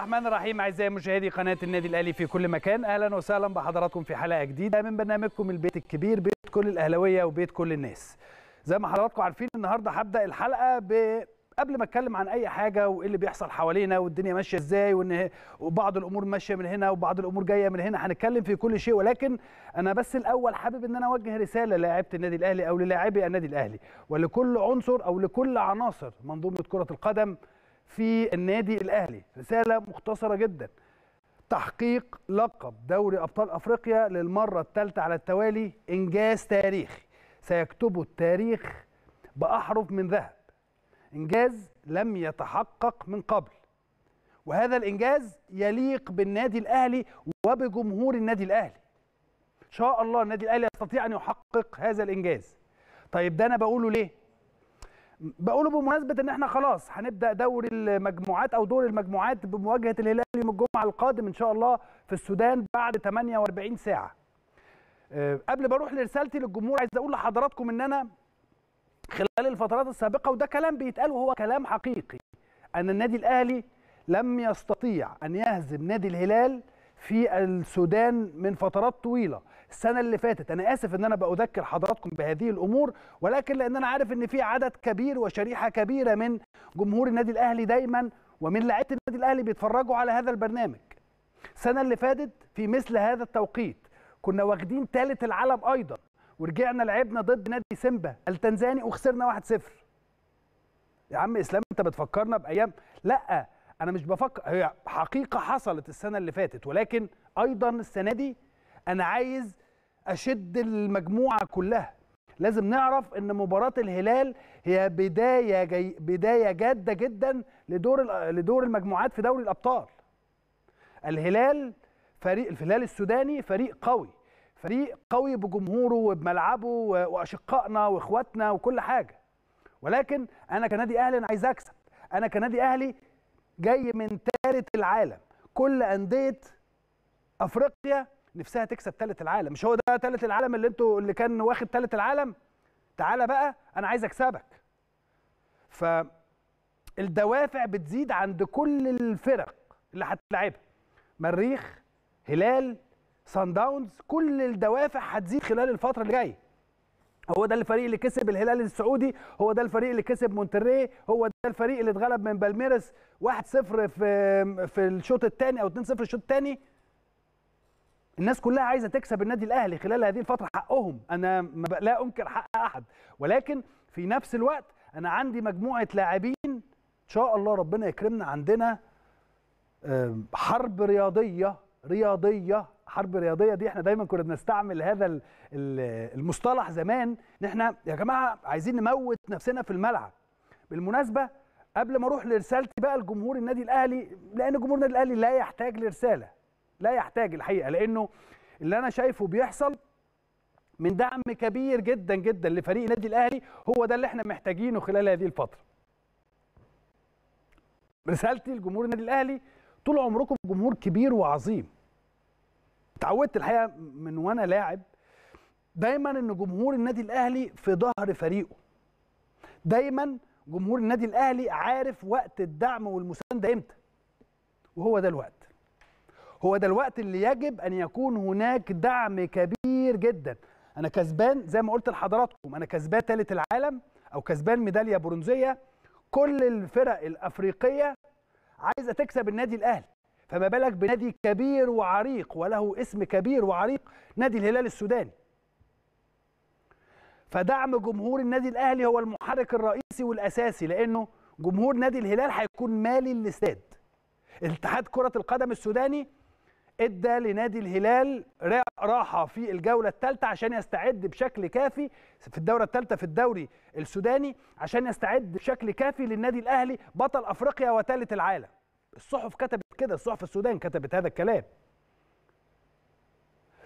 الرحمن الرحيم اعزائي مشاهدي قناه النادي الاهلي في كل مكان اهلا وسهلا بحضراتكم في حلقه جديده من برنامجكم البيت الكبير بيت كل الاهلاويه وبيت كل الناس زي ما حضراتكم عارفين النهارده هبدا الحلقه ب قبل ما اتكلم عن اي حاجه وايه اللي بيحصل حوالينا والدنيا ماشيه ازاي وان وبعض الامور ماشيه من هنا وبعض الامور جايه من هنا هنتكلم في كل شيء ولكن انا بس الاول حابب ان انا اوجه رساله للاعيبه النادي الاهلي او للاعبي النادي الاهلي ولكل عنصر او لكل عناصر منظومه كره القدم في النادي الاهلي رساله مختصره جدا تحقيق لقب دوري ابطال افريقيا للمره الثالثه على التوالي انجاز تاريخي سيكتبه التاريخ باحرف من ذهب انجاز لم يتحقق من قبل وهذا الانجاز يليق بالنادي الاهلي وبجمهور النادي الاهلي ان شاء الله النادي الاهلي يستطيع ان يحقق هذا الانجاز طيب ده انا بقوله ليه بقوله بمناسبه ان احنا خلاص هنبدا دوري المجموعات او دور المجموعات بمواجهه الهلال يوم الجمعه القادم ان شاء الله في السودان بعد 48 ساعه آه، قبل ما اروح لرسالتي للجمهور عايز اقول لحضراتكم ان انا خلال الفترات السابقه وده كلام بيتقال وهو كلام حقيقي ان النادي الاهلي لم يستطيع ان يهزم نادي الهلال في السودان من فترات طويله السنه اللي فاتت انا اسف ان انا باذكر حضراتكم بهذه الامور ولكن لان انا عارف ان في عدد كبير وشريحه كبيره من جمهور النادي الاهلي دايما ومن لعيبه النادي الاهلي بيتفرجوا على هذا البرنامج السنه اللي فاتت في مثل هذا التوقيت كنا واخدين ثالث العالم ايضا ورجعنا لعبنا ضد نادي سيمبا التنزاني وخسرنا 1-0 يا عم اسلام انت بتفكرنا بايام لا انا مش بفكر هي حقيقه حصلت السنه اللي فاتت ولكن ايضا السنه دي انا عايز اشد المجموعه كلها لازم نعرف ان مباراه الهلال هي بدايه جي بدايه جاده جدا لدور لدور المجموعات في دوري الابطال الهلال فريق الهلال السوداني فريق قوي فريق قوي بجمهوره وبملعبه واشقائنا واخواتنا وكل حاجه ولكن انا كنادي اهلي انا عايز اكسب انا كنادي اهلي جاي من ثالث العالم كل انديه افريقيا نفسها تكسب ثالث العالم مش هو ده ثالث العالم اللي انتوا اللي كان واخد ثالث العالم تعالى بقى انا عايز اكسبك فالدوافع بتزيد عند كل الفرق اللي هتلعبها مريخ هلال سان داونز كل الدوافع هتزيد خلال الفتره اللي جايه هو ده الفريق اللي كسب الهلال السعودي هو ده الفريق اللي كسب مونتري هو ده الفريق اللي اتغلب من بالميرس 1-0 في في الشوط الثاني او 2-0 في الشوط الثاني الناس كلها عايزه تكسب النادي الاهلي خلال هذه الفتره حقهم انا لا انكر حق احد ولكن في نفس الوقت انا عندي مجموعه لاعبين ان شاء الله ربنا يكرمنا عندنا حرب رياضيه رياضيه حرب رياضيه دي احنا دايما كنا بنستعمل هذا المصطلح زمان ان احنا يا جماعه عايزين نموت نفسنا في الملعب بالمناسبه قبل ما اروح لرسالتي بقى لجمهور النادي الاهلي لان جمهور النادي الاهلي لا يحتاج لرساله لا يحتاج الحقيقه لانه اللي انا شايفه بيحصل من دعم كبير جدا جدا لفريق النادي الاهلي هو ده اللي احنا محتاجينه خلال هذه الفتره رسالتي لجمهور النادي الاهلي طول عمركم جمهور كبير وعظيم اتعودت الحقيقه من وانا لاعب دايما ان جمهور النادي الاهلي في ظهر فريقه دايما جمهور النادي الاهلي عارف وقت الدعم والمسانده امتى وهو ده الوقت هو ده الوقت اللي يجب ان يكون هناك دعم كبير جدا انا كسبان زي ما قلت لحضراتكم انا كسبان ثالث العالم او كسبان ميداليه برونزيه كل الفرق الافريقيه عايزه تكسب النادي الاهلي فما بالك بنادي كبير وعريق وله اسم كبير وعريق نادي الهلال السوداني فدعم جمهور النادي الاهلي هو المحرك الرئيسي والاساسي لانه جمهور نادي الهلال هيكون مالي الاستاد اتحاد كره القدم السوداني ادى لنادي الهلال راحه في الجوله الثالثه عشان يستعد بشكل كافي في الدوره الثالثه في الدوري السوداني عشان يستعد بشكل كافي للنادي الاهلي بطل افريقيا وثالث العالم الصحف كتبت كده الصحف السودان كتبت هذا الكلام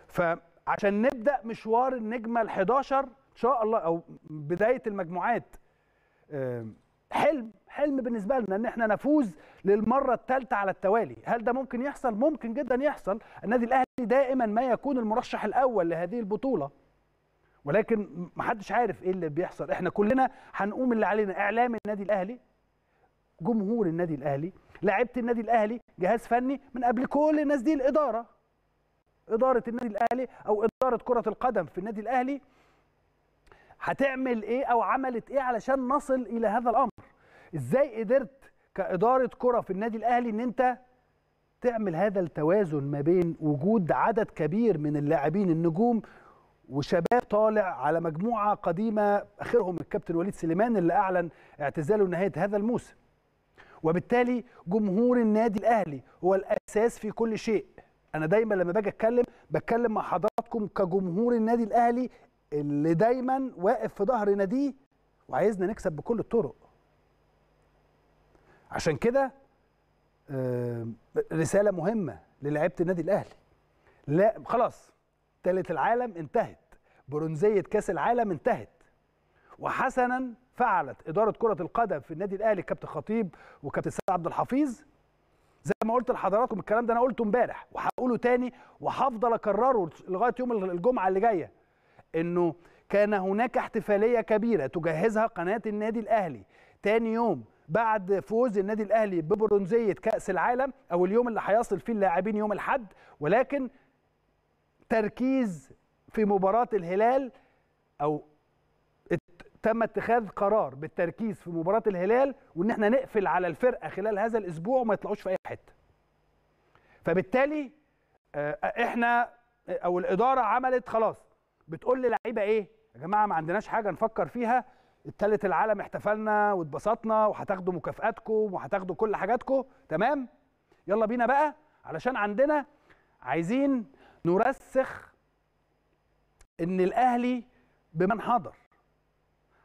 فعشان نبدا مشوار النجمه ال11 ان شاء الله او بدايه المجموعات آه، حلم حلم بالنسبه لنا ان احنا نفوز للمره الثالثه على التوالي هل ده ممكن يحصل ممكن جدا يحصل النادي الاهلي دائما ما يكون المرشح الاول لهذه البطوله ولكن محدش عارف ايه اللي بيحصل احنا كلنا هنقوم اللي علينا اعلام النادي الاهلي جمهور النادي الاهلي لاعيبه النادي الاهلي جهاز فني من قبل كل الناس دي الاداره اداره النادي الاهلي او اداره كره القدم في النادي الاهلي هتعمل ايه او عملت ايه علشان نصل الى هذا الامر ازاي قدرت كاداره كره في النادي الاهلي ان انت تعمل هذا التوازن ما بين وجود عدد كبير من اللاعبين النجوم وشباب طالع على مجموعه قديمه اخرهم الكابتن وليد سليمان اللي اعلن اعتزاله نهايه هذا الموسم وبالتالي جمهور النادي الاهلي هو الاساس في كل شيء انا دايما لما باجي اتكلم بتكلم مع حضراتكم كجمهور النادي الاهلي اللي دايما واقف في ظهر ناديه وعايزنا نكسب بكل الطرق عشان كده آه، رساله مهمه للعبة النادي الاهلي لا خلاص ثالث العالم انتهت برونزيه كاس العالم انتهت وحسنا فعلت اداره كره القدم في النادي الاهلي كابتن خطيب وكابتن سيد عبد الحفيظ زي ما قلت لحضراتكم الكلام ده انا قلته امبارح وهقوله تاني وهفضل اكرره لغايه يوم الجمعه اللي جايه انه كان هناك احتفاليه كبيره تجهزها قناه النادي الاهلي تاني يوم بعد فوز النادي الاهلي ببرونزيه كاس العالم او اليوم اللي هيصل فيه اللاعبين يوم الاحد ولكن تركيز في مباراه الهلال او تم اتخاذ قرار بالتركيز في مباراه الهلال وان احنا نقفل على الفرقه خلال هذا الاسبوع وما يطلعوش في اي حته. فبالتالي آه، احنا او الاداره عملت خلاص بتقول للعيبه ايه؟ يا جماعه ما عندناش حاجه نفكر فيها التالت العالم احتفلنا واتبسطنا وهتاخدوا مكافاتكم وهتاخدوا كل حاجاتكم تمام يلا بينا بقى علشان عندنا عايزين نرسخ ان الاهلي بمن حضر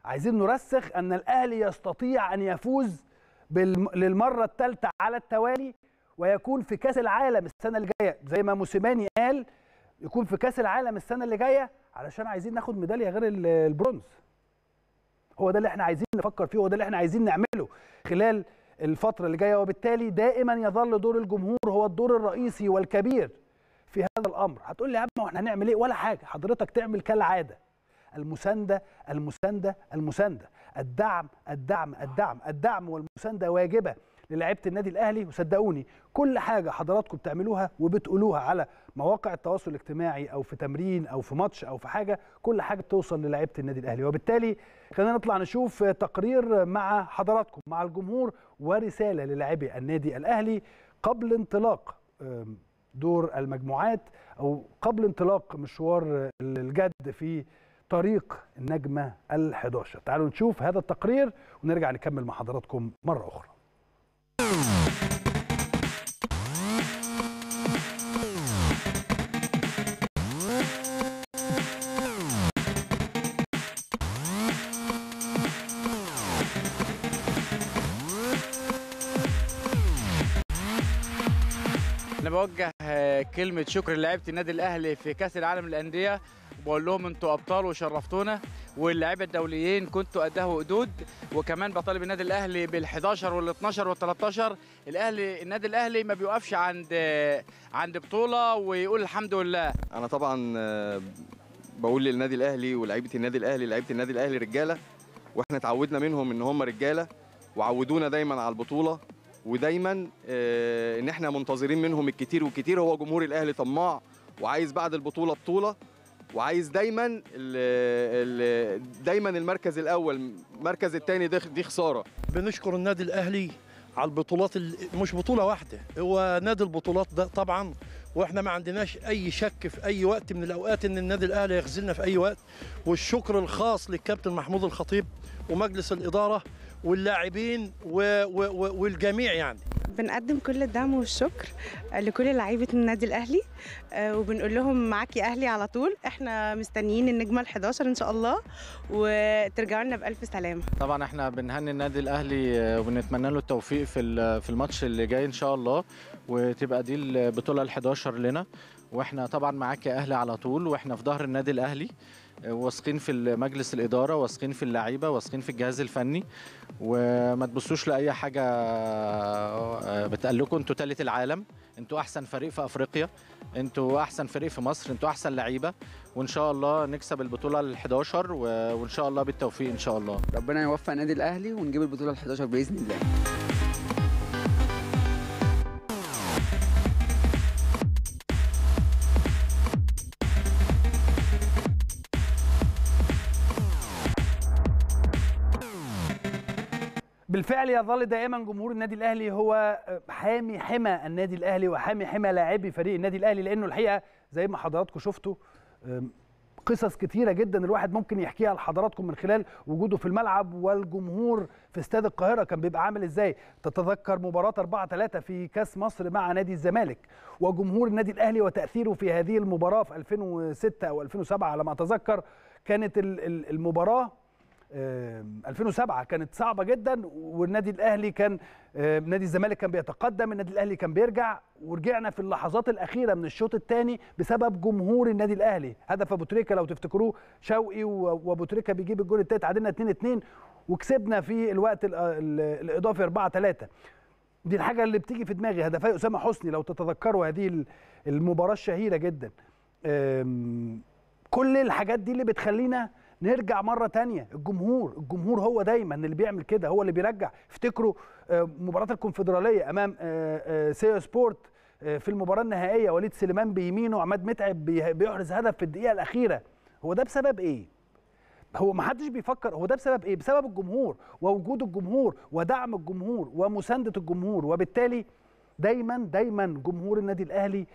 عايزين نرسخ ان الاهلي يستطيع ان يفوز بالم... للمره الثالثه على التوالي ويكون في كاس العالم السنه اللي جايه زي ما موسيماني قال يكون في كاس العالم السنه اللي جايه علشان عايزين ناخد ميداليه غير البرونز هو ده اللي احنا عايزين نفكر فيه هو ده اللي احنا عايزين نعمله خلال الفترة اللي جاية وبالتالي دائما يظل دور الجمهور هو الدور الرئيسي والكبير في هذا الأمر هتقول لي يا عم احنا هنعمل ايه ولا حاجة حضرتك تعمل كالعادة المساندة المساندة المساندة الدعم الدعم الدعم الدعم والمساندة واجبة للاعيبه النادي الاهلي وصدقوني كل حاجه حضراتكم بتعملوها وبتقولوها على مواقع التواصل الاجتماعي او في تمرين او في ماتش او في حاجه كل حاجه بتوصل للاعيبه النادي الاهلي وبالتالي خلينا نطلع نشوف تقرير مع حضراتكم مع الجمهور ورساله للاعبي النادي الاهلي قبل انطلاق دور المجموعات او قبل انطلاق مشوار الجد في طريق النجمه ال11 تعالوا نشوف هذا التقرير ونرجع نكمل مع حضراتكم مره اخرى انا بوجه آه، كلمه شكر لعيبه النادي الاهلي في كاس العالم للانديه بقول لهم انتوا ابطال وشرفتونا واللاعيبه الدوليين كنتوا قدها وقدود وكمان بطالب النادي الاهلي بال11 وال12 وال13 الاهلي النادي الاهلي ما بيوقفش عند عند بطوله ويقول الحمد لله انا طبعا آه، بقول للنادي الاهلي ولاعيبه النادي الاهلي لعيبه النادي الاهلي رجاله واحنا اتعودنا منهم ان هم رجاله وعودونا دايما على البطوله ودايما آه، ان احنا منتظرين منهم الكتير والكتير هو جمهور الاهلي طماع وعايز بعد البطوله بطوله وعايز دايما الـ الـ دايما المركز الاول المركز الثاني دي خساره بنشكر النادي الاهلي على البطولات مش بطوله واحده هو نادي البطولات ده طبعا واحنا ما عندناش اي شك في اي وقت من الاوقات ان النادي الاهلي يخذلنا في اي وقت والشكر الخاص للكابتن محمود الخطيب ومجلس الاداره واللاعبين والجميع يعني بنقدم كل الدعم والشكر لكل لعيبه النادي الاهلي آه، وبنقول لهم معاك يا اهلي على طول احنا مستنيين النجمه ال11 ان شاء الله وترجعوا لنا بالف سلامه طبعا احنا بنهني النادي الاهلي آه، وبنتمنى له التوفيق في آه، في الماتش اللي جاي ان شاء الله وتبقى دي البطوله ال11 لنا واحنا طبعا معاك يا اهلي على طول واحنا في ظهر النادي الاهلي واثقين في مجلس الاداره واثقين في اللعيبه واثقين في الجهاز الفني وما تبصوش لاي حاجه آه، بتقال لكم انتوا ثالث العالم انتوا احسن فريق في افريقيا انتوا احسن فريق في مصر انتوا احسن لعيبه وان شاء الله نكسب البطوله ال11 وان شاء الله بالتوفيق ان شاء الله ربنا يوفق النادي الاهلي ونجيب البطوله ال11 باذن الله بالفعل يظل دائما جمهور النادي الاهلي هو آه، حامي حمى النادي الاهلي وحامي حمى لاعبي فريق النادي الاهلي لانه الحقيقه زي ما حضراتكم شفتوا قصص كتيره جدا الواحد ممكن يحكيها لحضراتكم من خلال وجوده في الملعب والجمهور في استاد القاهره كان بيبقى عامل ازاي تتذكر مباراه 4 3 في كاس مصر مع نادي الزمالك وجمهور النادي الاهلي وتاثيره في هذه المباراه في 2006 او 2007 على ما اتذكر كانت المباراه 2007 كانت صعبه جدا والنادي الاهلي كان نادي الزمالك كان بيتقدم النادي الاهلي كان بيرجع ورجعنا في اللحظات الاخيره من الشوط الثاني بسبب جمهور النادي الاهلي هدف ابو تريكه لو تفتكروه شوقي وابو تريكه بيجيب الجول الثالث عدلنا 2 2 وكسبنا في الوقت الاضافي 4 3 دي الحاجه اللي بتيجي في دماغي هدفي اسامه حسني لو تتذكروا هذه المباراه الشهيره جدا كل الحاجات دي اللي بتخلينا نرجع مره تانية الجمهور الجمهور هو دايما اللي بيعمل كده هو اللي بيرجع افتكروا آه، مباراه الكونفدراليه امام آه، آه، سيو سبورت في المباراه النهائيه وليد سليمان بيمينه وعماد متعب بيحرز هدف في الدقيقه الاخيره هو ده بسبب ايه هو ما حدش بيفكر هو ده بسبب ايه بسبب الجمهور ووجود الجمهور ودعم الجمهور ومسانده الجمهور وبالتالي دايما دايما جمهور النادي الاهلي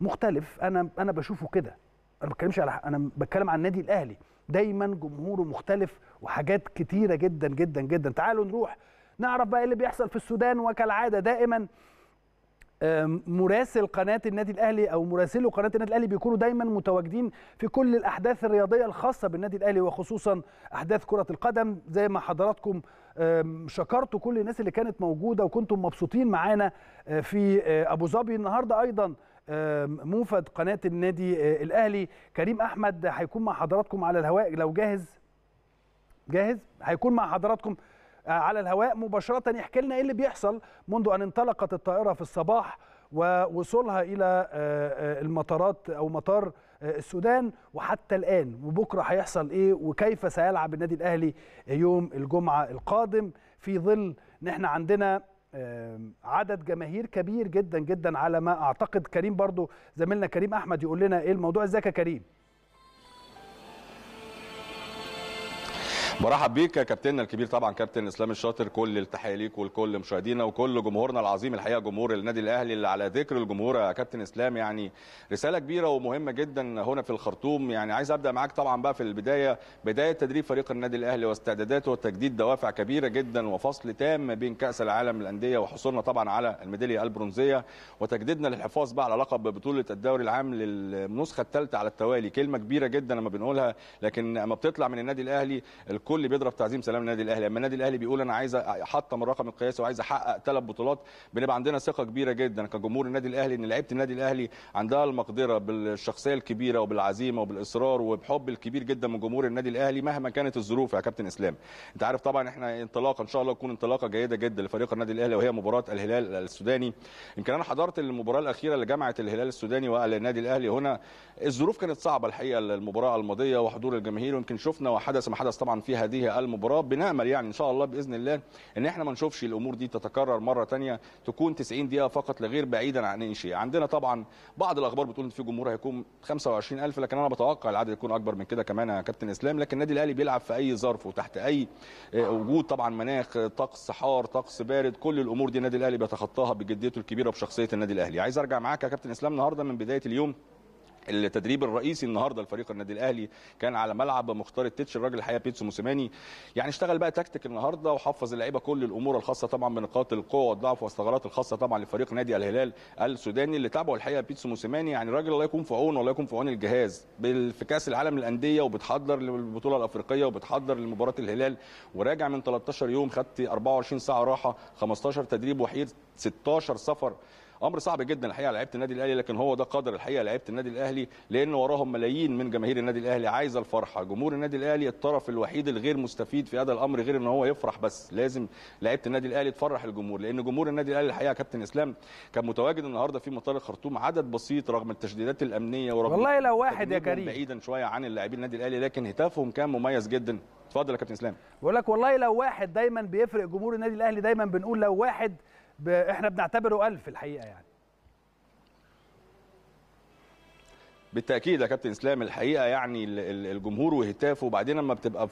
مختلف انا انا بشوفه كده انا ما بتكلمش على انا بتكلم عن النادي الاهلي دايما جمهوره مختلف وحاجات كتيره جدا جدا جدا تعالوا نروح نعرف بقى إيه اللي بيحصل في السودان وكالعاده دائما مراسل قناه النادي الاهلي او مراسلو قناه النادي الاهلي بيكونوا دايما متواجدين في كل الاحداث الرياضيه الخاصه بالنادي الاهلي وخصوصا احداث كره القدم زي ما حضراتكم شكرتوا كل الناس اللي كانت موجوده وكنتم مبسوطين معانا آه، في آه، ابو ظبي النهارده ايضا موفد قناه النادي آه، الاهلي كريم احمد هيكون مع حضراتكم على الهواء لو جاهز جاهز هيكون مع حضراتكم آه، على الهواء مباشره يحكي لنا ايه اللي بيحصل منذ ان انطلقت الطائره في الصباح ووصولها الى آه، المطارات او مطار السودان وحتى الان وبكره هيحصل ايه وكيف سيلعب النادي الاهلي يوم الجمعه القادم في ظل ان احنا عندنا عدد جماهير كبير جدا جدا على ما اعتقد كريم برضو زميلنا كريم احمد يقول لنا ايه الموضوع ازيك يا كريم برحب بيك يا كابتننا الكبير طبعا كابتن اسلام الشاطر كل التحيه ليك ولكل مشاهدينا وكل جمهورنا العظيم الحقيقه جمهور النادي الاهلي اللي على ذكر الجمهور يا كابتن اسلام يعني رساله كبيره ومهمه جدا هنا في الخرطوم يعني عايز ابدا معاك طبعا بقى في البدايه بدايه تدريب فريق النادي الاهلي واستعداداته وتجديد دوافع كبيره جدا وفصل تام بين كاس العالم للانديه وحصولنا طبعا على الميداليه البرونزيه وتجديدنا للحفاظ بقى على لقب بطوله الدوري العام للنسخه الثالثه على التوالي كلمه كبيره جدا لما بنقولها لكن اما بتطلع من النادي الاهلي الكل بيضرب تعظيم سلام النادي الاهلي لما النادي الاهلي بيقول انا عايز احطم الرقم القياسي وعايز احقق ثلاث بطولات بنبقى عندنا ثقه كبيره جدا كجمهور النادي الاهلي ان لعيبه النادي الاهلي عندها المقدره بالشخصيه الكبيره وبالعزيمه وبالاصرار وبحب الكبير جدا من جمهور النادي الاهلي مهما كانت الظروف يا كابتن اسلام انت عارف طبعا احنا انطلاقه ان شاء الله تكون انطلاقه جيده جدا لفريق النادي الاهلي وهي مباراه الهلال السوداني يمكن انا حضرت المباراه الاخيره اللي جمعت الهلال السوداني والنادي الاهلي هنا الظروف كانت صعبه الحقيقه المباراه الماضيه وحضور الجماهير ويمكن شفنا وحدث ما حدث طبعا فيها هذه المباراه بنامل يعني ان شاء الله باذن الله ان احنا ما نشوفش الامور دي تتكرر مره ثانيه تكون 90 دقيقه فقط لغير بعيدا عن اي شيء عندنا طبعا بعض الاخبار بتقول ان في جمهور هيكون 25000 لكن انا بتوقع العدد يكون اكبر من كده كمان يا كابتن اسلام لكن النادي الاهلي بيلعب في اي ظرف وتحت اي وجود طبعا مناخ طقس حار طقس بارد كل الامور دي النادي الاهلي بيتخطاها بجديته الكبيره وبشخصيه النادي الاهلي عايز ارجع معاك يا كابتن اسلام النهارده من بدايه اليوم التدريب الرئيسي النهارده لفريق النادي الاهلي كان على ملعب مختار التتش الراجل الحقيقه بيتسو موسيماني يعني اشتغل بقى تكتيك النهارده وحفظ اللعيبه كل الامور الخاصه طبعا بنقاط القوه والضعف والثغرات الخاصه طبعا لفريق نادي الهلال السوداني اللي تابعه الحقيقه بيتسو موسيماني يعني الراجل الله يكون في عونه والله يكون في عون الجهاز في كاس العالم للانديه وبتحضر للبطوله الافريقيه وبتحضر لمباراه الهلال وراجع من 13 يوم خدت 24 ساعه راحه 15 تدريب وحيد 16 سفر امر صعب جدا الحقيقه لعيبه النادي الاهلي لكن هو ده قدر الحقيقه لعيبه النادي الاهلي لان وراهم ملايين من جماهير النادي الاهلي عايزه الفرحه جمهور النادي الاهلي الطرف الوحيد الغير مستفيد في هذا الامر غير ان هو يفرح بس لازم لعيبه النادي الاهلي تفرح الجمهور لان جمهور النادي الاهلي الحقيقه كابتن اسلام كان متواجد النهارده في مطار الخرطوم عدد بسيط رغم التشديدات الامنيه ورغم والله لو واحد يا كريم بعيدا شويه عن اللاعبين النادي الاهلي لكن هتافهم كان مميز جدا اتفضل يا كابتن اسلام بقول لك والله لو واحد دايما بيفرق جمهور النادي الاهلي دايما بنقول لو واحد احنا بنعتبره ألف الحقيقه يعني بالتاكيد يا كابتن اسلام الحقيقه يعني الجمهور وهتافه وبعدين لما بتبقى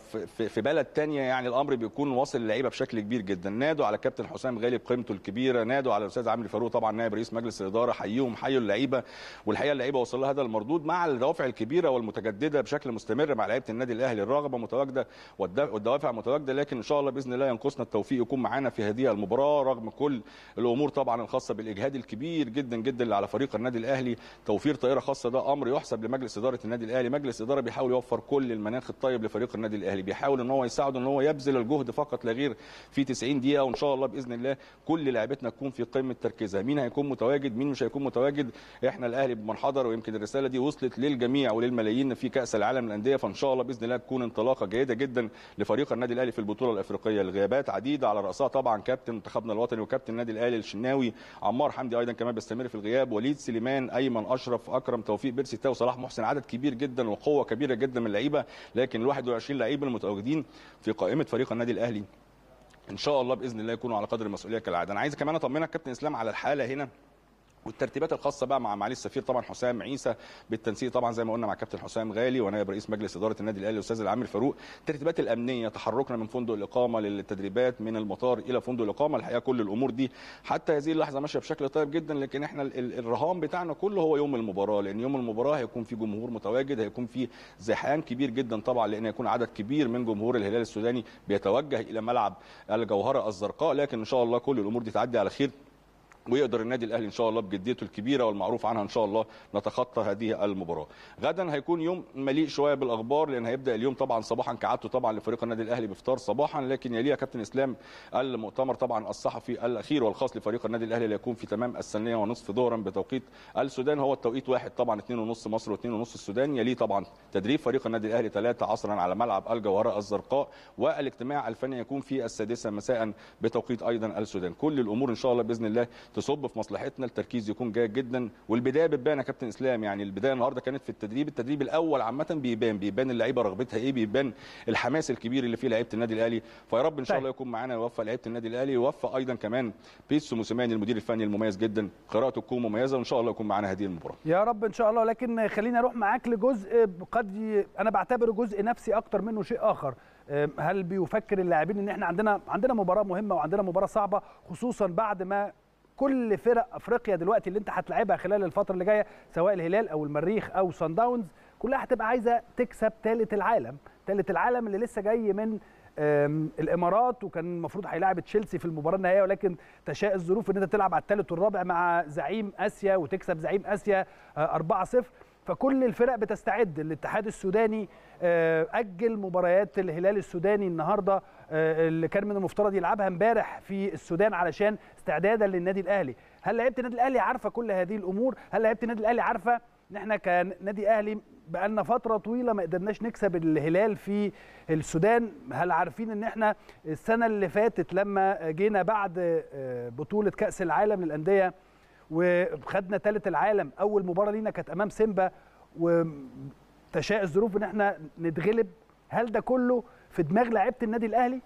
في بلد تانية يعني الامر بيكون واصل للعيبه بشكل كبير جدا نادوا على كابتن حسام غالب قيمته الكبيره نادوا على الاستاذ عمرو فاروق طبعا نائب رئيس مجلس الاداره حيهم حيوا اللعيبه والحقيقه اللعيبه وصل لها هذا المردود مع الدوافع الكبيره والمتجدده بشكل مستمر مع لعيبه النادي الاهلي الرغبه متواجده والدوافع متواجده لكن ان شاء الله باذن الله ينقصنا التوفيق يكون معانا في هذه المباراه رغم كل الامور طبعا الخاصه بالاجهاد الكبير جدا جدا اللي على فريق النادي الاهلي توفير طائره خاصه ده امر يحسب لمجلس اداره النادي الاهلي مجلس اداره بيحاول يوفر كل المناخ الطيب لفريق النادي الاهلي بيحاول ان هو يساعده ان هو يبذل الجهد فقط لا غير في 90 دقيقه وان شاء الله باذن الله كل لعيبتنا تكون في قمه تركيزها مين هيكون متواجد مين مش هيكون متواجد احنا الاهلي بمنحدر ويمكن الرساله دي وصلت للجميع وللملايين في كاس العالم للانديه فان شاء الله باذن الله تكون انطلاقه جيده جدا لفريق النادي الاهلي في البطوله الافريقيه الغيابات عديده على راسها طبعا كابتن منتخبنا الوطني وكابتن النادي الاهلي الشناوي عمار حمدي ايضا كمان بيستمر في الغياب وليد سليمان ايمن اشرف اكرم توفيق بيرسي سيتا وصلاح محسن عدد كبير جدا وقوه كبيره جدا من اللعيبه لكن ال 21 لعيب المتواجدين في قائمه فريق النادي الاهلي ان شاء الله باذن الله يكونوا على قدر المسؤوليه كالعاده انا عايز كمان اطمنك كابتن اسلام على الحاله هنا والترتيبات الخاصه بقى مع معالي السفير طبعا حسام عيسى بالتنسيق طبعا زي ما قلنا مع كابتن حسام غالي ونائب رئيس مجلس اداره النادي الاهلي الاستاذ العامر فاروق الترتيبات الامنيه تحركنا من فندق الاقامه للتدريبات من المطار الى فندق الاقامه الحقيقه كل الامور دي حتى هذه اللحظه ماشيه بشكل طيب جدا لكن احنا الرهان بتاعنا كله هو يوم المباراه لان يوم المباراه هيكون في جمهور متواجد هيكون في زحام كبير جدا طبعا لان هيكون عدد كبير من جمهور الهلال السوداني بيتوجه الى ملعب الجوهره الزرقاء لكن ان شاء الله كل الامور دي تعدي على خير ويقدر النادي الاهلي ان شاء الله بجديته الكبيره والمعروف عنها ان شاء الله نتخطى هذه المباراه غدا هيكون يوم مليء شويه بالاخبار لان هيبدا اليوم طبعا صباحا كعادته طبعا لفريق النادي الاهلي بفطار صباحا لكن يليها كابتن اسلام المؤتمر طبعا الصحفي الاخير والخاص لفريق النادي الاهلي ليكون في تمام الثانيه ونصف ظهرا بتوقيت السودان هو التوقيت واحد طبعا 2:30 مصر و2:30 السودان يليه طبعا تدريب فريق النادي الاهلي 3 عصرا على ملعب الجوهره الزرقاء والاجتماع الفني يكون في السادسه مساء بتوقيت ايضا السودان كل الامور ان شاء الله باذن الله تصب في مصلحتنا التركيز يكون جيد جدا والبدايه بتبان يا كابتن اسلام يعني البدايه النهارده كانت في التدريب التدريب الاول عامه بيبان بيبان اللعيبه رغبتها ايه بيبان الحماس الكبير اللي فيه لعيبه النادي الاهلي فيا رب ان شاء الله طيب. يكون معانا يوفق لعيبه النادي الاهلي ويوفق ايضا كمان بيتسو موسيماني المدير الفني المميز جدا قراءته تكون مميزه وان شاء الله يكون معانا هذه المباراه يا رب ان شاء الله لكن خليني اروح معاك لجزء قد ي... انا بعتبره جزء نفسي اكتر منه شيء اخر هل بيفكر اللاعبين ان احنا عندنا عندنا مباراه مهمه وعندنا مباراه صعبه خصوصا بعد ما كل فرق افريقيا دلوقتي اللي انت هتلاعبها خلال الفتره اللي جايه سواء الهلال او المريخ او سان داونز كلها هتبقى عايزه تكسب ثالث العالم ثالث العالم اللي لسه جاي من الامارات وكان المفروض هيلاعب تشيلسي في المباراه النهائيه ولكن تشاء الظروف ان انت تلعب على الثالث والرابع مع زعيم اسيا وتكسب زعيم اسيا 4-0 آه، فكل الفرق بتستعد الاتحاد السوداني آه، اجل مباريات الهلال السوداني النهارده آه، اللي كان من المفترض يلعبها امبارح في السودان علشان استعدادا للنادي الاهلي هل لعيبه النادي الاهلي عارفه كل هذه الامور هل لعيبه النادي الاهلي عارفه ان احنا كنادي اهلي بقالنا فتره طويله ما قدرناش نكسب الهلال في السودان هل عارفين ان احنا السنه اللي فاتت لما جينا بعد آه، بطوله كاس العالم للانديه وخدنا ثالث العالم اول مباراه لينا كانت امام سيمبا و تشاء الظروف ان احنا نتغلب هل ده كله في دماغ لعيبه النادي الاهلي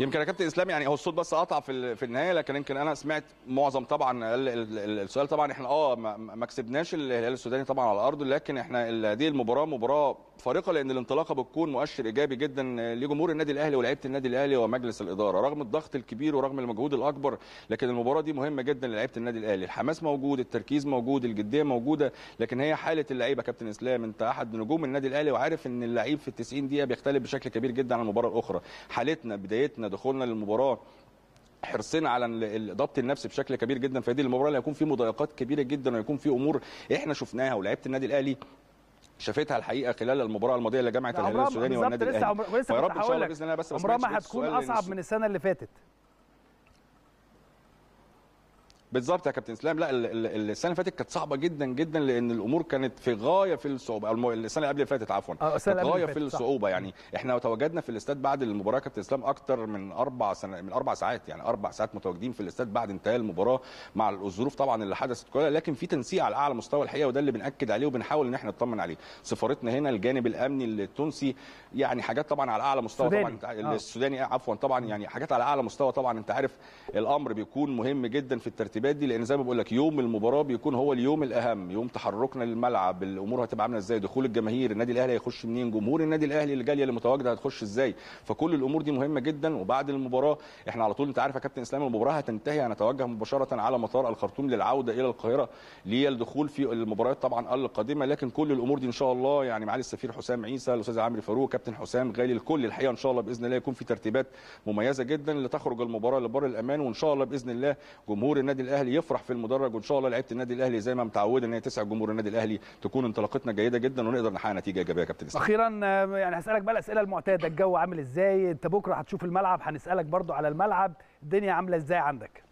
يمكن يا كابتن اسلام يعني هو الصوت بس قطع في في النهايه لكن يمكن انا سمعت معظم طبعا السؤال طبعا احنا اه ما كسبناش الهلال السوداني طبعا على الارض لكن احنا هذه المباراه مباراه فارقه لان الانطلاقه بتكون مؤشر ايجابي جدا لجمهور النادي الاهلي ولاعيبه النادي الاهلي ومجلس الاداره رغم الضغط الكبير ورغم المجهود الاكبر لكن المباراه دي مهمه جدا لعيبه النادي الاهلي الحماس موجود التركيز موجود الجديه موجوده لكن هي حاله اللعيبه كابتن اسلام انت احد نجوم النادي الاهلي وعارف ان اللعيب في ال 90 دقيقه بيختلف بشكل كبير جدا عن المباراه الاخرى حالتنا بدايتنا دخولنا للمباراه حرصنا على الضبط النفسي بشكل كبير جدا في هذه المباراه اللي هيكون في مضايقات كبيره جدا وهيكون في امور احنا شفناها ولعيبه النادي الاهلي شافتها الحقيقه خلال المباراه الماضيه اللي جمعت الهلال السوداني والنادي الاهلي يا رب ان شاء الله باذن الله بس عمرها ما هتكون اصعب من السنه اللي فاتت بالظبط يا كابتن اسلام لا السنه اللي فاتت كانت صعبه جدا جدا لان الامور كانت في غايه في الصعوبه السنه اللي قبل اللي فاتت عفوا آه، في غايه في الصعوبه يعني احنا تواجدنا في الاستاد بعد المباراه كابتن اسلام اكتر من اربع سنة من اربع ساعات يعني اربع ساعات متواجدين في الاستاد بعد انتهاء المباراه مع الظروف طبعا اللي حدثت كلها لكن في تنسيق على اعلى مستوى الحقيقه وده اللي بناكد عليه وبنحاول ان احنا نطمن عليه سفارتنا هنا الجانب الامني التونسي يعني حاجات طبعا على اعلى مستوى سوداني. طبعا آه. السوداني عفوا طبعا يعني حاجات على اعلى مستوى طبعا انت عارف الامر بيكون مهم جدا في الترتيب الترتيبات دي لان زي ما بقول لك يوم المباراه بيكون هو اليوم الاهم يوم تحركنا للملعب الامور هتبقى عامله ازاي دخول الجماهير النادي الاهلي هيخش منين جمهور النادي الاهلي اللي جاليه اللي متواجده هتخش ازاي فكل الامور دي مهمه جدا وبعد المباراه احنا على طول انت عارف يا كابتن اسلام المباراه هتنتهي هنتوجه مباشره على مطار الخرطوم للعوده الى القاهره للدخول في المباريات طبعا القادمه لكن كل الامور دي ان شاء الله يعني معالي السفير حسام عيسى الاستاذ عامر فاروق كابتن حسام غالي الكل الحقيقه ان شاء الله باذن الله يكون في ترتيبات مميزه جدا لتخرج المباراه لبر الامان وان شاء الله باذن الله جمهور النادي الاهلي يفرح في المدرج وان شاء الله لعيبه النادي الاهلي زي ما متعوده ان هي تسعد جمهور النادي الاهلي تكون انطلاقتنا جيده جدا ونقدر نحقق نتيجه ايجابيه يا كابتن اسلام اخيرا آه، يعني هسالك بقى الاسئله المعتاده الجو عامل ازاي انت بكره هتشوف الملعب هنسالك برده على الملعب الدنيا عامله ازاي عندك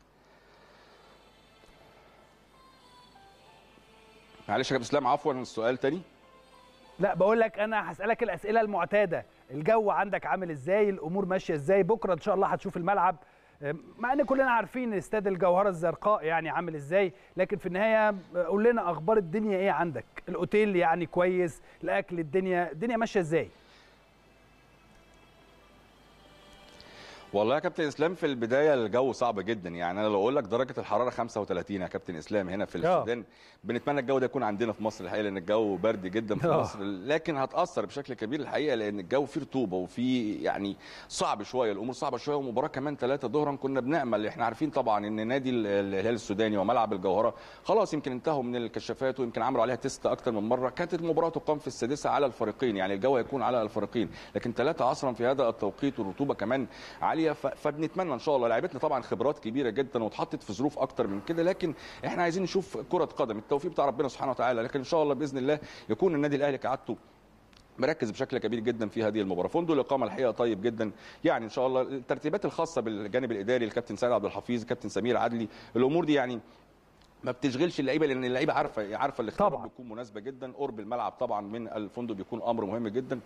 معلش يا كابتن اسلام عفوا السؤال تاني لا بقول لك انا هسالك الاسئله المعتاده الجو عندك عامل ازاي الامور ماشيه ازاي بكره ان شاء الله هتشوف الملعب مع ان كلنا عارفين استاد الجوهره الزرقاء يعني عامل ازاي لكن في النهايه قول لنا اخبار الدنيا ايه عندك الاوتيل يعني كويس الاكل الدنيا الدنيا ماشيه ازاي والله يا كابتن اسلام في البدايه الجو صعب جدا يعني انا لو اقول لك درجه الحراره 35 يا كابتن اسلام هنا في آه. السودان بنتمنى الجو ده يكون عندنا في مصر الحقيقه لان الجو برد جدا في آه. مصر لكن هتاثر بشكل كبير الحقيقه لان الجو فيه رطوبه وفي يعني صعب شويه الامور صعبه شويه ومباراه كمان 3 ظهرا كنا بنامل احنا عارفين طبعا ان نادي الهلال السوداني وملعب الجوهره خلاص يمكن انتهوا من الكشافات ويمكن عملوا عليها تيست اكتر من مره كانت المباراه تقام في السادسه على الفريقين يعني الجو هيكون على الفريقين لكن 3 عصرا في هذا التوقيت والرطوبه كمان عاليه فبنتمنى ان شاء الله لعيبتنا طبعا خبرات كبيره جدا واتحطت في ظروف اكتر من كده لكن احنا عايزين نشوف كره قدم التوفيق بتاع ربنا سبحانه وتعالى لكن ان شاء الله باذن الله يكون النادي الاهلي كعادته مركز بشكل كبير جدا في هذه المباراه فندق الاقامه الحقيقه طيب جدا يعني ان شاء الله الترتيبات الخاصه بالجانب الاداري الكابتن سعد عبد الحفيظ الكابتن سمير عدلي الامور دي يعني ما بتشغلش اللعيبه لان اللعيبه عارفه عارفه الاختيار بيكون مناسبه جدا قرب الملعب طبعا من الفندق بيكون امر مهم جدا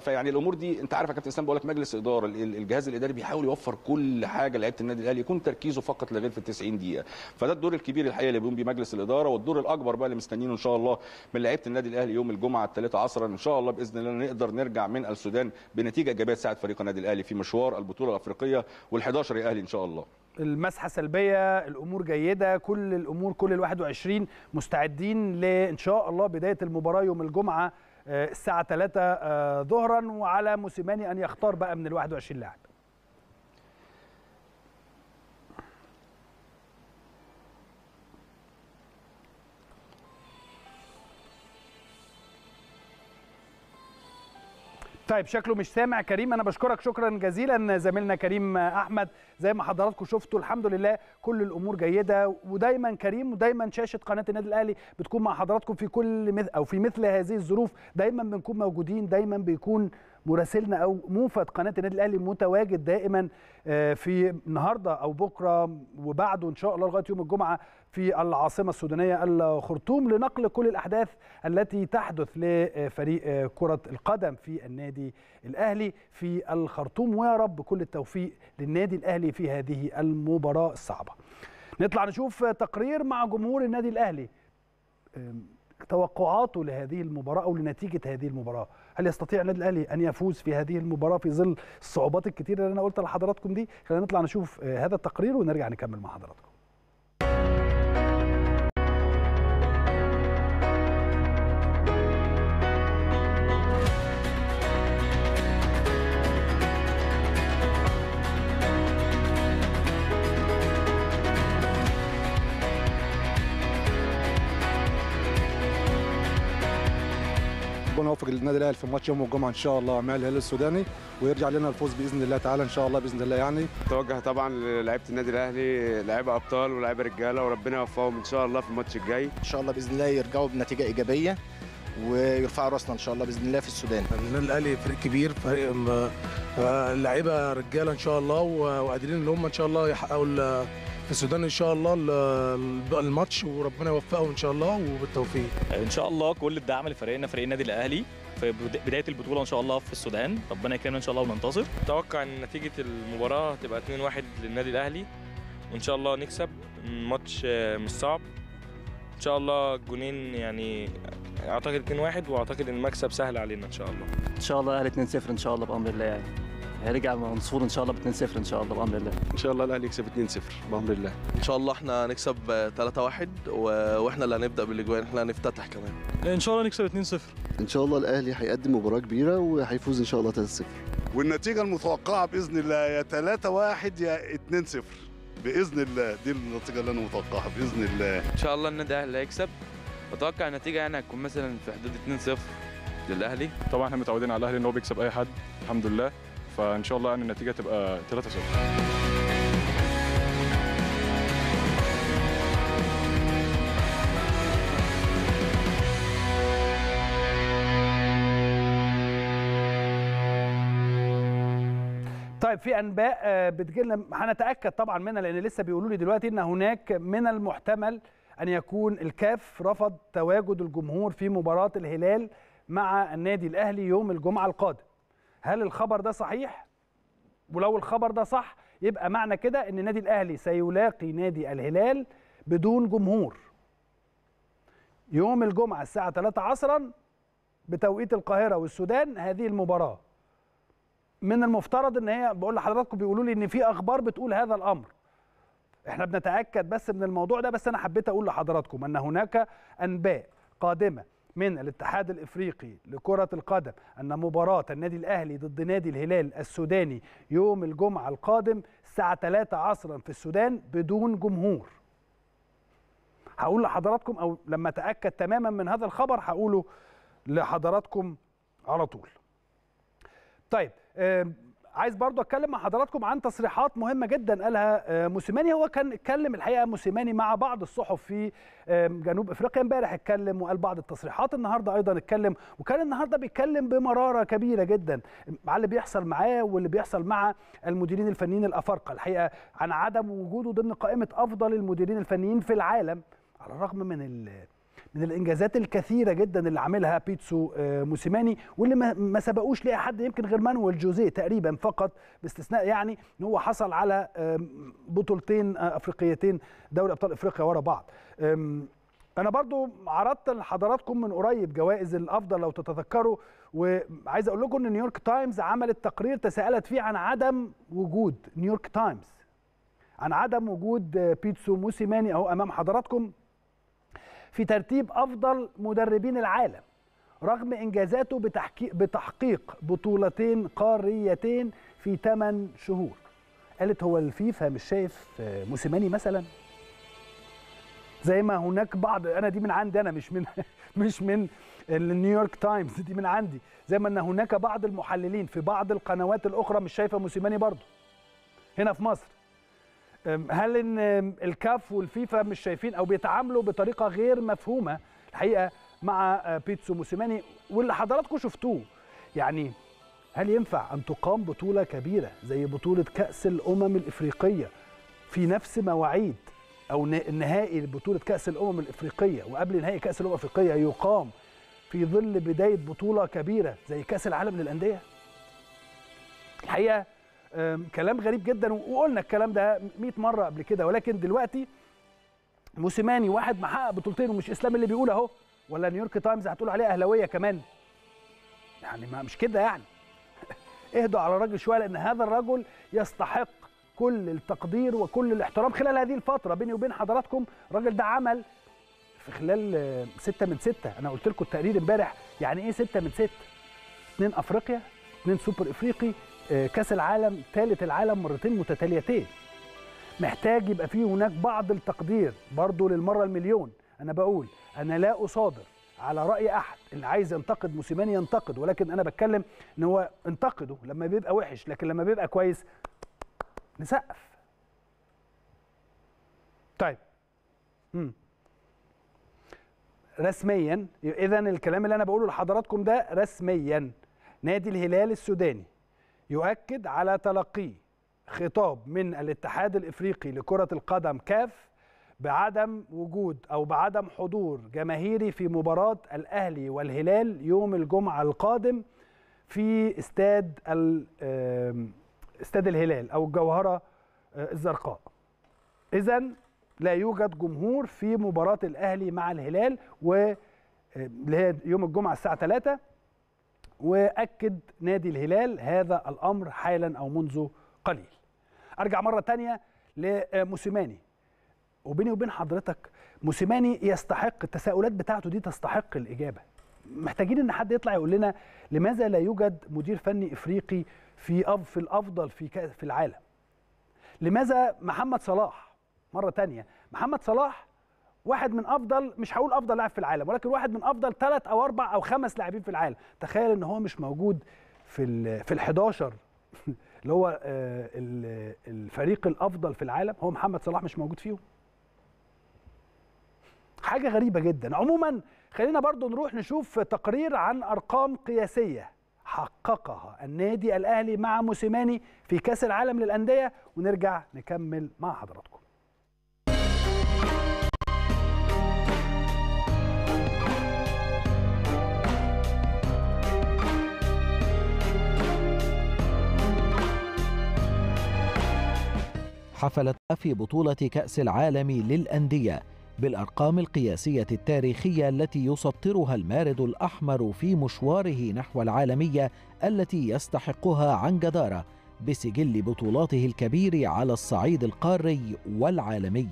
فيعني الامور دي انت عارف يا كابتن اسلام بقول لك مجلس اداره الجهاز الاداري بيحاول يوفر كل حاجه لعيبه النادي الاهلي يكون تركيزه فقط لا غير في ال 90 دقيقه فده الدور الكبير الحقيقه اللي بيقوم بيه مجلس الاداره والدور الاكبر بقى اللي مستنيينه ان شاء الله من لعيبه النادي الاهلي يوم الجمعه الثلاثة عصرا ان شاء الله باذن الله نقدر نرجع من السودان بنتيجه ايجابيه تساعد فريق النادي الاهلي في مشوار البطوله الافريقيه وال11 يا اهلي ان شاء الله المسحه سلبيه الامور جيده كل الامور كل ال 21 مستعدين لان شاء الله بدايه المباراه يوم الجمعه آه، الساعه 3 آه، ظهرا وعلى موسيماني ان يختار بقى من ال 21 لاعب طيب شكله مش سامع كريم انا بشكرك شكرا جزيلا زميلنا كريم احمد زي ما حضراتكم شفتوا الحمد لله كل الامور جيده ودايما كريم ودايما شاشه قناه النادي الاهلي بتكون مع حضراتكم في كل مثل او في مثل هذه الظروف دايما بنكون موجودين دايما بيكون مراسلنا او موفد قناه النادي الاهلي متواجد دائما آه، في النهارده او بكره وبعده ان شاء الله لغايه يوم الجمعه في العاصمه السودانيه الخرطوم لنقل كل الاحداث التي تحدث لفريق آه، كره القدم في النادي الاهلي في الخرطوم ويا رب كل التوفيق للنادي الاهلي في هذه المباراه الصعبه. نطلع نشوف تقرير مع جمهور النادي الاهلي توقعاته لهذه المباراه او لنتيجه هذه المباراه. هل يستطيع النادي الاهلي ان يفوز في هذه المباراه في ظل الصعوبات الكتيره اللي انا قلت لحضراتكم دي خلينا نطلع نشوف آه، هذا التقرير ونرجع نكمل مع حضراتكم النادي الاهلي في ماتش يوم الجمعه ان شاء الله مع الهلال السوداني ويرجع لنا الفوز باذن الله تعالى ان شاء الله باذن الله يعني توجه طبعا للاعيبه النادي الاهلي لعيبه ابطال ولاعيبه رجاله وربنا يوفقهم ان شاء الله في الماتش الجاي ان شاء الله باذن الله يرجعوا بنتيجه ايجابيه ويرفعوا راسنا ان شاء الله باذن الله في السودان النادي الاهلي فريق كبير فريق لعيبه رجاله ان شاء الله وقادرين ان هم ان شاء الله يحققوا في السودان ان شاء الله الماتش وربنا يوفقهم ان شاء الله وبالتوفيق ان شاء الله كل الدعم لفريقنا فريق النادي الاهلي في بدايه البطوله ان شاء الله في السودان ربنا يكرمنا ان شاء الله وننتظر اتوقع ان نتيجه المباراه هتبقى 2-1 للنادي الاهلي وان شاء الله نكسب ماتش مش صعب ان شاء الله الجونين يعني اعتقد 2-1 واعتقد ان المكسب سهل علينا ان شاء الله ان شاء الله اهلي 2-0 ان شاء الله بامر الله يعني رجع منصور ان شاء الله ب 2 0 ان شاء الله بامر الله ان شاء الله الاهلي يكسب 2 0 بامر الله ان شاء الله احنا هنكسب 3 1 واحنا اللي هنبدا بالاجوان احنا هنفتتح كمان ان شاء الله نكسب 2 0 ان شاء الله الاهلي هيقدم مباراه كبيره وهيفوز ان شاء الله 3 0 والنتيجه المتوقعه باذن الله يا 3 1 يا 2 0 باذن الله دي النتيجه اللي انا متوقعها باذن الله ان شاء الله النادي الاهلي هيكسب اتوقع النتيجه يعني هتكون مثلا في حدود 2 0 للاهلي طبعا احنا متعودين على الاهلي ان هو بيكسب اي حد الحمد لله فان شاء الله يعني النتيجه تبقى 3-0 طيب في انباء آه، بتجيلنا هنتاكد طبعا منها لان لسه بيقولوا لي دلوقتي ان هناك من المحتمل ان يكون الكاف رفض تواجد الجمهور في مباراه الهلال مع النادي الاهلي يوم الجمعه القادم هل الخبر ده صحيح؟ ولو الخبر ده صح يبقى معنى كده ان النادي الاهلي سيلاقي نادي الهلال بدون جمهور يوم الجمعه الساعه 3 عصرا بتوقيت القاهره والسودان هذه المباراه من المفترض ان هي بقول لحضراتكم بيقولوا لي ان في اخبار بتقول هذا الامر احنا بنتاكد بس من الموضوع ده بس انا حبيت اقول لحضراتكم ان هناك انباء قادمه من الاتحاد الافريقي لكره القدم ان مباراه النادي الاهلي ضد نادي الهلال السوداني يوم الجمعه القادم الساعه 3 عصرا في السودان بدون جمهور هقول لحضراتكم او لما اتاكد تماما من هذا الخبر هقوله لحضراتكم على طول طيب عايز برضو اتكلم مع حضراتكم عن تصريحات مهمه جدا قالها آه، موسيماني هو كان اتكلم الحقيقه موسيماني مع بعض الصحف في آه، جنوب افريقيا امبارح اتكلم وقال بعض التصريحات النهارده ايضا اتكلم وكان النهارده بيتكلم بمراره كبيره جدا على اللي بيحصل معاه واللي بيحصل مع المديرين الفنيين الافارقه الحقيقه عن عدم وجوده ضمن قائمه افضل المديرين الفنيين في العالم على الرغم من من الانجازات الكثيره جدا اللي عاملها بيتسو آه، موسيماني واللي ما سبقوش ليها حد يمكن غير مانويل جوزيه تقريبا فقط باستثناء يعني ان هو حصل على بطولتين آه، افريقيتين دوري ابطال افريقيا ورا بعض انا برضو عرضت لحضراتكم من قريب جوائز الافضل لو تتذكروا وعايز اقول لكم ان نيويورك تايمز عملت تقرير تساءلت فيه عن عدم وجود نيويورك تايمز عن عدم وجود آه، بيتسو موسيماني اهو امام حضراتكم في ترتيب أفضل مدربين العالم رغم إنجازاته بتحقيق بطولتين قاريتين في 8 شهور قالت هو الفيفا مش شايف موسيماني مثلا زي ما هناك بعض انا دي من عندي انا مش من مش من النيويورك تايمز دي من عندي زي ما ان هناك بعض المحللين في بعض القنوات الاخرى مش شايفه موسيماني برضه هنا في مصر هل ان الكاف والفيفا مش شايفين او بيتعاملوا بطريقه غير مفهومه الحقيقه مع أه، بيتسو موسيماني واللي حضراتكم شفتوه يعني هل ينفع ان تقام بطوله كبيره زي بطوله كاس الامم الافريقيه في نفس مواعيد او نهائي بطوله كاس الامم الافريقيه وقبل نهائي كاس الامم الافريقيه يقام في ظل بدايه بطوله كبيره زي كاس العالم للانديه الحقيقه كلام غريب جدا وقلنا الكلام ده 100 مره قبل كده ولكن دلوقتي موسيماني واحد محقق بطولتين ومش اسلام اللي بيقول اهو ولا نيويورك تايمز هتقول عليه اهلاويه كمان يعني ما مش كده يعني اهدوا على الراجل شويه لان هذا الرجل يستحق كل التقدير وكل الاحترام خلال هذه الفتره بيني وبين حضراتكم الراجل ده عمل في خلال آه، ستة من ستة انا قلت لكم التقرير امبارح يعني ايه ستة من ستة اثنين افريقيا اثنين سوبر افريقي آه، كاس العالم ثالث العالم مرتين متتاليتين محتاج يبقى فيه هناك بعض التقدير برضه للمره المليون انا بقول انا لا اصادر على راي احد اللي عايز ينتقد موسيماني ينتقد ولكن انا بتكلم ان هو انتقده لما بيبقى وحش لكن لما بيبقى كويس نسقف طيب مم. رسميا اذا الكلام اللي انا بقوله لحضراتكم ده رسميا نادي الهلال السوداني يؤكد على تلقيه خطاب من الاتحاد الافريقي لكره القدم كاف بعدم وجود او بعدم حضور جماهيري في مباراه الاهلي والهلال يوم الجمعه القادم في استاد استاد الهلال او الجوهره آه، الزرقاء. اذا لا يوجد جمهور في مباراه الاهلي مع الهلال و آه، اللي هي يوم الجمعه الساعه 3 وأكد نادي الهلال هذا الأمر حالا أو منذ قليل أرجع مرة تانية لموسيماني وبيني وبين حضرتك موسيماني يستحق التساؤلات بتاعته دي تستحق الإجابة محتاجين ان حد يطلع يقول لنا لماذا لا يوجد مدير فني افريقي في في الافضل في في العالم لماذا محمد صلاح مره تانية محمد صلاح واحد من افضل مش هقول افضل لاعب في العالم ولكن واحد من افضل ثلاث او اربع او خمس لاعبين في العالم تخيل ان هو مش موجود في ال في ال 11 اللي هو آه، الفريق الافضل في العالم هو محمد صلاح مش موجود فيهم حاجه غريبه جدا عموما خلينا برضو نروح نشوف تقرير عن ارقام قياسيه حققها النادي الاهلي مع موسيماني في كاس العالم للانديه ونرجع نكمل مع حضراتكم حفلت في بطولة كأس العالم للأندية بالأرقام القياسية التاريخية التي يسطرها المارد الأحمر في مشواره نحو العالمية التي يستحقها عن جدارة بسجل بطولاته الكبير على الصعيد القاري والعالمي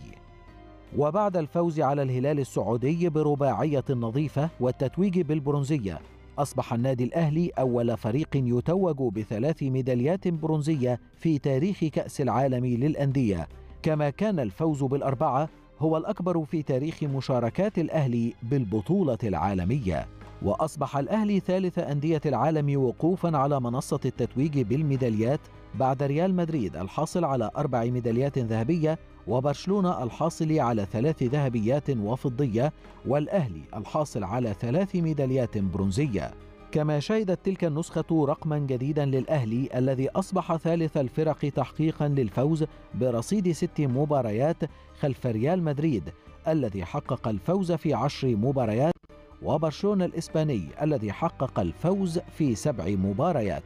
وبعد الفوز على الهلال السعودي برباعية نظيفة والتتويج بالبرونزية أصبح النادي الأهلي أول فريق يتوج بثلاث ميداليات برونزية في تاريخ كأس العالم للأندية كما كان الفوز بالأربعة هو الأكبر في تاريخ مشاركات الأهلي بالبطولة العالمية وأصبح الأهلي ثالث أندية العالم وقوفا على منصة التتويج بالميداليات بعد ريال مدريد الحاصل على أربع ميداليات ذهبية وبرشلونة الحاصل على ثلاث ذهبيات وفضية والأهلي الحاصل على ثلاث ميداليات برونزية كما شهدت تلك النسخة رقما جديدا للأهلي الذي أصبح ثالث الفرق تحقيقا للفوز برصيد ست مباريات خلف ريال مدريد الذي حقق الفوز في عشر مباريات وبرشلونة الإسباني الذي حقق الفوز في سبع مباريات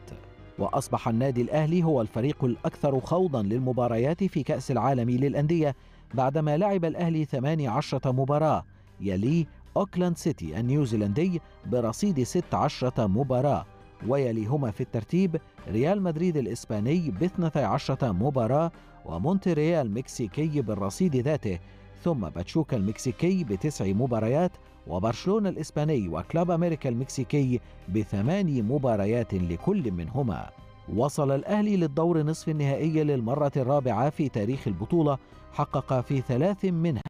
وأصبح النادي الأهلي هو الفريق الأكثر خوضا للمباريات في كأس العالم للأندية بعدما لعب الأهلي 18 مباراة يليه أوكلاند سيتي النيوزيلندي برصيد 16 مباراة ويليهما في الترتيب ريال مدريد الإسباني ب 12 مباراة ومونتريال المكسيكي بالرصيد ذاته ثم باتشوكا المكسيكي بتسع مباريات وبرشلونة الإسباني وكلاب أمريكا المكسيكي بثماني مباريات لكل منهما وصل الأهلي للدور نصف النهائي للمرة الرابعة في تاريخ البطولة حقق في ثلاث منها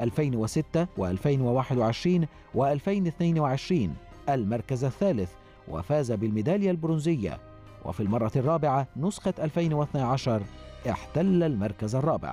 2006 و2021 و2022 المركز الثالث وفاز بالميدالية البرونزية وفي المرة الرابعة نسخة 2012 احتل المركز الرابع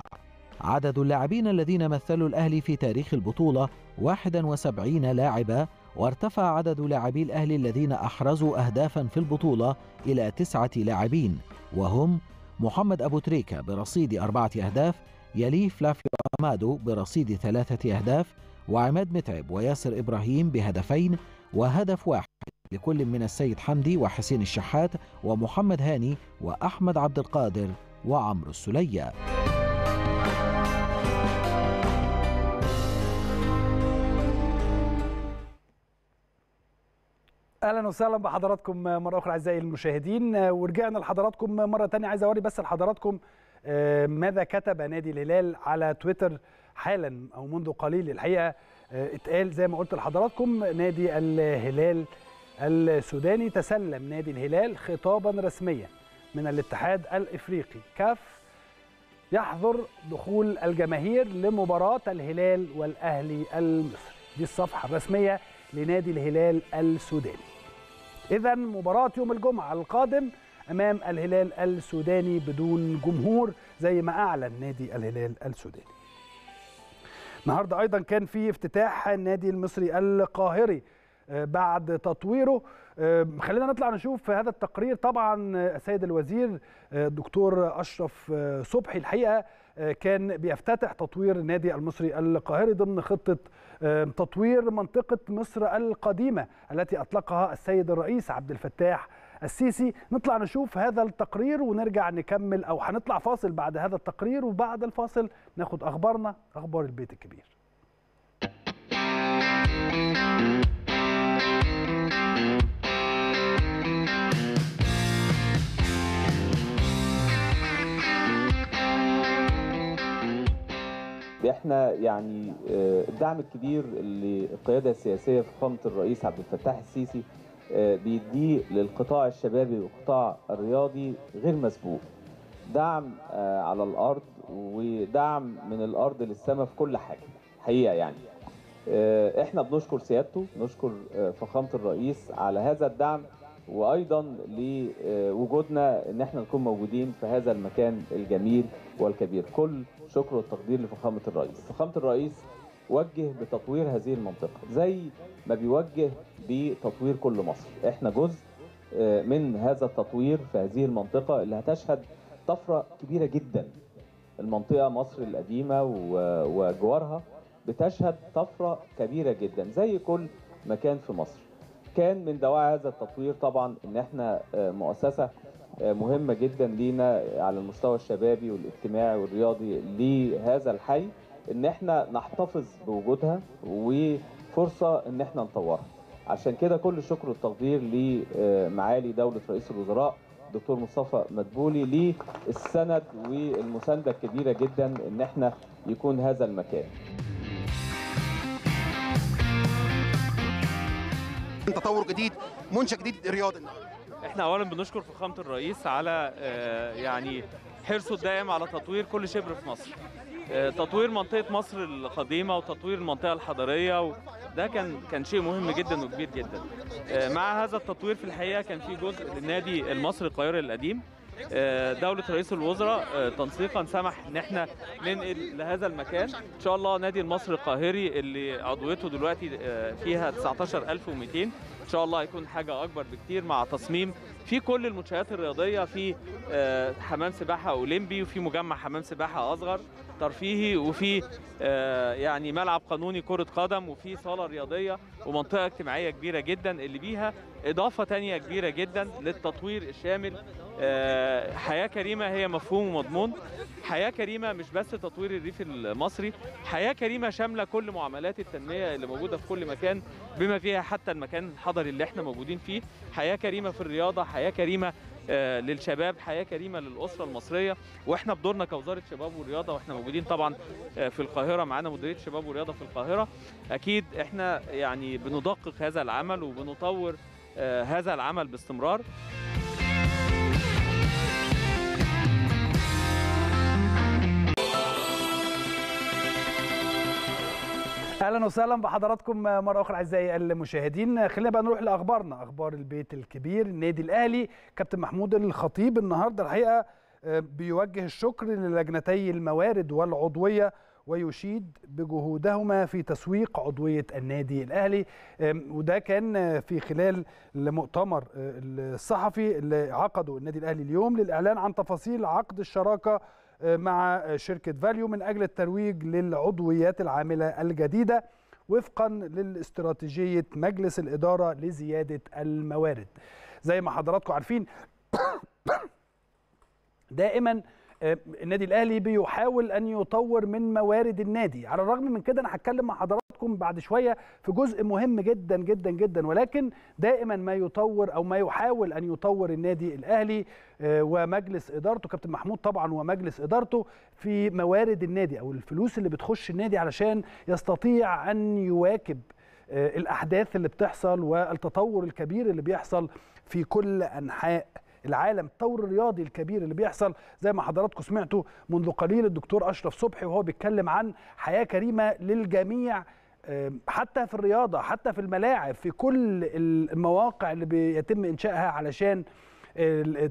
عدد اللاعبين الذين مثلوا الأهلي في تاريخ البطولة 71 لاعبا وارتفع عدد لاعبي الأهلي الذين أحرزوا أهدافا في البطولة إلى تسعة لاعبين وهم محمد أبو تريكة برصيد أربعة أهداف يليه فلافيو أمادو برصيد ثلاثة أهداف وعماد متعب وياسر إبراهيم بهدفين وهدف واحد لكل من السيد حمدي وحسين الشحات ومحمد هاني وأحمد عبد القادر وعمرو السليه اهلا وسهلا بحضراتكم مره اخرى اعزائي المشاهدين ورجعنا لحضراتكم مره ثانيه عايز اوري بس لحضراتكم آه، ماذا كتب نادي الهلال على تويتر حالا او منذ قليل الحقيقه آه، اتقال زي ما قلت لحضراتكم نادي الهلال السوداني تسلم نادي الهلال خطابا رسميا من الاتحاد الافريقي كاف يحظر دخول الجماهير لمباراه الهلال والاهلي المصري دي الصفحه الرسميه لنادي الهلال السوداني إذا مباراة يوم الجمعة القادم أمام الهلال السوداني بدون جمهور زي ما أعلن نادي الهلال السوداني النهارده أيضا كان في افتتاح النادي المصري القاهري آه، بعد تطويره آه، خلينا نطلع نشوف هذا التقرير طبعا آه، السيد الوزير الدكتور أشرف صبحي الحقيقة كان بيفتتح تطوير النادي المصري القاهري ضمن خطه تطوير منطقه مصر القديمه التي اطلقها السيد الرئيس عبد الفتاح السيسي نطلع نشوف هذا التقرير ونرجع نكمل او هنطلع فاصل بعد هذا التقرير وبعد الفاصل ناخد اخبارنا اخبار البيت الكبير احنا يعني آه، الدعم الكبير اللي القياده السياسيه في فخامه الرئيس عبد الفتاح السيسي آه، بيديه للقطاع الشبابي والقطاع الرياضي غير مسبوق دعم آه، على الارض ودعم من الارض للسماء في كل حاجه حقيقه يعني احنا بنشكر سيادته نشكر فخامه الرئيس على هذا الدعم وايضا لوجودنا ان احنا نكون موجودين في هذا المكان الجميل والكبير كل شكر والتقدير لفخامه الرئيس فخامه الرئيس وجه بتطوير هذه المنطقه زي ما بيوجه بتطوير كل مصر احنا جزء آه، من هذا التطوير في هذه المنطقه اللي هتشهد طفره كبيره جدا المنطقه مصر القديمه وجوارها بتشهد طفره كبيره جدا زي كل مكان في مصر كان من دواعي هذا التطوير طبعا ان احنا آه، مؤسسه آه، مهمه جدا لينا على المستوى الشبابي والاجتماعي والرياضي لهذا الحي ان احنا نحتفظ بوجودها وفرصه ان احنا نطورها عشان كده كل الشكر والتقدير لمعالي آه، دوله رئيس الوزراء دكتور مصطفى مدبولي للسند والمسانده الكبيره جدا ان احنا يكون هذا المكان تطور جديد منشا جديد رياضي النهارده احنا اولا بنشكر فخامه الرئيس على آه، يعني حرصه الدائم على تطوير كل شبر في مصر آه، تطوير منطقه مصر القديمه وتطوير المنطقه الحضريه ده كان كان شيء مهم جدا وكبير جدا آه، مع هذا التطوير في الحقيقه كان في جزء للنادي المصري القاهره القديم آه، دوله رئيس الوزراء آه، تنسيقا سمح ان احنا ننقل لهذا المكان ان شاء الله نادي المصري القاهري اللي عضويته دلوقتي آه، فيها 19200 ان شاء الله هيكون حاجه اكبر بكتير مع تصميم في كل المنشآت الرياضيه في حمام سباحه اولمبي وفي مجمع حمام سباحه اصغر ترفيهي وفي آه، يعني ملعب قانوني كرة قدم وفي صالة رياضية ومنطقة اجتماعية كبيرة جدا اللي بيها إضافة تانية كبيرة جدا للتطوير الشامل آه، حياة كريمة هي مفهوم ومضمون حياة كريمة مش بس تطوير الريف المصري حياة كريمة شاملة كل معاملات التنمية اللي موجودة في كل مكان بما فيها حتى المكان الحضري اللي احنا موجودين فيه حياة كريمة في الرياضة حياة كريمة آه، للشباب حياه كريمه للاسره المصريه واحنا بدورنا كوزاره شباب ورياضه واحنا موجودين طبعا آه، في القاهره معانا مديريه شباب ورياضه في القاهره اكيد احنا يعني بندقق هذا العمل وبنطور آه، هذا العمل باستمرار اهلا وسهلا بحضراتكم مره اخرى اعزائي المشاهدين خلينا بقى نروح لاخبارنا اخبار البيت الكبير النادي الاهلي كابتن محمود الخطيب النهارده الحقيقه آه، بيوجه الشكر للجنتي الموارد والعضويه ويشيد بجهودهما في تسويق عضوية النادي الأهلي وده كان في خلال المؤتمر آه، الصحفي اللي عقده النادي الأهلي اليوم للإعلان عن تفاصيل عقد الشراكة آه، مع شركة فاليو من أجل الترويج للعضويات العاملة الجديدة وفقا للاستراتيجية مجلس الإدارة لزيادة الموارد زي ما حضراتكم عارفين دائما آه، النادي الأهلي بيحاول أن يطور من موارد النادي على الرغم من كده أنا هتكلم مع حضراتكم تكون بعد شويه في جزء مهم جدا جدا جدا ولكن دائما ما يطور او ما يحاول ان يطور النادي الاهلي آه، ومجلس ادارته كابتن محمود طبعا ومجلس ادارته في موارد النادي او الفلوس اللي بتخش النادي علشان يستطيع ان يواكب آه، الاحداث اللي بتحصل والتطور الكبير اللي بيحصل في كل انحاء العالم التطور الرياضي الكبير اللي بيحصل زي ما حضراتكم سمعتوا منذ قليل الدكتور اشرف صبحي وهو بيتكلم عن حياه كريمه للجميع حتى في الرياضه حتى في الملاعب في كل المواقع اللي بيتم انشائها علشان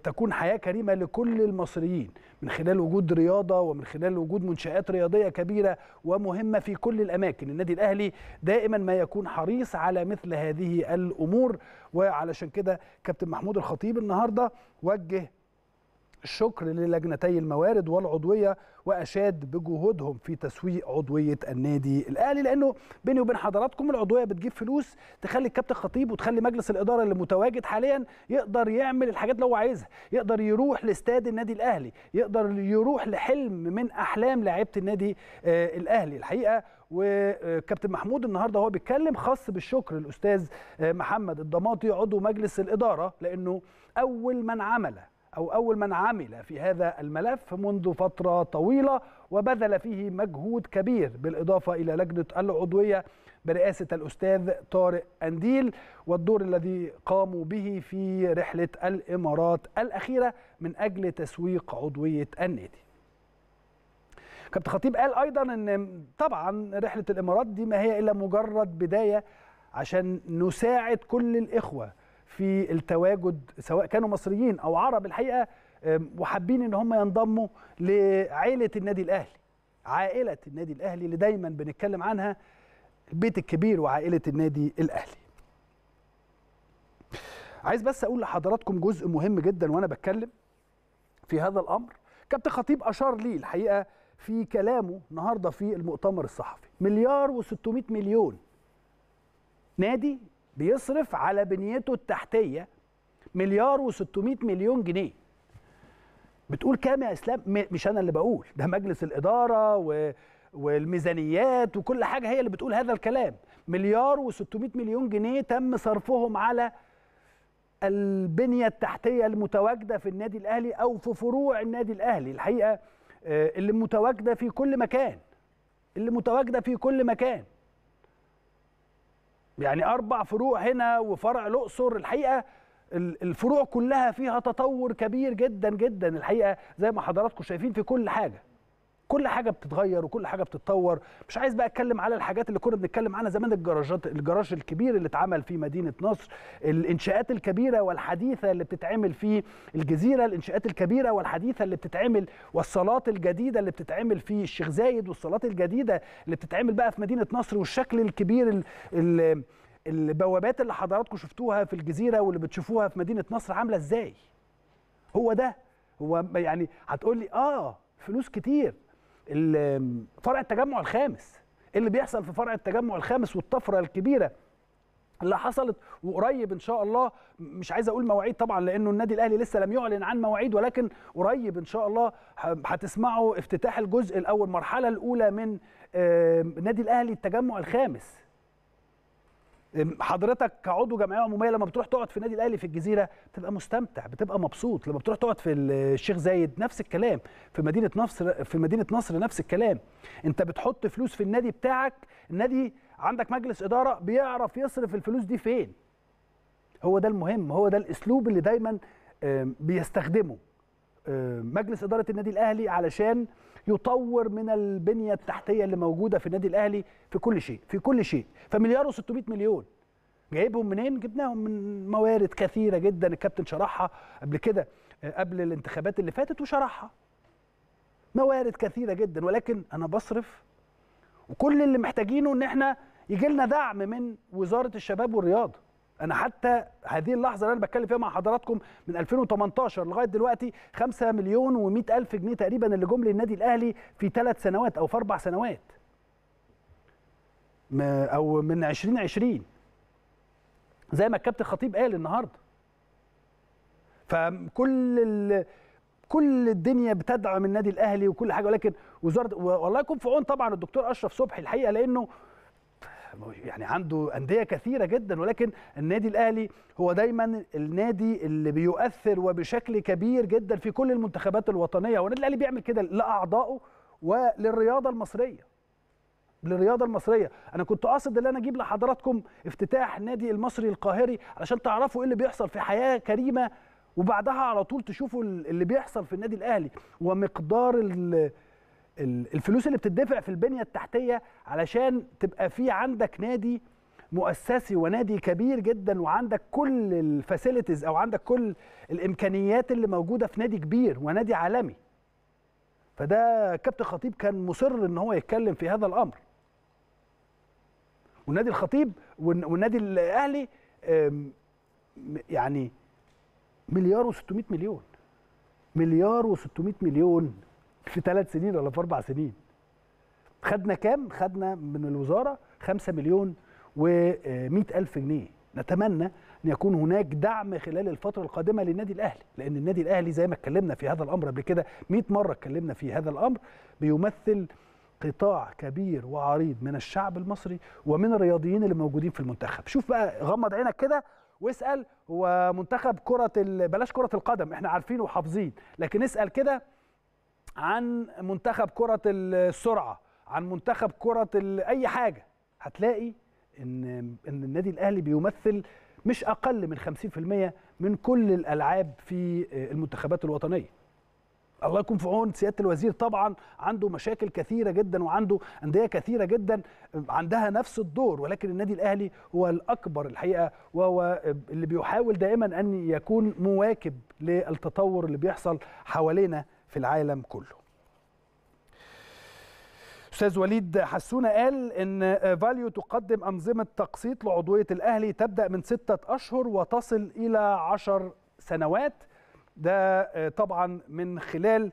تكون حياه كريمه لكل المصريين من خلال وجود رياضه ومن خلال وجود منشات رياضيه كبيره ومهمه في كل الاماكن، النادي الاهلي دائما ما يكون حريص على مثل هذه الامور وعلشان كده كابتن محمود الخطيب النهارده وجه الشكر للجنتي الموارد والعضويه واشاد بجهودهم في تسويق عضويه النادي الاهلي لانه بيني وبين حضراتكم العضويه بتجيب فلوس تخلي الكابتن خطيب وتخلي مجلس الاداره اللي متواجد حاليا يقدر يعمل الحاجات اللي هو عايزها يقدر يروح لاستاد النادي الاهلي يقدر يروح لحلم من احلام لعيبه النادي آه، الاهلي الحقيقه وكابتن محمود النهارده هو بيتكلم خاص بالشكر الاستاذ آه، محمد الضماطي عضو مجلس الاداره لانه اول من عمل أو أول من عمل في هذا الملف منذ فترة طويلة وبذل فيه مجهود كبير بالإضافة إلى لجنة العضوية برئاسة الأستاذ طارق أنديل والدور الذي قاموا به في رحلة الإمارات الأخيرة من أجل تسويق عضوية النادي كابتن خطيب قال ايضا ان طبعا رحله الامارات دي ما هي الا مجرد بدايه عشان نساعد كل الاخوه في التواجد سواء كانوا مصريين او عرب الحقيقه وحابين ان هم ينضموا لعائله النادي الاهلي عائله النادي الاهلي اللي دايما بنتكلم عنها البيت الكبير وعائله النادي الاهلي عايز بس اقول لحضراتكم جزء مهم جدا وانا بتكلم في هذا الامر كابتن خطيب اشار لي الحقيقه في كلامه النهارده في المؤتمر الصحفي مليار و600 مليون نادي بيصرف على بنيته التحتيه مليار و600 مليون جنيه بتقول كام يا اسلام مش انا اللي بقول ده مجلس الاداره و... والميزانيات وكل حاجه هي اللي بتقول هذا الكلام مليار و600 مليون جنيه تم صرفهم على البنيه التحتيه المتواجده في النادي الاهلي او في فروع النادي الاهلي الحقيقه آه، اللي متواجده في كل مكان اللي متواجده في كل مكان يعني اربع فروع هنا وفرع الاقصر الحقيقه الفروع كلها فيها تطور كبير جدا جدا الحقيقه زي ما حضراتكم شايفين في كل حاجه كل حاجه بتتغير وكل حاجه بتتطور مش عايز بقى اتكلم على الحاجات اللي كنا بنتكلم عنها زمان الجراجات الجراج الكبير اللي اتعمل في مدينه نصر الانشاءات الكبيره والحديثه اللي بتتعمل في الجزيره الانشاءات الكبيره والحديثه اللي بتتعمل والصالات الجديده اللي بتتعمل في الشيخ زايد والصالات الجديده اللي بتتعمل بقى في مدينه نصر والشكل الكبير ال ال البوابات اللي حضراتكم شفتوها في الجزيره واللي بتشوفوها في مدينه نصر عامله ازاي هو ده هو يعني هتقول لي اه فلوس كتير فرع التجمع الخامس إيه اللي بيحصل في فرع التجمع الخامس والطفره الكبيره اللي حصلت وقريب ان شاء الله مش عايز اقول مواعيد طبعا لانه النادي الاهلي لسه لم يعلن عن مواعيد ولكن قريب ان شاء الله هتسمعوا افتتاح الجزء الاول المرحله الاولى من النادي الاهلي التجمع الخامس حضرتك كعضو جمعيه عموميه لما بتروح تقعد في النادي الاهلي في الجزيره بتبقى مستمتع بتبقى مبسوط لما بتروح تقعد في الشيخ زايد نفس الكلام في مدينه نصر في مدينه نصر نفس الكلام انت بتحط فلوس في النادي بتاعك النادي عندك مجلس اداره بيعرف يصرف الفلوس دي فين هو ده المهم هو ده الاسلوب اللي دايما بيستخدمه مجلس اداره النادي الاهلي علشان يطور من البنيه التحتيه اللي موجوده في النادي الاهلي في كل شيء في كل شيء فمليار و600 مليون جايبهم منين جبناهم من موارد كثيره جدا الكابتن شرحها قبل كده آه، قبل الانتخابات اللي فاتت وشرحها موارد كثيره جدا ولكن انا بصرف وكل اللي محتاجينه ان احنا يجي لنا دعم من وزاره الشباب والرياضه انا حتى هذه اللحظه اللي انا بتكلم فيها مع حضراتكم من 2018 لغايه دلوقتي 5 مليون و100 الف جنيه تقريبا اللي جم للنادي الاهلي في ثلاث سنوات او في اربع سنوات او من 2020 زي ما الكابتن خطيب قال النهارده فكل ال... كل الدنيا بتدعم النادي الاهلي وكل حاجه ولكن وزاره والله يكون في عون طبعا الدكتور اشرف صبحي الحقيقه لانه يعني عنده انديه كثيره جدا ولكن النادي الاهلي هو دايما النادي اللي بيؤثر وبشكل كبير جدا في كل المنتخبات الوطنيه والنادي الاهلي بيعمل كده لاعضائه وللرياضه المصريه للرياضه المصريه انا كنت قاصد ان انا اجيب لحضراتكم افتتاح نادي المصري القاهري علشان تعرفوا ايه اللي بيحصل في حياه كريمه وبعدها على طول تشوفوا اللي بيحصل في النادي الاهلي ومقدار الفلوس اللي بتدفع في البنيه التحتيه علشان تبقى في عندك نادي مؤسسي ونادي كبير جدا وعندك كل الفاسيلتيز او عندك كل الامكانيات اللي موجوده في نادي كبير ونادي عالمي فده كابتن خطيب كان مصر ان هو يتكلم في هذا الامر والنادي الخطيب والنادي الاهلي يعني مليار و600 مليون مليار و600 مليون في ثلاث سنين ولا في اربع سنين خدنا كام خدنا من الوزاره 5 مليون و100 الف جنيه نتمنى ان يكون هناك دعم خلال الفتره القادمه للنادي الاهلي لان النادي الاهلي زي ما اتكلمنا في هذا الامر قبل كده 100 مره اتكلمنا في هذا الامر بيمثل قطاع كبير وعريض من الشعب المصري ومن الرياضيين اللي موجودين في المنتخب شوف بقى غمض عينك كده واسال هو منتخب كره بلاش كره القدم احنا عارفين وحافظين لكن اسال كده عن منتخب كره السرعه عن منتخب كره اي حاجه هتلاقي ان ان النادي الاهلي بيمثل مش اقل من 50% من كل الالعاب في المنتخبات الوطنيه الله يكون في عون سياده الوزير طبعا عنده مشاكل كثيره جدا وعنده انديه كثيره جدا عندها نفس الدور ولكن النادي الاهلي هو الاكبر الحقيقه وهو اللي بيحاول دائما ان يكون مواكب للتطور اللي بيحصل حوالينا في العالم كله استاذ وليد حسونه قال ان فاليو تقدم انظمه تقسيط لعضويه الاهلي تبدا من سته اشهر وتصل الى عشر سنوات ده طبعا من خلال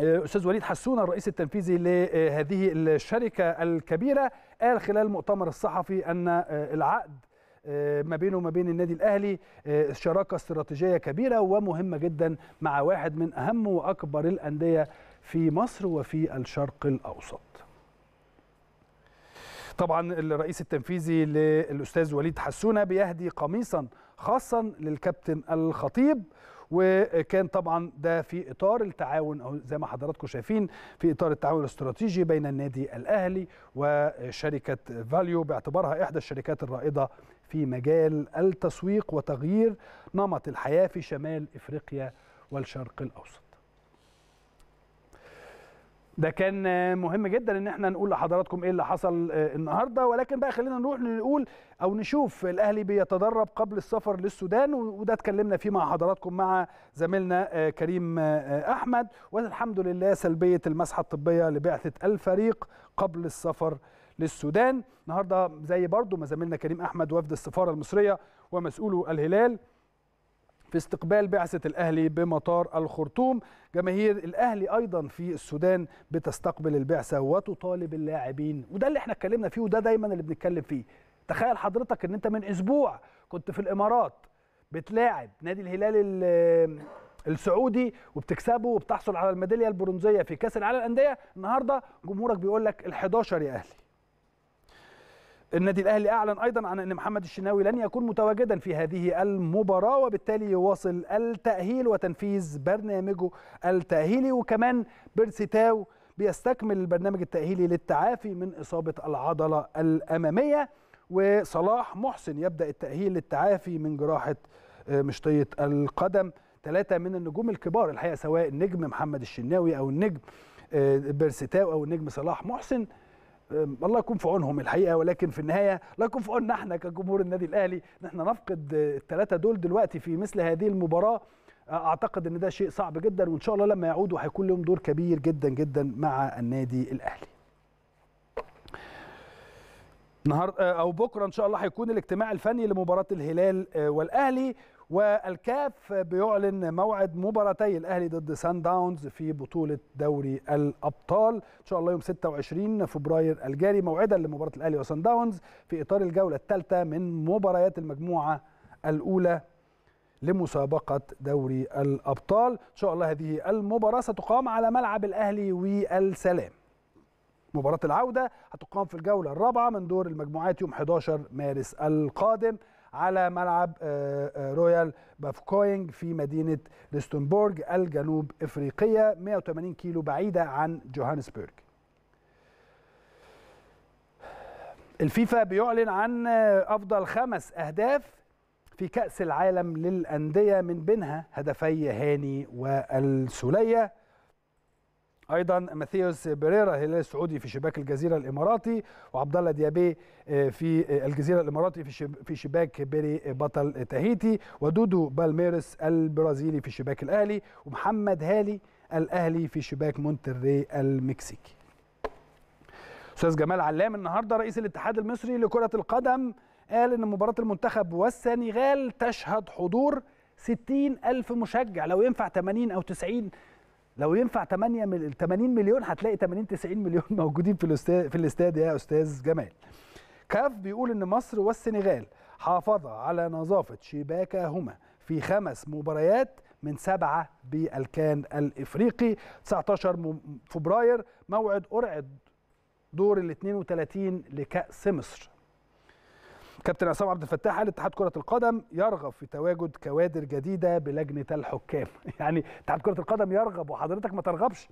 استاذ وليد حسونه الرئيس التنفيذي لهذه الشركه الكبيره قال خلال المؤتمر الصحفي ان العقد آه، ما بينه وما بين النادي الاهلي آه، شراكه استراتيجيه كبيره ومهمه جدا مع واحد من اهم واكبر الانديه في مصر وفي الشرق الاوسط طبعا الرئيس التنفيذي للاستاذ وليد حسونه بيهدي قميصا خاصا للكابتن الخطيب وكان طبعا ده في اطار التعاون او زي ما حضراتكم شايفين في اطار التعاون الاستراتيجي بين النادي الاهلي وشركه فاليو باعتبارها احدى الشركات الرائده في مجال التسويق وتغيير نمط الحياة في شمال إفريقيا والشرق الأوسط ده كان مهم جدا ان احنا نقول لحضراتكم ايه اللي حصل آه، النهارده ولكن بقى خلينا نروح نقول او نشوف الاهلي بيتدرب قبل السفر للسودان وده اتكلمنا فيه مع حضراتكم مع زميلنا آه، كريم آه، احمد والحمد لله سلبيه المسحه الطبيه لبعثه الفريق قبل السفر للسودان النهارده زي برضو ما زميلنا كريم احمد وفد السفاره المصريه ومسؤولو الهلال في استقبال بعثة الأهلي بمطار الخرطوم جماهير الأهلي أيضا في السودان بتستقبل البعثة وتطالب اللاعبين وده اللي احنا اتكلمنا فيه وده دايما اللي بنتكلم فيه تخيل حضرتك ان انت من اسبوع كنت في الامارات بتلاعب نادي الهلال السعودي وبتكسبه وبتحصل على الميداليه البرونزيه في كاس العالم للانديه النهارده جمهورك بيقول لك ال11 يا اهلي النادي الاهلي اعلن ايضا عن ان محمد الشناوي لن يكون متواجدا في هذه المباراه وبالتالي يواصل التاهيل وتنفيذ برنامجه التاهيلي وكمان بيرسيتاو بيستكمل البرنامج التاهيلي للتعافي من اصابه العضله الاماميه وصلاح محسن يبدا التاهيل للتعافي من جراحه آه، مشطيه القدم ثلاثه من النجوم الكبار الحقيقه سواء النجم محمد الشناوي او النجم آه، بيرسيتاو او النجم صلاح محسن الله يكون في عونهم الحقيقه ولكن في النهايه الله يكون في عوننا احنا كجمهور النادي الاهلي ان احنا نفقد الثلاثه دول دلوقتي في مثل هذه المباراه اعتقد ان ده شيء صعب جدا وان شاء الله لما يعودوا هيكون لهم دور كبير جدا جدا مع النادي الاهلي النهارده او بكره ان شاء الله هيكون الاجتماع الفني لمباراه الهلال والاهلي والكاف بيعلن موعد مباراتي الاهلي ضد سان داونز في بطوله دوري الابطال ان شاء الله يوم 26 فبراير الجاري موعدا لمباراه الاهلي وسان داونز في اطار الجوله الثالثه من مباريات المجموعه الاولى لمسابقة دوري الأبطال إن شاء الله هذه المباراة ستقام على ملعب الأهلي والسلام مباراة العودة هتقام في الجولة الرابعة من دور المجموعات يوم 11 مارس القادم على ملعب آه، آه، رويال بافكوينج في مدينة لستنبورغ الجنوب إفريقية 180 كيلو بعيدة عن جوهانسبورغ الفيفا بيعلن عن آه، أفضل خمس أهداف في كأس العالم للأندية من بينها هدفي هاني والسولية ايضا ماثيوس بيريرا الهلال السعودي في شباك الجزيره الاماراتي وعبد الله ديابي آه، في آه، الجزيره الاماراتي في شباك بيري بطل تاهيتي ودودو بالميرس البرازيلي في شباك الاهلي ومحمد هالي الاهلي في شباك مونتري المكسيكي استاذ جمال علام النهارده رئيس الاتحاد المصري لكره القدم قال ان مباراه المنتخب والسنغال تشهد حضور 60 ألف مشجع لو ينفع 80 أو 90 لو ينفع 8 80 مليون هتلاقي 80 90 مليون موجودين في الاستاد في الاستاد يا استاذ جمال كاف بيقول ان مصر والسنغال حافظا على نظافه شباكهما في خمس مباريات من سبعة بالكان الإفريقي 19 فبراير موعد قرعة دور ال 32 لكأس مصر كابتن عصام عبد الفتاح قال اتحاد كره القدم يرغب في تواجد كوادر جديده بلجنه الحكام يعني اتحاد كره القدم يرغب وحضرتك ما ترغبش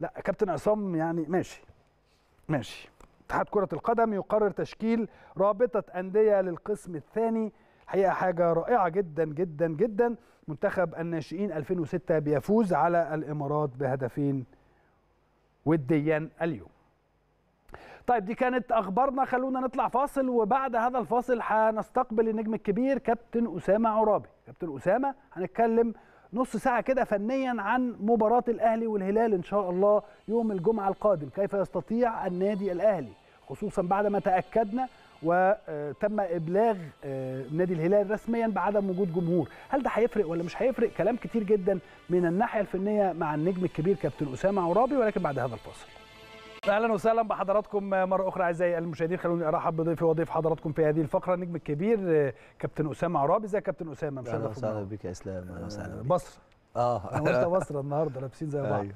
لا كابتن عصام يعني ماشي ماشي اتحاد كره القدم يقرر تشكيل رابطه انديه للقسم الثاني حقيقه حاجه رائعه جدا جدا جدا منتخب الناشئين 2006 بيفوز على الامارات بهدفين وديا اليوم طيب دي كانت اخبارنا خلونا نطلع فاصل وبعد هذا الفاصل هنستقبل النجم الكبير كابتن اسامه عرابي كابتن اسامه هنتكلم نص ساعه كده فنيا عن مباراه الاهلي والهلال ان شاء الله يوم الجمعه القادم كيف يستطيع النادي الاهلي خصوصا بعد ما تاكدنا وتم ابلاغ آه، نادي الهلال رسميا بعدم وجود جمهور هل ده هيفرق ولا مش هيفرق كلام كتير جدا من الناحيه الفنيه مع النجم الكبير كابتن اسامه عرابي ولكن بعد هذا الفاصل اهلا وسهلا بحضراتكم مره اخرى اعزائي المشاهدين خلوني ارحب بضيفي وضيف حضراتكم في هذه الفقره النجم الكبير كابتن اسامه عرابي ازيك كابتن اسامه اهلا وسهلا بك يا اسلام اهلا وسهلا مصر آه،, اه انا قلت مصر النهارده لابسين زي بعض أيوه.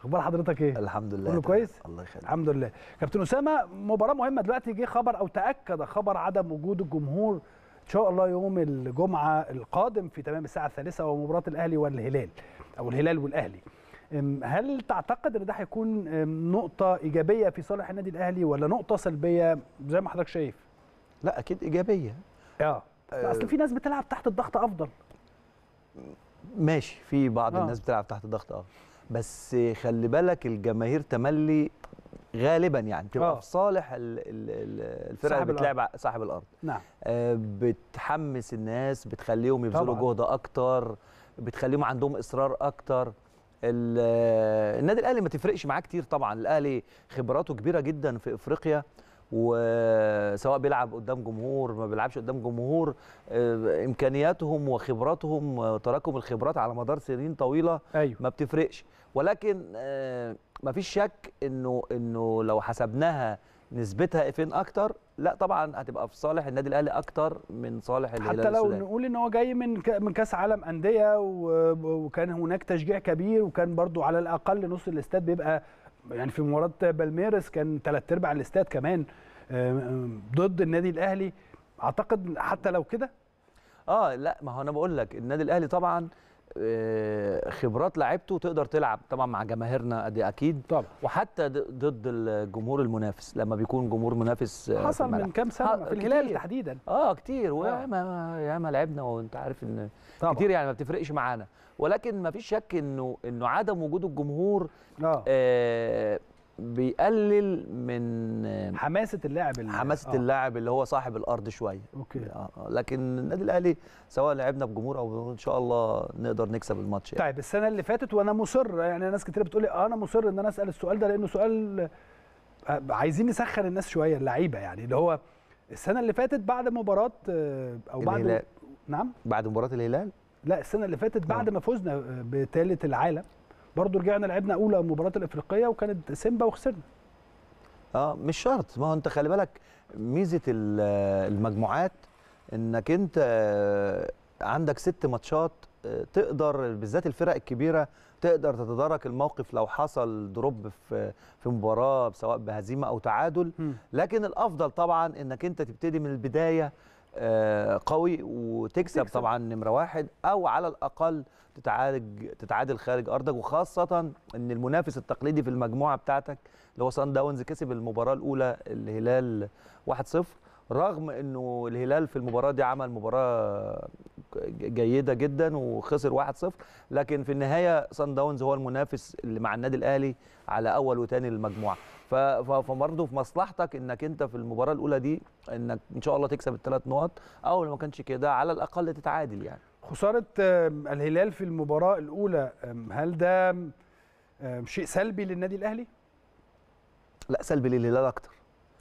اخبار حضرتك ايه الحمد لله كله كويس الله يخليك الحمد لله كابتن اسامه مباراه مهمه دلوقتي جه خبر او تاكد خبر عدم وجود الجمهور ان شاء الله يوم الجمعه القادم في تمام الساعه الثالثه ومباراه الاهلي والهلال او الهلال والاهلي هل تعتقد ان ده هيكون نقطه ايجابيه في صالح النادي الاهلي ولا نقطه سلبيه زي ما حضرتك شايف لا اكيد ايجابيه اه, أه، اصل في ناس بتلعب تحت الضغط افضل ماشي في بعض آه. الناس بتلعب تحت الضغط افضل بس خلي بالك الجماهير تملي غالبا يعني بتبقى آه. في صالح الفرقه اللي بتلعب صاحب الارض نعم آه بتحمس الناس بتخليهم يبذلوا جهد اكتر بتخليهم عندهم اصرار اكتر النادي الاهلي ما تفرقش معاه كتير طبعا الاهلي خبراته كبيره جدا في افريقيا وسواء بيلعب قدام جمهور ما بيلعبش قدام جمهور آه، امكانياتهم وخبراتهم تراكم الخبرات على مدار سنين طويله أيوه. ما بتفرقش ولكن آه، ما فيش شك انه انه لو حسبناها نسبتها فين اكتر لا طبعا هتبقى في صالح النادي الاهلي اكتر من صالح الهلال حتى لو نقول ان هو جاي من من كاس عالم انديه وكان هناك تشجيع كبير وكان برضو على الاقل نص الاستاد بيبقى يعني في مباراه بالميرس كان ثلاث ارباع الاستاد كمان آه، ضد النادي الاهلي اعتقد حتى لو كده اه لا ما هو انا بقول لك النادي الاهلي طبعا آه، خبرات لعبته تقدر تلعب طبعا مع جماهيرنا دي إيه اكيد طبعا. وحتى ضد الجمهور المنافس لما بيكون جمهور منافس آه، حصل من كام سنه في الهلال تحديدا اه كتير وياما آه. ياما لعبنا وانت عارف ان طبعا. كتير يعني ما بتفرقش معانا ولكن ما فيش شك انه انه عدم وجود الجمهور آه بيقلل من حماسه اللاعب اللي حماسه آه. اللاعب اللي هو صاحب الارض شويه اوكي آه. آه، لكن النادي الاهلي سواء لعبنا بجمهور او ان شاء الله نقدر نكسب الماتش يعني. طيب السنه اللي فاتت وانا مصر يعني ناس كتير بتقول لي آه انا مصر ان انا اسال السؤال ده لانه سؤال آه، عايزين نسخن الناس شويه اللعيبه يعني اللي هو السنه اللي فاتت بعد مباراه آه، او بعد الهلال. نعم بعد مباراه الهلال لا السنه اللي فاتت بعد ما فزنا بثالث العالم برضه رجعنا لعبنا اولى المباريات الافريقيه وكانت سيمبا وخسرنا اه مش شرط ما هو انت خلي بالك ميزه المجموعات انك انت آه، عندك ست ماتشات آه، تقدر بالذات الفرق الكبيره تقدر تتدارك الموقف لو حصل دروب في في مباراه سواء بهزيمه او تعادل لكن الافضل طبعا انك انت تبتدي من البدايه آه، قوي وتكسب تكسب. طبعا نمره واحد او على الاقل تتعالج تتعادل خارج ارضك وخاصه ان المنافس التقليدي في المجموعه بتاعتك اللي هو سان داونز كسب المباراه الاولى الهلال 1-0 رغم انه الهلال في المباراه دي عمل مباراه جيده جدا وخسر 1-0 لكن في النهايه سان داونز هو المنافس اللي مع النادي الاهلي على اول وثاني المجموعه فبرضه في مصلحتك انك انت في المباراه الاولى دي انك ان شاء الله تكسب الثلاث نقط او لو ما كانش كده على الاقل تتعادل يعني خساره الهلال في المباراه الاولى هل ده شيء سلبي للنادي الاهلي لا سلبي للهلال اكتر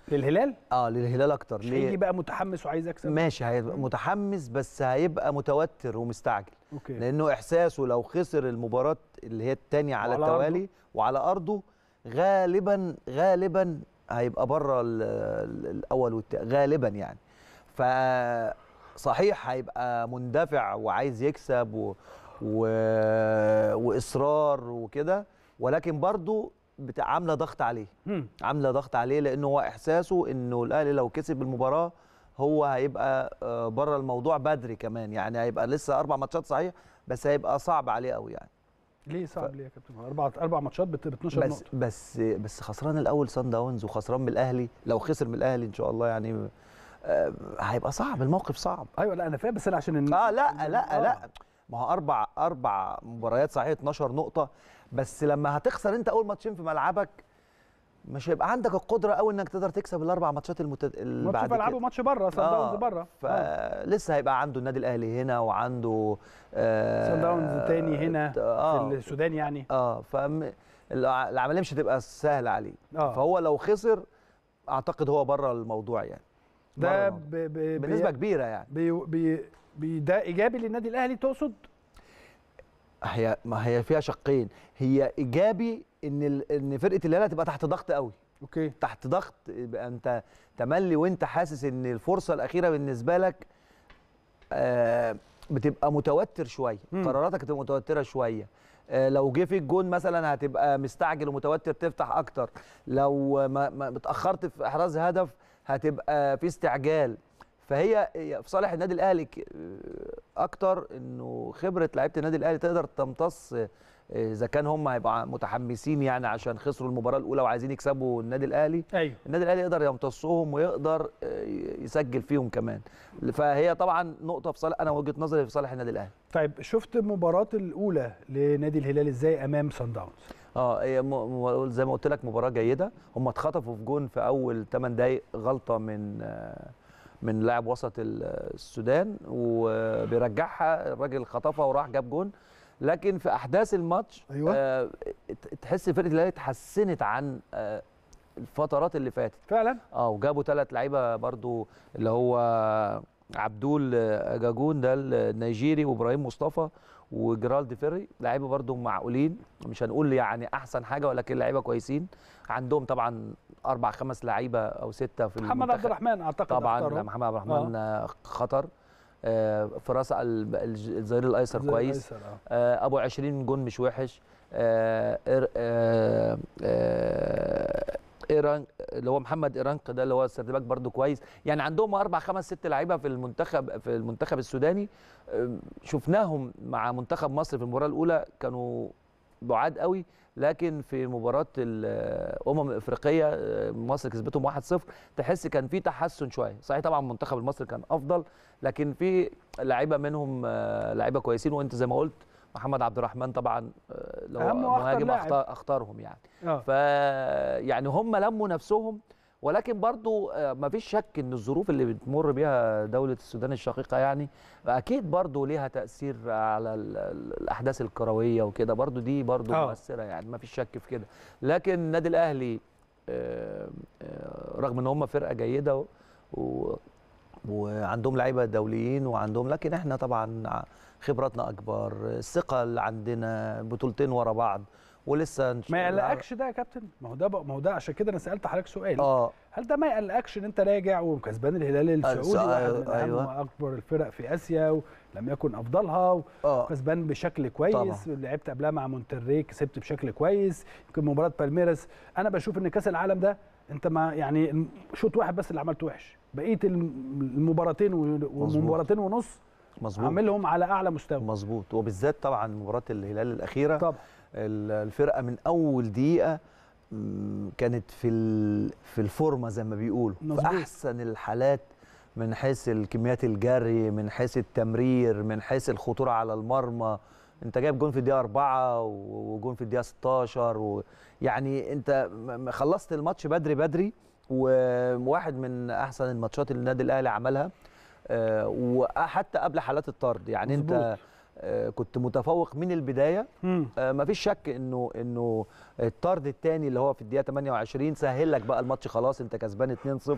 للهلال اه للهلال اكتر ليه هيجي بقى متحمس وعايز اكسب ماشي هيبقى متحمس بس هيبقى متوتر ومستعجل أوكي. لانه احساسه لو خسر المباراه اللي هي الثانيه على التوالي أرضه. وعلى ارضه غالبا غالبا هيبقى بره الاول والتاني غالبا يعني ف صحيح هيبقى مندفع وعايز يكسب و... و... واصرار وكده ولكن برضو بتاع عامله ضغط عليه عامله ضغط عليه لان هو احساسه انه الاهلي لو كسب المباراه هو هيبقى آه، بره الموضوع بدري كمان يعني هيبقى لسه اربع ماتشات صحيح بس هيبقى صعب عليه قوي يعني ليه صعب ليه يا كابتن اربع اربع ماتشات ب 12 بس نقطه بس بس خسران الاول سان داونز وخسران من الاهلي لو خسر من الاهلي ان شاء الله يعني آه، هيبقى صعب الموقف صعب ايوه لا انا فاهم بس انا عشان إن... اه لا لا آه. لا ما هو اربع اربع مباريات صحيح 12 نقطه بس لما هتخسر انت اول ماتشين في ملعبك مش هيبقى عندك القدره قوي انك تقدر تكسب الاربع ماتشات المتد... اللي بعد كده ماتش ماتش بره سان داونز آه بره فلسه آه. هيبقى عنده النادي الاهلي هنا وعنده آه سان داونز تاني هنا آه في السودان يعني اه فالعمليه مش هتبقى سهله عليه آه. فهو لو خسر اعتقد هو بره الموضوع يعني ده ب... ب... بنسبه كبيره يعني بي... بي... بي ده ايجابي للنادي الاهلي تقصد هي ما هي فيها شقين هي ايجابي ان ان فرقه الهلال هتبقى تحت ضغط قوي اوكي تحت ضغط يبقى انت تملي وانت حاسس ان الفرصه الاخيره بالنسبه لك آه بتبقى متوتر شويه قراراتك هتبقى متوتره شويه آه لو جه فيك الجون مثلا هتبقى مستعجل ومتوتر تفتح اكتر لو ما, ما اتاخرت في احراز هدف هتبقى في استعجال فهي في صالح النادي الاهلي آه، اكتر انه خبره لعيبه النادي الاهلي تقدر تمتص اذا كان هم هيبقى متحمسين يعني عشان خسروا المباراه الاولى وعايزين يكسبوا النادي الاهلي أيوه. النادي الاهلي يقدر يمتصهم ويقدر آه، يسجل فيهم كمان فهي طبعا نقطه في صالح انا وجهه نظري في صالح النادي الاهلي طيب شفت المباراه الاولى لنادي الهلال ازاي امام سان داونز اه زي ما قلت لك مباراه جيده هم اتخطفوا في جون في اول 8 دقائق غلطه من آه، من لاعب وسط السودان وبيرجعها الراجل خطفها وراح جاب جون لكن في احداث الماتش أيوة. آه تحس فرقه الهلال اتحسنت عن آه الفترات اللي فاتت فعلا اه وجابوا ثلاث لعيبه برضو اللي هو عبدول آه، جاجون ده النيجيري وابراهيم مصطفى وجيرالد فيري لعيبه برضو معقولين مش هنقول يعني احسن حاجه ولكن لعيبه كويسين عندهم طبعا اربع خمس لعيبه او سته في محمد عبد الرحمن اعتقد طبعا محمد عبد آه. الرحمن آه. خطر آه، في راس الظهير الايسر كويس آه. آه، ابو 20 جون مش وحش ايران اللي هو محمد ايران ده اللي هو السيرد باك برده كويس يعني عندهم اربع خمس ست لعيبه في المنتخب في المنتخب السوداني شفناهم مع منتخب مصر في المباراه الاولى كانوا بعاد قوي لكن في مباراه الامم الافريقيه آه، مصر كسبتهم 1-0 تحس كان في تحسن شويه صحيح طبعا المنتخب المصري كان افضل لكن في لعيبه منهم آه، لعيبه كويسين وانت زي ما قلت محمد عبد الرحمن طبعا آه، لو مهاجم اختارهم يعني ف يعني هم لموا نفسهم ولكن برضو آه، ما فيش شك ان الظروف اللي بتمر بيها دوله السودان الشقيقه يعني اكيد برضو ليها تاثير على الاحداث الكرويه وكده برضو دي برضو أوه. مؤثره يعني ما فيش شك في كده لكن النادي الاهلي آه، آه، رغم ان هم فرقه جيده وعندهم لعيبه دوليين وعندهم لكن احنا طبعا خبراتنا اكبر الثقه اللي عندنا بطولتين ورا بعض ولسه نش... ما يقلقكش ده يا كابتن ما هو ده ما هو ده عشان كده انا سالت حضرتك سؤال اه هل ده ما يقلقكش ان انت راجع وكسبان الهلال آه، السعودي آه واحد من أيوة. اهم واكبر الفرق في اسيا ولم يكن افضلها آه. وكسبان بشكل كويس لعبت قبلها مع مونتري كسبت بشكل كويس يمكن مباراه بالميرس انا بشوف ان كاس العالم ده انت ما يعني شوط واحد بس اللي عملته وحش بقيه المباراتين ومباراتين ونص مظبوط عاملهم على اعلى مستوى مظبوط وبالذات طبعا مباراه الهلال الاخيره طبعا الفرقه من اول دقيقه كانت في في الفورمه زي ما بيقولوا في احسن الحالات من حيث الكميات الجري من حيث التمرير من حيث الخطوره على المرمى انت جايب جون في الدقيقه 4 وجون في الدقيقه 16 و... يعني انت خلصت الماتش بدري بدري وواحد من احسن الماتشات اللي النادي الاهلي عملها آه، وحتى قبل حالات الطرد يعني مزبوط. انت آه، كنت متفوق من البدايه ما آه، فيش شك انه انه الطرد الثاني اللي هو في الدقيقه 28 سهل لك بقى الماتش خلاص انت كسبان 2-0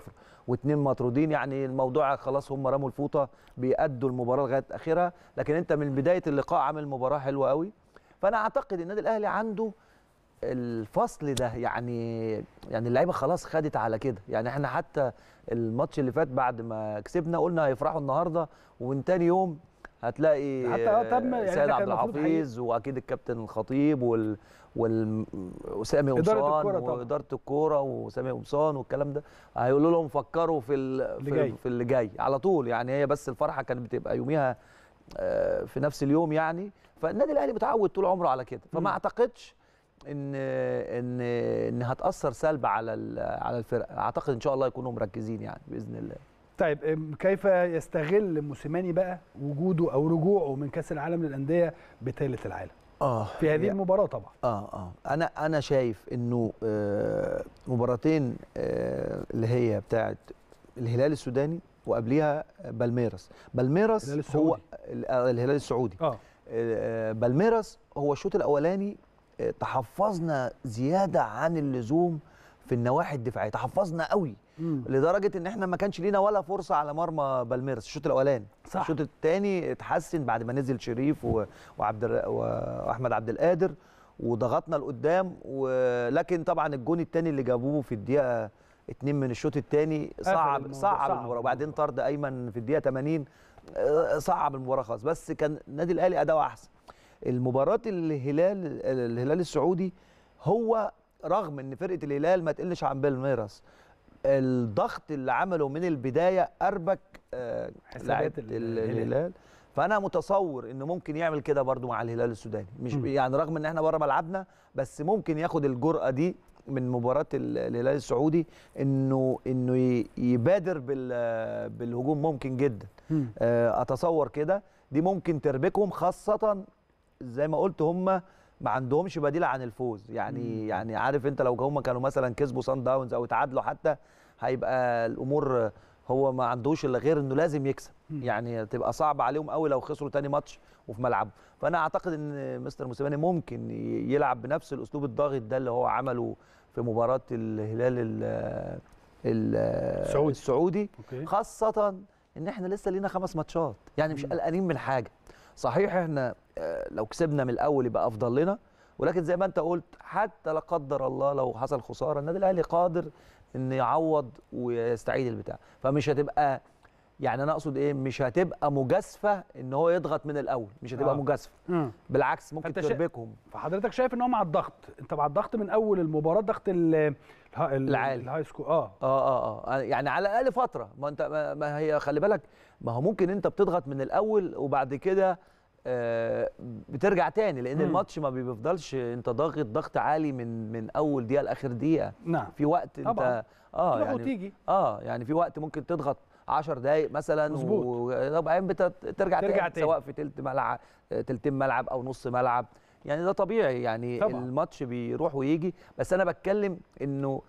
واثنين مطرودين يعني الموضوع خلاص هم رموا الفوطه بيأدوا المباراه لغايه اخرها لكن انت من بدايه اللقاء عامل مباراه حلوه قوي فانا اعتقد النادي الاهلي عنده الفصل ده يعني يعني اللعيبه خلاص خدت على كده يعني احنا حتى الماتش اللي فات بعد ما كسبنا قلنا هيفرحوا النهارده ومن تاني يوم هتلاقي حتى تم آه، يعني سيد عبد الحفيظ واكيد الكابتن الخطيب وال وسامي قمصان واداره الكوره وسامي قمصان والكلام ده هيقولوا لهم فكروا في اللي في, جاي. في اللي جاي على طول يعني هي بس الفرحه كانت بتبقى يوميها آه، في نفس اليوم يعني فالنادي الاهلي متعود طول عمره على كده فما م. اعتقدش ان ان ان هتاثر سلب على على الفرقه اعتقد ان شاء الله يكونوا مركزين يعني باذن الله طيب كيف يستغل موسيماني بقى وجوده او رجوعه من كاس العالم للانديه بثالث العالم اه في هذه يعني المباراه طبعا اه اه انا انا شايف انه آه مباراتين آه اللي هي بتاعه الهلال السوداني وقبليها بالميراس بالميراس الهلال السعودي. هو آه، الهلال السعودي آه. آه بالميراس هو الشوط الاولاني آه، تحفظنا زياده عن اللزوم في النواحي الدفاعيه تحفظنا قوي لدرجه ان احنا ما كانش لينا ولا فرصه على مرمى بالميرس الشوط الاولاني صح الشوط الثاني اتحسن بعد ما نزل شريف و... وعبد واحمد عبد القادر وضغطنا لقدام ولكن طبعا الجون الثاني اللي جابوه في الدقيقه اتنين من الشوط الثاني صعب صعب المباراه وبعدين طرد ايمن في الدقيقه 80 آه، صعب المباراه خالص بس كان النادي الاهلي اداؤه احسن المباراه الهلال الهلال السعودي هو رغم ان فرقه الهلال ما تقلش عن بالميراس الضغط اللي عمله من البدايه اربك آه، حسابات الهلال فانا متصور ان ممكن يعمل كده برضو مع الهلال السوداني مش يعني رغم ان احنا بره ملعبنا بس ممكن ياخد الجرأه دي من مباراه الهلال السعودي انه انه يبادر بالهجوم ممكن جدا آه، اتصور كده دي ممكن تربكهم خاصه زي ما قلت هم ما عندهمش بديل عن الفوز يعني مم. يعني عارف انت لو هم كانوا مثلا كسبوا سان داونز او تعادلوا حتى هيبقى الامور هو ما عندوش الا غير انه لازم يكسب مم. يعني تبقى صعبه عليهم قوي لو خسروا تاني ماتش وفي ملعبه فانا اعتقد ان مستر موسيماني ممكن يلعب بنفس الاسلوب الضاغط ده اللي هو عمله في مباراه الهلال الـ السعودي, السعودي. خاصه ان احنا لسه لينا خمس ماتشات يعني مش قلقانين من حاجه صحيح احنا آه، لو كسبنا من الاول يبقى افضل لنا ولكن زي ما انت قلت حتى لا قدر الله لو حصل خساره النادي الاهلي قادر ان يعوض ويستعيد البتاع فمش هتبقى يعني انا اقصد ايه مش هتبقى مجازفه ان هو يضغط من الاول مش هتبقى آه. مجازفه بالعكس ممكن تربكهم شا... فحضرتك شايف ان هو مع الضغط انت مع الضغط من اول المباراه ضغط العالي الهاي سكول آه. آه،, اه اه اه يعني على الاقل فتره ما انت ما, هي خلي بالك ما هو ممكن انت بتضغط من الاول وبعد كده آه بترجع تاني لان مم. الماتش ما بيفضلش انت ضاغط ضغط عالي من من اول دقيقه لاخر دقيقه نعم في وقت انت طبعا. اه يعني وتيجي. اه يعني في وقت ممكن تضغط 10 دقائق مثلا مظبوط وبعدين بترجع ترجع تاني, تاني. سواء في تلت ملعب ثلثين ملعب او نص ملعب يعني ده طبيعي يعني طبعا. الماتش بيروح ويجي بس انا بتكلم انه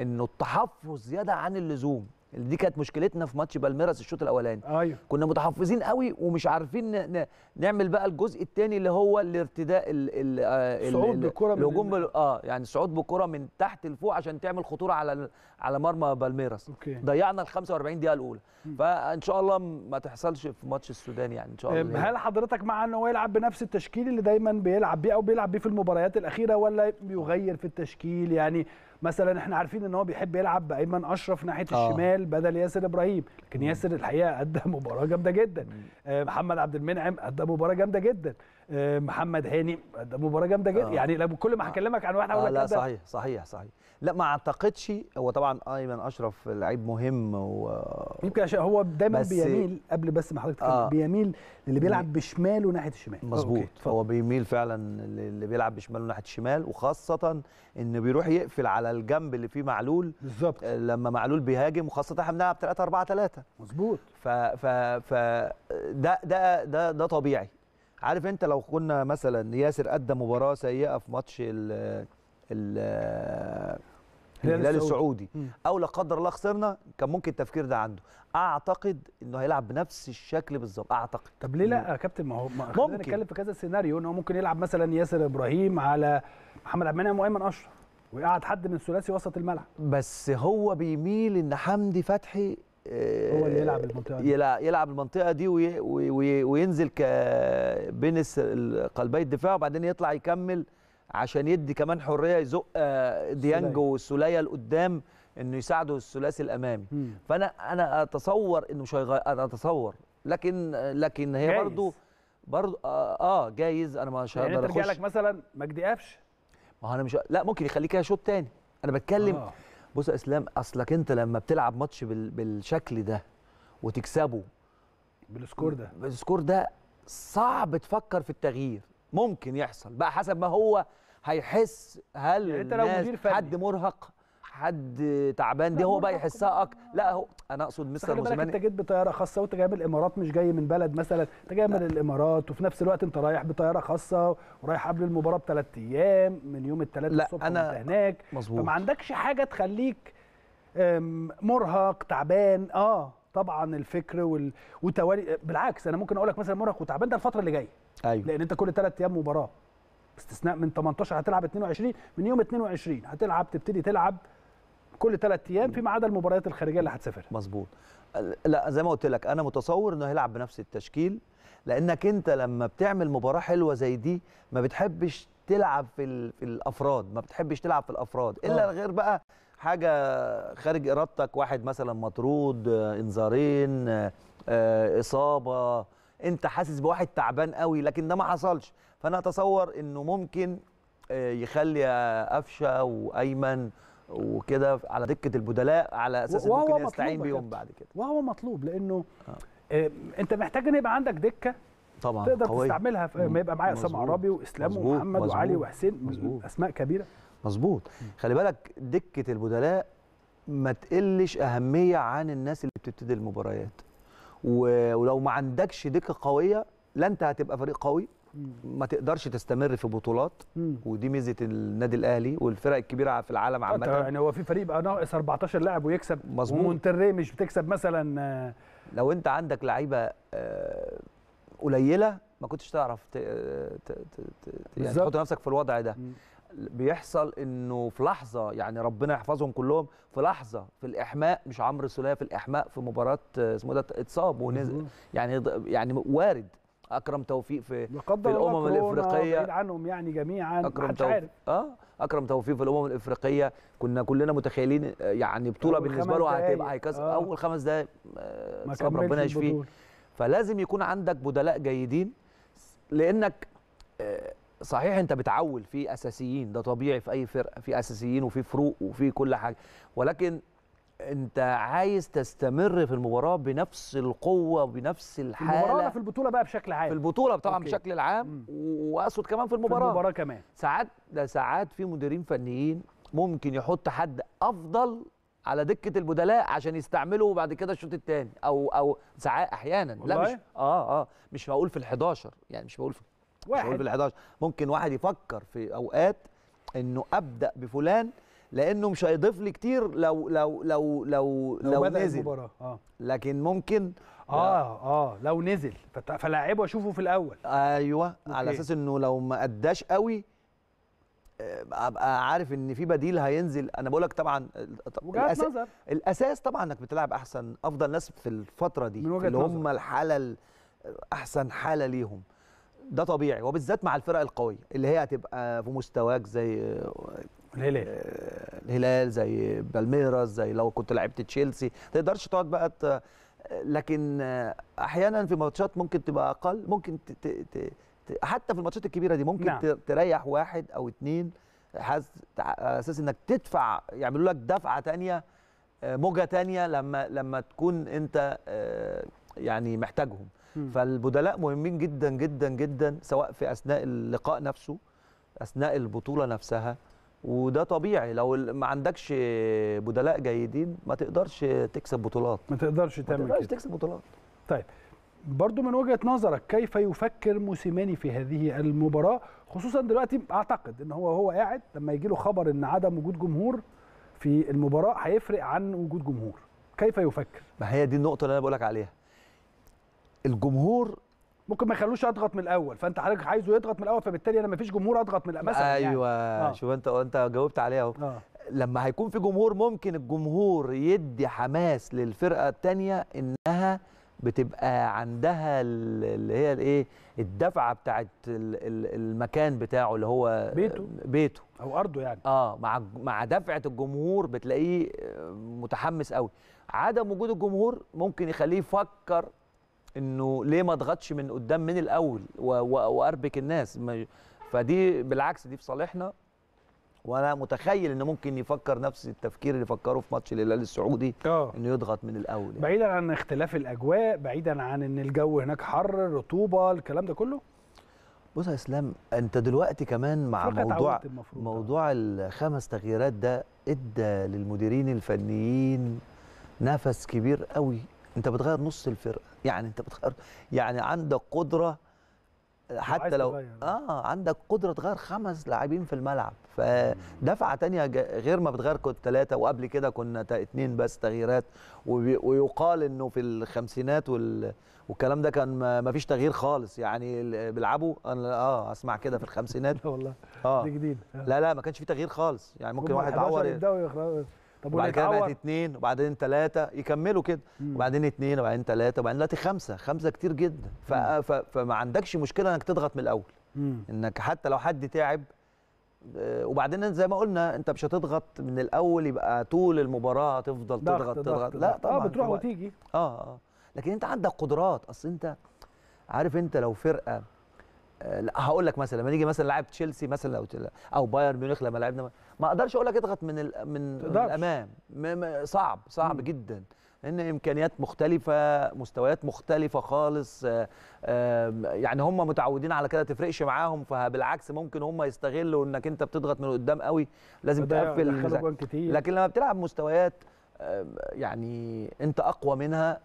انه التحفظ زياده عن اللزوم دي كانت مشكلتنا في ماتش بالميراس الشوط الاولاني أيوه. كنا متحفظين قوي ومش عارفين نعمل بقى الجزء الثاني اللي هو الارتداء الصعود آه، بالكره الهجوم اه يعني صعود بالكره من تحت لفوق عشان تعمل خطوره على على مرمى بالميراس ضيعنا ال 45 دقيقه الاولى فان شاء الله ما تحصلش في ماتش السودان يعني ان شاء الله هل حضرتك مع ان هو يلعب بنفس التشكيل اللي دايما بيلعب بيه او بيلعب بيه في المباريات الاخيره ولا يغير في التشكيل يعني مثلا احنا عارفين ان هو بيحب يلعب بايمن اشرف ناحيه آه. الشمال بدل ياسر ابراهيم لكن ياسر الحقيقه ادى مباراه جامده جدا آه، محمد عبد المنعم ادى مباراه جامده جدا آه، محمد هاني ادى مباراه جامده جدا آه. يعني كل ما آه. هكلمك عن واحد اقول لك لا صحيح صحيح صحيح لا ما اعتقدش هو طبعا ايمن اشرف لعيب مهم و يمكن عشان هو دايما بيميل قبل بس ما حضرتك آه بيميل للي بيلعب بشماله ناحيه الشمال مظبوط هو بيميل فعلا اللي بيلعب بشماله ناحيه الشمال وخاصه انه بيروح يقفل على الجنب اللي فيه معلول بالظبط آه، لما معلول بيهاجم وخاصه احنا بنلعب 3 4 3 مظبوط ف ف ف ده ده ده ده طبيعي عارف انت لو كنا مثلا ياسر قدم مباراه سيئه في ماتش ال ال الهلال السعودي او لا قدر الله خسرنا كان ممكن التفكير ده عنده اعتقد انه هيلعب بنفس الشكل بالظبط اعتقد طب ليه لا يا كابتن ما هو ممكن نتكلم في كذا سيناريو ان هو ممكن يلعب مثلا ياسر ابراهيم على محمد عبد المنعم وايمن اشرف ويقعد حد من ثلاثي وسط الملعب بس هو بيميل ان حمدي فتحي آه، هو اللي يلعب المنطقه دي يلعب, يلعب المنطقه دي وي وي وينزل بين قلبي الدفاع وبعدين يطلع يكمل عشان يدي كمان حريه يزق آه، ديانج والسوليه لقدام انه يساعده الثلاثي الامامي فانا انا اتصور انه مش هيغير انا اتصور لكن لكن هي برضه برضه آه, اه جايز انا مش يعني هقدر يعني ترجع لك مثلا مجدي قفش ما هو انا مش لا ممكن يخليك كده شوط تاني انا بتكلم آه. بص يا اسلام اصلك انت لما بتلعب ماتش بال... بالشكل ده وتكسبه بالسكور ده بالسكور ده صعب تفكر في التغيير ممكن يحصل بقى حسب ما هو هيحس هل يعني انت لو مدير فني حد مرهق حد تعبان دي هو بقى يحسها اكتر لا هو انا اقصد مستر موسيماني انت جيت بطياره خاصه وانت جاي من الامارات مش جاي من بلد مثلا انت جاي من الامارات وفي نفس الوقت انت رايح بطياره خاصه ورايح قبل المباراه بثلاث ايام من يوم الثلاث الصبح أنا انت هناك مظبوط فما عندكش حاجه تخليك مرهق تعبان اه طبعا الفكر وال... وتوالي بالعكس انا ممكن اقول لك مثلا مرهق وتعبان ده الفتره اللي جايه ايوه لان انت كل ثلاث ايام مباراه باستثناء من 18 هتلعب 22 من يوم 22 هتلعب تبتدي تلعب كل ثلاث ايام فيما عدا المباريات الخارجيه اللي هتسافرها مظبوط لا زي ما قلت لك انا متصور انه هيلعب بنفس التشكيل لانك انت لما بتعمل مباراه حلوه زي دي ما بتحبش تلعب في, في الافراد ما بتحبش تلعب في الافراد الا آه. غير بقى حاجه خارج ارادتك واحد مثلا مطرود انذارين آه، اصابه انت حاسس بواحد تعبان قوي لكن ده ما حصلش فانا اتصور انه ممكن آه، يخلي قفشه وايمن وكده على دكه البدلاء على اساس انه ممكن يستعين بيهم بعد كده وهو مطلوب لانه آه. آه، انت محتاج ان يبقى عندك دكه طبعا تقدر قوي. تستعملها ما يبقى معايا اسامه عرابي واسلام مزبوط. ومحمد مزبوط. وعلي وحسين مزبوط. اسماء كبيره مظبوط خلي بالك دكه البدلاء ما تقلش اهميه عن الناس اللي بتبتدي المباريات ولو ما عندكش دكه قويه لا انت هتبقى فريق قوي ما تقدرش تستمر في بطولات ودي ميزه النادي الاهلي والفرق الكبيره في العالم آه، عامه يعني هو في فريق بقى ناقص 14 لاعب ويكسب مظبوط ومونتري مش بتكسب مثلا آه. لو انت عندك لعيبه آه، قليله ما كنتش تعرف ت... ت... ت... يعني تحط نفسك في الوضع ده مم. بيحصل انه في لحظه يعني ربنا يحفظهم كلهم في لحظه في الاحماء مش عمرو سوليه في الاحماء في مباراه اسمه ده اتصاب ونزل يعني يعني وارد اكرم توفيق في في الامم الافريقيه بعيد عنهم يعني جميعا اكرم توفيق اه اكرم توفيق في الامم الافريقيه كنا كلنا متخيلين آه، يعني بطوله بالنسبه له هتبقى هيكسب آه. اول خمس دقائق صعب آه، ربنا يشفيه فلازم يكون عندك بدلاء جيدين لانك آه، صحيح انت بتعول في اساسيين ده طبيعي في اي فرقه في اساسيين وفي فروق وفي كل حاجه ولكن انت عايز تستمر في المباراه بنفس القوه وبنفس الحاله المباراه في البطوله بقى بشكل عام في البطوله طبعا بشكل عام واقصد كمان في المباراه في المباراه كمان ساعات ده ساعات في مديرين فنيين ممكن يحط حد افضل على دكه البدلاء عشان يستعمله بعد كده الشوط الثاني او او ساعات احيانا لا مش اه اه مش هقول في ال11 يعني مش بقول في واحد مش هقول في ال11 ممكن واحد يفكر في اوقات انه ابدا بفلان لانه مش هيضيف لي كتير لو لو لو لو لو, لو نزل المباراه اه لكن ممكن اه اه لو نزل فلاعبه اشوفه في الاول ايوه أوكي. على اساس انه لو ما اداش قوي آه، ابقى عارف ان في بديل هينزل انا بقول لك طبعا الأس... نظر. الاساس طبعا انك بتلعب احسن افضل ناس في الفتره دي من وجهة اللي هم الحاله احسن حاله ليهم ده طبيعي وبالذات مع الفرق القويه اللي هي هتبقى في مستواك زي الهلال آه، الهلال زي بالميراس زي لو كنت لعبت تشيلسي ما تقدرش تقعد بقى لكن احيانا في ماتشات ممكن تبقى اقل ممكن ت... ت... ت... حتى في الماتشات الكبيره دي ممكن نعم. تريح واحد او اتنين حاسس اساس انك تدفع يعملوا لك دفعه تانية آه، موجه تانية لما لما تكون انت آه، يعني محتاجهم م. فالبدلاء مهمين جدا جدا جدا سواء في اثناء اللقاء نفسه اثناء البطوله نفسها وده طبيعي لو ما عندكش بدلاء جيدين ما تقدرش تكسب بطولات ما تقدرش تعمل ما تقدرش تكسب بطولات طيب برضو من وجهه نظرك كيف يفكر موسيماني في هذه المباراه خصوصا دلوقتي اعتقد ان هو هو قاعد لما يجي له خبر ان عدم وجود جمهور في المباراه هيفرق عن وجود جمهور كيف يفكر ما هي دي النقطه اللي انا بقولك عليها الجمهور ممكن ما يخلوش يضغط من الاول فانت حضرتك عايزه يضغط من الاول فبالتالي انا ما فيش جمهور اضغط من مثلا يعني. ايوه يعني. آه. شوف انت انت جاوبت عليها اهو آه. لما هيكون في جمهور ممكن الجمهور يدي حماس للفرقه الثانيه انها بتبقى عندها اللي هي الايه الدفعه بتاعت المكان بتاعه اللي هو بيته بيته او ارضه يعني اه مع مع دفعه الجمهور بتلاقيه آه، متحمس قوي عدم وجود الجمهور ممكن يخليه يفكر انه ليه ما اضغطش من قدام من الاول واربك الناس فدي بالعكس دي في صالحنا وانا متخيل ان ممكن يفكر نفس التفكير اللي فكره في ماتش الهلال السعودي أوه. انه يضغط من الاول يعني. بعيدا عن اختلاف الاجواء بعيدا عن ان الجو هناك حر رطوبه الكلام ده كله بص يا اسلام انت دلوقتي كمان مع موضوع موضوع الخمس تغييرات ده ادى للمديرين الفنيين نفس كبير قوي انت بتغير نص الفرقه يعني انت بتغير يعني عندك قدره حتى لو اه عندك قدره تغير خمس لاعبين في الملعب فدفعه تانية غير ما بتغير كنت ثلاثه وقبل كده كنا اثنين بس تغييرات ويقال انه في الخمسينات وال والكلام ده كان ما فيش تغيير خالص يعني بيلعبوا انا اه اسمع كده في الخمسينات لا والله آه. دي جديد لا لا ما كانش في تغيير خالص يعني ممكن واحد يعور طب وبعد كده بقت اثنين وبعدين ثلاثه يكملوا كده وبعدين اثنين وبعدين ثلاثه وبعدين دلوقتي خمسه خمسه كتير جدا ف... ف... فما عندكش مشكله انك تضغط من الاول مم. انك حتى لو حد تعب آه، وبعدين زي ما قلنا انت مش هتضغط من الاول يبقى طول المباراه هتفضل تضغط تضغط لا طبعا اه بتروح وتيجي اه اه لكن انت عندك قدرات اصل انت عارف انت لو فرقه آه، هقول لك مثلا لما نيجي مثلا لاعب تشيلسي مثلا او او بايرن ميونخ لما لعبنا ما اقدرش اقول لك اضغط من من, الامام صعب صعب مم. جدا لان امكانيات مختلفه مستويات مختلفه خالص آه، يعني هم متعودين على كده تفرقش معاهم فبالعكس ممكن هم يستغلوا انك انت بتضغط من قدام قوي لازم تقفل لكن لما بتلعب مستويات يعني انت اقوى منها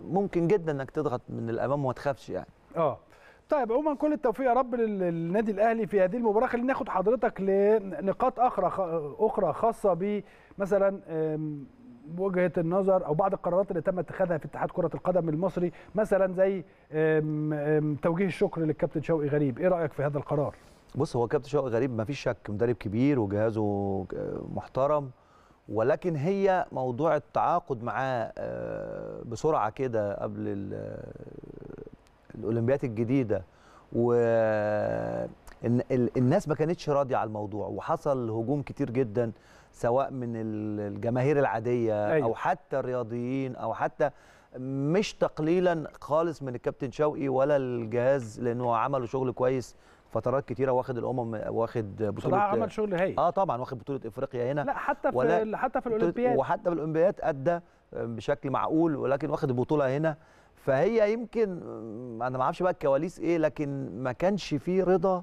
ممكن جدا انك تضغط من الامام وما تخافش يعني اه طيب عموما كل التوفيق يا رب للنادي الاهلي في هذه المباراه خلينا ناخد حضرتك لنقاط اخرى اخرى خاصه ب مثلا وجهه النظر او بعض القرارات اللي تم اتخاذها في اتحاد كره القدم المصري مثلا زي توجيه الشكر للكابتن شوقي غريب ايه رايك في هذا القرار بص هو كابتن شوقي غريب ما فيش شك مدرب كبير وجهازه محترم ولكن هي موضوع التعاقد معاه آه، بسرعه كده قبل الاولمبيات الجديده و الناس ما كانتش راضيه على الموضوع وحصل هجوم كتير جدا سواء من الجماهير العاديه أيوة. او حتى الرياضيين او حتى مش تقليلا خالص من الكابتن شوقي ولا الجهاز لانه عملوا شغل كويس فترات كتيره واخد الامم واخد بطوله صراحه عمل شغل هايل اه طبعا واخد بطوله افريقيا هنا لا حتى في ولا حتى في الاولمبياد وحتى في الاولمبياد ادى بشكل معقول ولكن واخد البطوله هنا فهي يمكن انا ما اعرفش بقى الكواليس ايه لكن ما كانش فيه رضا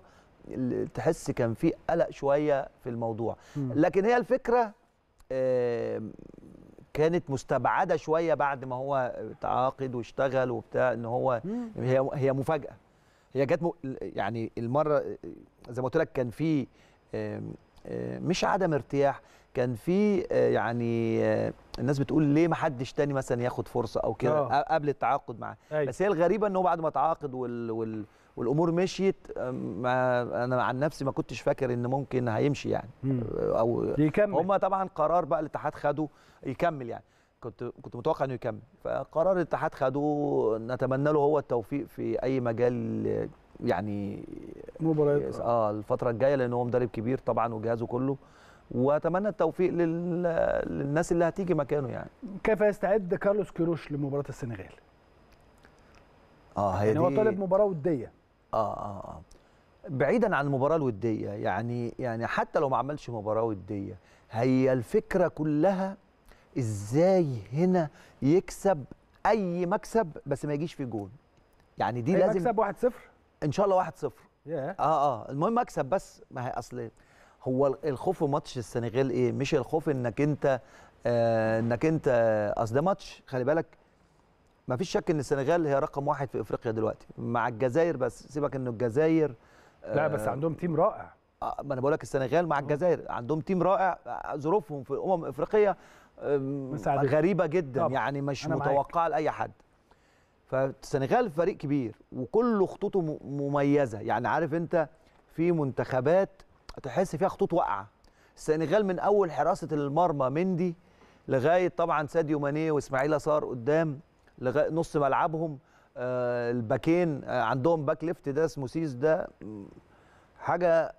تحس كان في قلق شويه في الموضوع لكن هي الفكره كانت مستبعده شويه بعد ما هو تعاقد واشتغل وبتاع ان هو هي هي مفاجاه هي جت يعني المره زي ما قلت لك كان في مش عدم ارتياح كان في آه، يعني آه، الناس بتقول ليه ما حدش تاني مثلا ياخد فرصه او كده آه. قبل التعاقد معاه أيوة. بس هي الغريبه ان هو بعد ما تعاقد وال... وال... والامور مشيت ما انا عن نفسي ما كنتش فاكر ان ممكن هيمشي يعني او يكمل هم طبعا قرار بقى الاتحاد خده يكمل يعني كنت كنت متوقع انه يكمل فقرار الاتحاد خده نتمنى له هو التوفيق في اي مجال يعني مباريات اه الفتره الجايه لان هو مدرب كبير طبعا وجهازه كله واتمنى التوفيق للناس اللي هتيجي مكانه يعني كيف يستعد كارلوس كيروش لمباراه السنغال اه هي يعني دي... هو طالب مباراه وديه اه اه اه بعيدا عن المباراه الوديه يعني يعني حتى لو ما عملش مباراه وديه هي الفكره كلها ازاي هنا يكسب اي مكسب بس ما يجيش في جون يعني دي لازم مكسب 1-0 ان شاء الله 1-0 yeah. اه اه المهم اكسب بس ما هي اصل هو الخوف في ماتش السنغال ايه مش الخوف انك انت آه انك انت اصل ده ماتش خلي بالك ما فيش شك ان السنغال هي رقم واحد في افريقيا دلوقتي مع الجزائر بس سيبك ان الجزائر آه لا بس آه، عندهم تيم رائع آه ما انا بقول لك السنغال مع الجزائر عندهم تيم رائع ظروفهم في الامم الافريقيه غريبه جدا طب. يعني مش متوقعه لاي حد فالسنغال فريق كبير وكل خطوطه مميزه يعني عارف انت في منتخبات تحس فيها خطوط واقعه السنغال من اول حراسه المرمى مندي لغايه طبعا ساديو ماني واسماعيل صار قدام لغايه نص ملعبهم آه الباكين آه عندهم باك ليفت ده اسمه سيس ده حاجه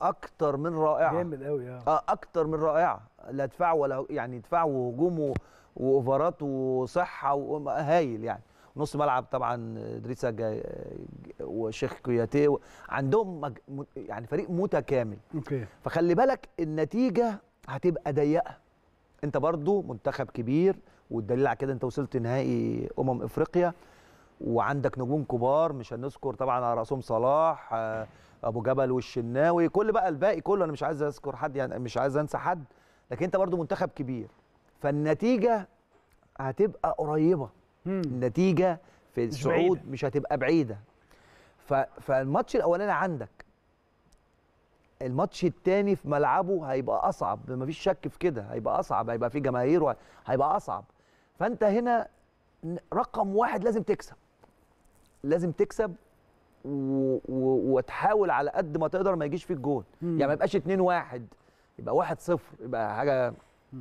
اكتر من رائعه جامد قوي آه. اه اكتر من رائعه لا دفاع ولا يعني دفاع وهجوم واوفرات وصحه هايل يعني نص ملعب طبعا ادريسا وشيخ كوياتي عندهم مج... يعني فريق متكامل اوكي فخلي بالك النتيجه هتبقى ضيقه انت برضو منتخب كبير والدليل على كده انت وصلت نهائي امم افريقيا وعندك نجوم كبار مش هنذكر طبعا على راسهم صلاح آه، ابو جبل والشناوي كل بقى الباقي كله انا مش عايز اذكر حد يعني مش عايز انسى حد لكن انت برضو منتخب كبير فالنتيجه هتبقى قريبه النتيجه في الصعود مش, مش هتبقى بعيده فالماتش الاولاني عندك الماتش الثاني في ملعبه هيبقى اصعب مفيش شك في كده هيبقى اصعب هيبقى فيه جماهير هيبقى اصعب فانت هنا رقم واحد لازم تكسب لازم تكسب و... و... وتحاول على قد ما تقدر ما يجيش فيك جون يعني ما يبقاش 2 1 يبقى 1 0 يبقى حاجه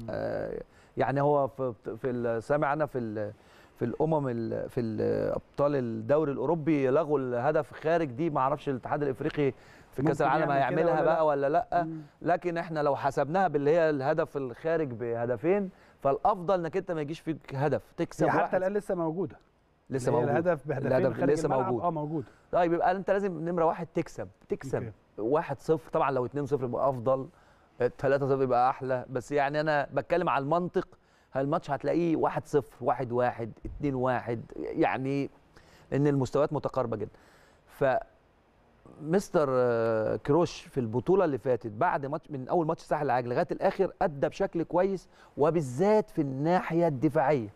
آه يعني هو في في سامع انا في في الامم في ابطال الدوري الاوروبي لغوا الهدف خارج دي ما اعرفش الاتحاد الافريقي في كاس العالم هيعملها ولا بقى ولا لا مم. لكن احنا لو حسبناها باللي هي الهدف الخارج بهدفين فالافضل انك انت ما يجيش فيك هدف تكسب حتى الان لسه موجوده لسه موجود الهدف بهدفين الهدف خارج لسه موجود اه موجود طيب يبقى انت لازم نمره واحد تكسب تكسب 1-0 طبعا لو 2-0 يبقى افضل 3-0 يبقى احلى بس يعني انا بتكلم على المنطق الماتش هتلاقيه 1 0 1 1 2 1 يعني لان المستويات متقاربه جدا ف مستر آه، كروش في البطوله اللي فاتت بعد ماتش من اول ماتش ساحل العاج لغايه الاخر ادى بشكل كويس وبالذات في الناحيه الدفاعيه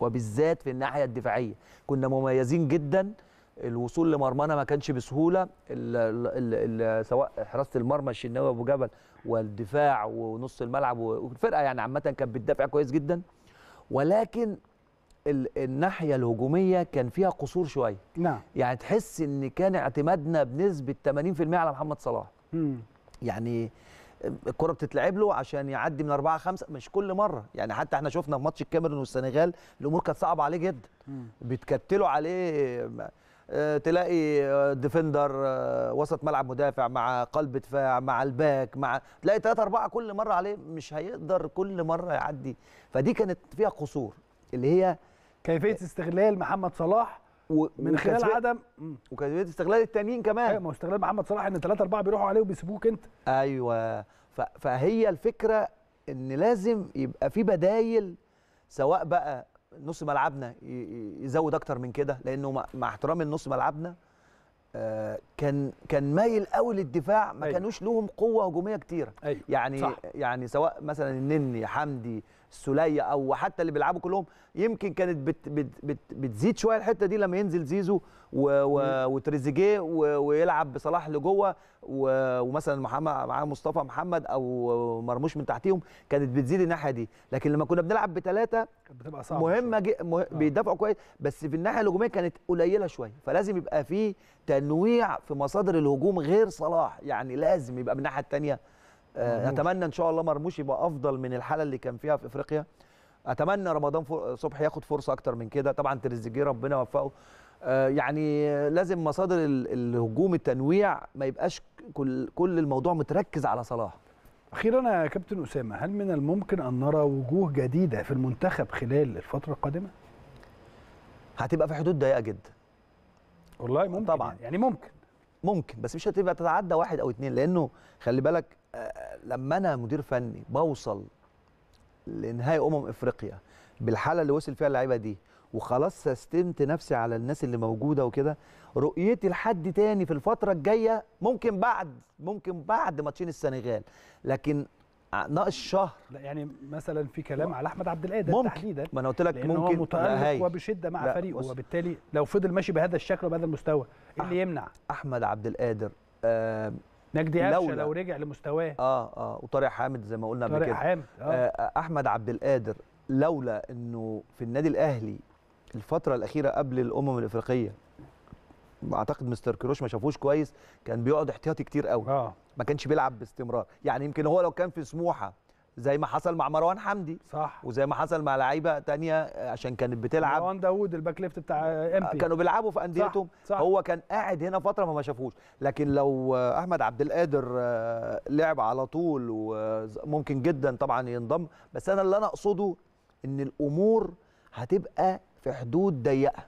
وبالذات في الناحيه الدفاعيه كنا مميزين جدا الوصول لمرمانا ما كانش بسهوله الـ الـ الـ سواء حراسه المرمى الشناوي ابو جبل والدفاع ونص الملعب والفرقه يعني عامه كانت بتدافع كويس جدا ولكن الناحيه الهجوميه كان فيها قصور شويه نعم يعني تحس ان كان اعتمادنا بنسبه 80% على محمد صلاح مم. يعني الكره بتتلعب له عشان يعدي من 4 5 مش كل مره يعني حتى احنا شفنا في ماتش الكاميرون والسنغال الامور كانت صعبه عليه جدا بتكتلوا عليه آه، تلاقي ديفندر آه، آه، وسط ملعب مدافع مع قلب دفاع مع الباك مع تلاقي ثلاثة أربعة كل مرة عليه مش هيقدر كل مرة يعدي فدي كانت فيها قصور اللي هي كيفية استغلال محمد صلاح و... من خلال عدم وكيفيه استغلال التانيين كمان ايوه ما هو استغلال محمد صلاح ان ثلاثه اربعه بيروحوا عليه وبيسيبوك انت ايوه ف... فهي الفكره ان لازم يبقى في بدايل سواء بقى نص ملعبنا يزود اكتر من كده لانه مع احترامي لنص ملعبنا آه، كان كان مايل قوي للدفاع ما أيوه. كانوش لهم قوه هجوميه كتيره أيوة. يعني صح. يعني سواء مثلا النني حمدي السلية او حتى اللي بيلعبوا كلهم يمكن كانت بت بت بت بتزيد شويه الحته دي لما ينزل زيزو وتريزيجيه ويلعب بصلاح لجوه ومثلا محمد معاه مصطفى محمد او مرموش من تحتيهم كانت بتزيد الناحيه دي لكن لما كنا بنلعب بثلاثه بتبقى صعبه مهمه جي مه... آه. بيدافعوا كويس بس في الناحيه الهجوميه كانت قليله شويه فلازم يبقى في تنويع في مصادر الهجوم غير صلاح يعني لازم يبقى من الناحيه الثانيه اتمنى ان شاء الله مرموش يبقى افضل من الحاله اللي كان فيها في افريقيا اتمنى رمضان صبحي ياخد فرصه اكتر من كده طبعا تريزيجيه ربنا يوفقه آه، يعني لازم مصادر الهجوم التنويع ما يبقاش كل كل الموضوع متركز على صلاح اخيرا يا كابتن اسامه هل من الممكن ان نرى وجوه جديده في المنتخب خلال الفتره القادمه هتبقى في حدود ضيقه جدا والله ممكن طبعا يعني, يعني ممكن ممكن بس مش هتبقى تتعدى واحد او اثنين لانه خلي بالك لما انا مدير فني بوصل لنهائي امم افريقيا بالحاله اللي وصل فيها اللعيبه دي وخلاص سستمت نفسي على الناس اللي موجوده وكده رؤيتي لحد تاني في الفتره الجايه ممكن بعد ممكن بعد ماتشين السنغال لكن ناقص شهر لا يعني مثلا في كلام على احمد عبد القادر تحديدا ما انا قلت لك ممكن هو متالق وبشده مع فريقه وبالتالي لو فضل ماشي بهذا الشكل وبهذا المستوى ايه اللي يمنع احمد عبد القادر آه نجدي قفشه لو رجع لمستواه اه اه وطارق حامد زي ما قلنا قبل كده طارق حامد آه. آه. آه احمد عبد القادر لولا انه في النادي الاهلي الفتره الاخيره قبل الامم الافريقيه اعتقد مستر كروش ما شافوش كويس كان بيقعد احتياطي كتير قوي آه. ما كانش بيلعب باستمرار يعني يمكن هو لو كان في سموحه زي ما حصل مع مروان حمدي صح وزي ما حصل مع لعيبه تانية عشان كانت بتلعب مروان داوود الباك ليفت بتاع امبي كانوا بيلعبوا في انديتهم هو كان قاعد هنا فتره ما شافوش لكن لو احمد عبد القادر آه، لعب على طول وممكن جدا طبعا ينضم بس انا اللي انا اقصده ان الامور هتبقى في حدود ضيقه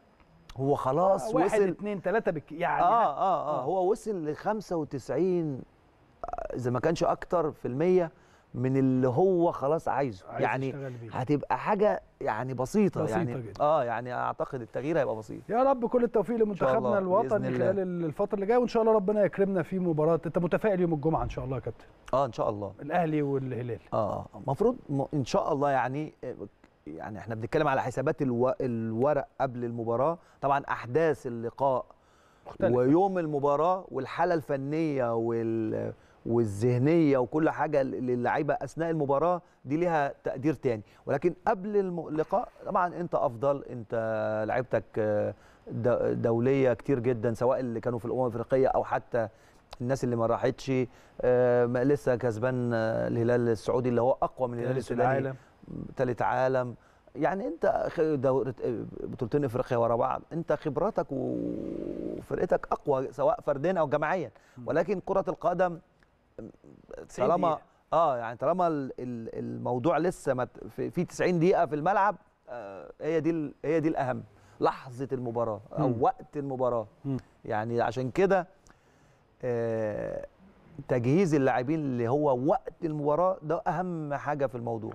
هو خلاص واحد وصل واحد اتنين تلاته بك يعني آه, آه, اه اه هو وصل ل 95 آه، اذا ما كانش اكتر في الميه من اللي هو خلاص عايزه عايز يعني هتبقى حاجه يعني بسيطه, بسيطة يعني جدا. اه يعني اعتقد التغيير هيبقى بسيط يا رب كل التوفيق لمنتخبنا الوطني خلال الفتره اللي جايه وان شاء الله ربنا يكرمنا في مباراه انت متفائل يوم الجمعه ان شاء الله يا كابتن اه ان شاء الله الاهلي والهلال اه المفروض ان شاء الله يعني آه، يعني احنا بنتكلم على حسابات الو... الورق قبل المباراه طبعا احداث اللقاء مختلفة. ويوم المباراه والحاله الفنيه وال والذهنيه وكل حاجه للعيبه اثناء المباراه دي ليها تقدير تاني ولكن قبل اللقاء طبعا انت افضل انت لعيبتك آه، دوليه كتير جدا سواء اللي كانوا في الامم الافريقيه او حتى الناس اللي ما راحتش آه، لسه كسبان آه، الهلال السعودي اللي هو اقوى من الهلال السوداني ثالث عالم يعني انت دوره بطولتين افريقيا ورا بعض انت خبراتك وفرقتك اقوى سواء فرديا او جماعيا ولكن كره القدم طالما اه يعني طالما الموضوع لسه ما في 90 دقيقه في الملعب آه هي دي هي دي الاهم لحظه المباراه او م. وقت المباراه م. يعني عشان كده آه تجهيز اللاعبين اللي هو وقت المباراه ده اهم حاجه في الموضوع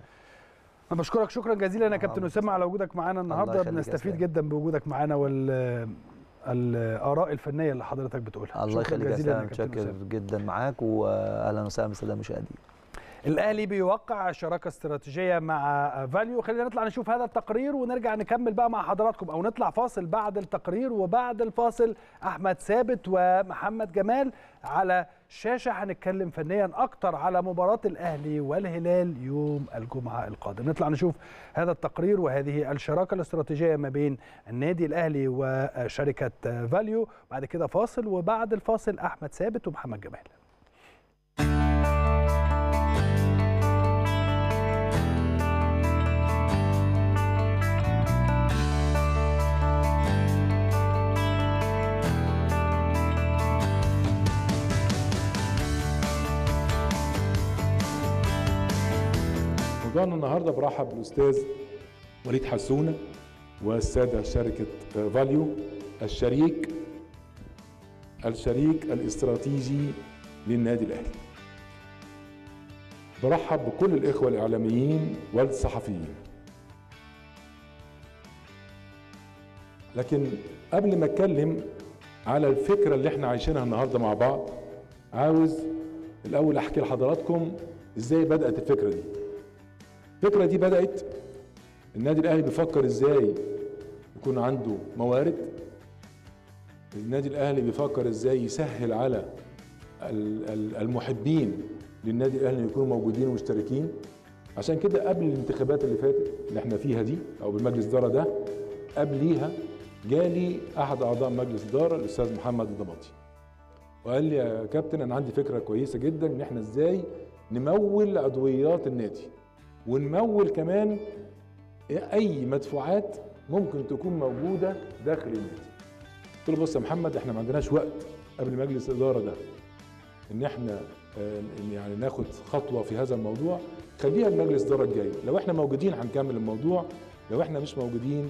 انا بشكرك شكرا جزيلا يا كابتن اسامه على وجودك معانا النهارده بنستفيد جدا بوجودك معانا وال الاراء الفنيه اللي حضرتك بتقولها الله يخليك يا سلام شاكر جدا معاك واهلا وسهلا بالساده المشاهدين الاهلي بيوقع شراكه استراتيجيه مع فاليو خلينا نطلع نشوف هذا التقرير ونرجع نكمل بقى مع حضراتكم او نطلع فاصل بعد التقرير وبعد الفاصل احمد ثابت ومحمد جمال على شاشه هنتكلم فنيا اكتر على مباراه الاهلي والهلال يوم الجمعه القادم نطلع نشوف هذا التقرير وهذه الشراكه الاستراتيجيه ما بين النادي الاهلي وشركه فاليو بعد كده فاصل وبعد الفاصل احمد ثابت ومحمد جمال طبعا النهارده برحب بالاستاذ وليد حسونه والساده شركه فاليو الشريك الشريك الاستراتيجي للنادي الاهلي. برحب بكل الاخوه الاعلاميين والصحفيين. لكن قبل ما اتكلم على الفكره اللي احنا عايشينها النهارده مع بعض عاوز الاول احكي لحضراتكم ازاي بدات الفكره دي. الفكره دي بدات النادي الاهلي بيفكر ازاي يكون عنده موارد النادي الاهلي بيفكر ازاي يسهل على المحبين للنادي الاهلي يكونوا موجودين ومشتركين عشان كده قبل الانتخابات اللي فاتت اللي احنا فيها دي او بالمجلس الاداره ده قبليها جالي احد اعضاء مجلس الاداره الاستاذ محمد الضباطي وقال لي يا كابتن انا عندي فكره كويسه جدا ان احنا ازاي نمول عضويات النادي ونمول كمان اي مدفوعات ممكن تكون موجوده داخل النادي قلت له بص يا محمد احنا ما عندناش وقت قبل مجلس الاداره ده ان احنا آه، يعني ناخد خطوه في هذا الموضوع خليها لمجلس الاداره الجاي لو احنا موجودين هنكمل الموضوع لو احنا مش موجودين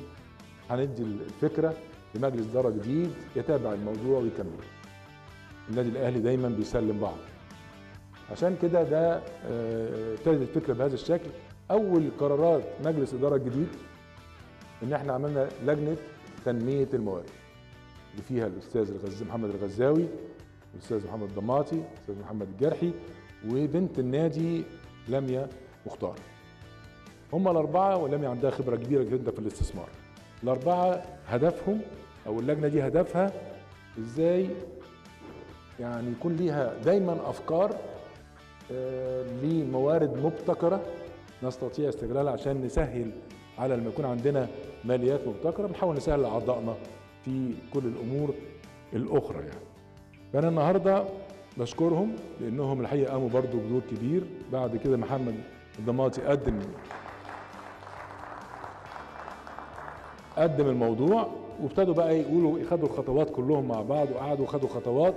هندي الفكره لمجلس اداره جديد يتابع الموضوع ويكمل النادي الاهلي دايما بيسلم بعض عشان كده ده آه، ابتدت الفكره بهذا الشكل اول قرارات مجلس الاداره الجديد ان احنا عملنا لجنه تنميه الموارد اللي فيها الاستاذ الغز... محمد الغزاوي الاستاذ محمد ضماطي الاستاذ محمد الجرحي وبنت النادي لميا مختار هم الاربعه ولميا عندها خبره كبيره جدا في الاستثمار الاربعه هدفهم او اللجنه دي هدفها ازاي يعني يكون ليها دايما افكار آه، لموارد مبتكره نستطيع استغلالها عشان نسهل على لما يكون عندنا ماليات مبتكره بنحاول نسهل لاعضائنا في كل الامور الاخرى يعني. فانا النهارده بشكرهم لانهم الحقيقه قاموا برضو بدور كبير بعد كده محمد الضماطي قدم قدم الموضوع وابتدوا بقى يقولوا خدوا الخطوات كلهم مع بعض وقعدوا خدوا خطوات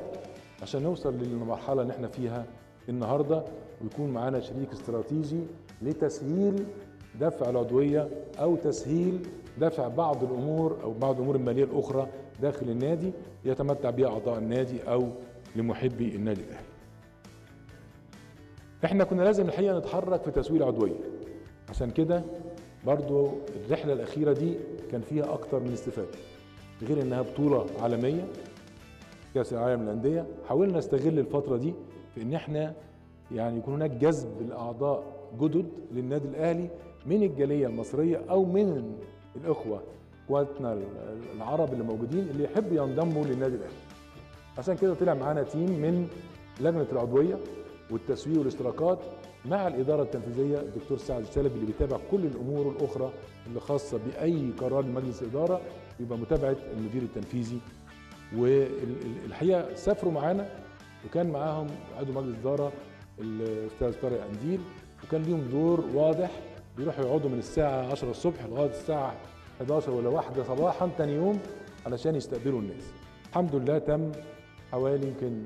عشان نوصل للمرحله اللي احنا فيها النهارده ويكون معانا شريك استراتيجي لتسهيل دفع العضوية أو تسهيل دفع بعض الأمور أو بعض الأمور المالية الأخرى داخل النادي يتمتع بها أعضاء النادي أو لمحبي النادي الأهلي احنا كنا لازم الحقيقة نتحرك في تسويق العضوية عشان كده برضو الرحلة الأخيرة دي كان فيها أكتر من استفادة غير إنها بطولة عالمية كأس العالم للأندية حاولنا نستغل الفترة دي في إن احنا يعني يكون هناك جذب لاعضاء جدد للنادي الأهلي من الجالية المصرية أو من الإخوة إخواتنا العرب اللي موجودين اللي يحبوا ينضموا للنادي الأهلي عشان كده طلع معانا تيم من لجنة العضوية والتسويق والاشتراكات مع الإدارة التنفيذية الدكتور سعد الشلبي اللي بيتابع كل الأمور الأخرى اللي خاصة بأي قرار لمجلس الإدارة بيبقى متابعة المدير التنفيذي والحقيقة سافروا معانا وكان معاهم عضو مجلس إدارة الاستاذ طارق قنديل وكان ليهم دور واضح بيروحوا يقعدوا من الساعه 10 الصبح لغايه الساعه 11 ولا 1 صباحا ثاني يوم علشان يستقبلوا الناس الحمد لله تم حوالي يمكن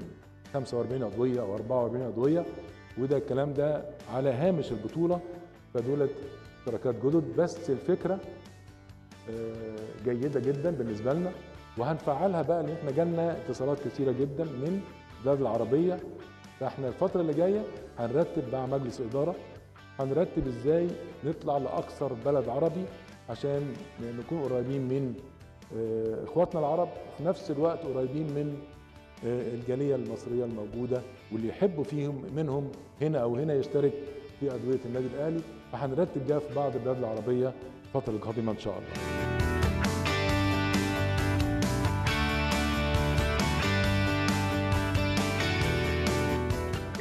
45 عضويه او 44 عضويه وده الكلام ده على هامش البطوله فدولت شركات جدد بس الفكره آه، جيده جدا بالنسبه لنا وهنفعلها بقى لان احنا جالنا اتصالات كثيره جدا من البلاد العربيه فاحنا الفتره اللي جايه هنرتب مع مجلس اداره هنرتب ازاي نطلع لاكثر بلد عربي عشان نكون قريبين من آه، اخواتنا العرب في نفس الوقت قريبين من آه، الجاليه المصريه الموجوده واللي يحبوا فيهم منهم هنا او هنا يشترك في ادويه النادي الاهلي فهنرتب ده في بعض البلاد العربيه الفتره القادمه ان شاء الله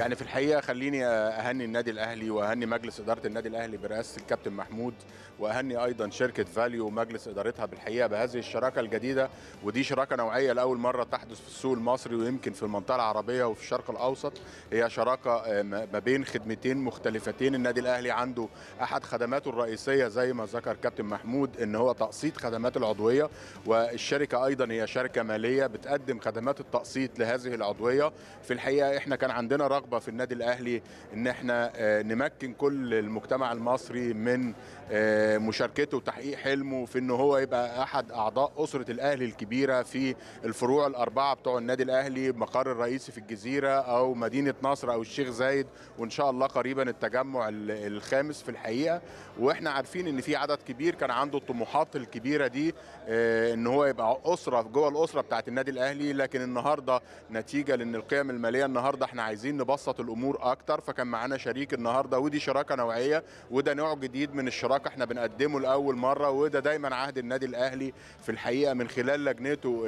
يعني في الحقيقه خليني اهني النادي الاهلي واهني مجلس اداره النادي الاهلي برئاسه الكابتن محمود واهني ايضا شركه فاليو ومجلس ادارتها بالحقيقه بهذه الشراكه الجديده ودي شراكه نوعيه لاول مره تحدث في السوق المصري ويمكن في المنطقه العربيه وفي الشرق الاوسط هي شراكه آه، ما بين خدمتين مختلفتين النادي الاهلي عنده احد خدماته الرئيسيه زي ما ذكر كابتن محمود ان هو تقسيط خدمات العضويه والشركه ايضا هي شركه ماليه بتقدم خدمات التقسيط لهذه العضويه في الحقيقه احنا كان عندنا رغبه الرغبه في النادي الاهلي ان احنا آه، نمكن كل المجتمع المصري من آه، مشاركته وتحقيق حلمه في ان هو يبقى احد اعضاء اسره الاهلي الكبيره في الفروع الاربعه بتوع النادي الاهلي مقر الرئيسي في الجزيره او مدينه نصر او الشيخ زايد وان شاء الله قريبا التجمع الخامس في الحقيقه واحنا عارفين ان في عدد كبير كان عنده الطموحات الكبيره دي آه، ان هو يبقى اسره جوه الاسره بتاعه النادي الاهلي لكن النهارده نتيجه لان القيم الماليه النهارده احنا عايزين نبص ابسط الامور اكتر فكان معانا شريك النهارده ودي شراكه نوعيه وده نوع جديد من الشراكه احنا بنقدمه لاول مره وده دايما عهد النادي الاهلي في الحقيقه من خلال لجنته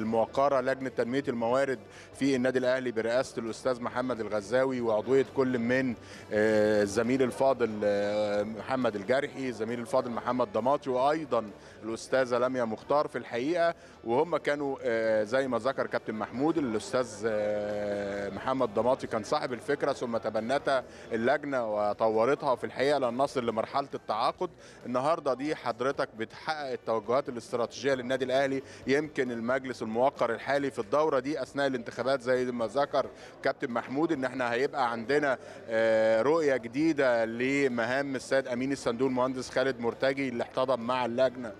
الموقره لجنه تنميه الموارد في النادي الاهلي برئاسه الاستاذ محمد الغزاوي وعضويه كل من آه، الزميل الفاضل آه، محمد الجارحي الزميل الفاضل محمد ضماطي وايضا الاستاذه لميا مختار في الحقيقه وهم كانوا آه، زي ما ذكر كابتن محمود الاستاذ آه، محمد ضماطي كان صاحب الفكره ثم تبنتها اللجنه وطورتها في الحقيقه لن نصل لمرحله التعاقد النهارده دي حضرتك بتحقق التوجهات الاستراتيجيه للنادي الاهلي يمكن المجلس الموقر الحالي في الدوره دي اثناء الانتخابات زي ما ذكر كابتن محمود ان احنا هيبقى عندنا آه، رؤيه جديده لمهام السيد امين الصندوق المهندس خالد مرتجي اللي احتضن مع اللجنه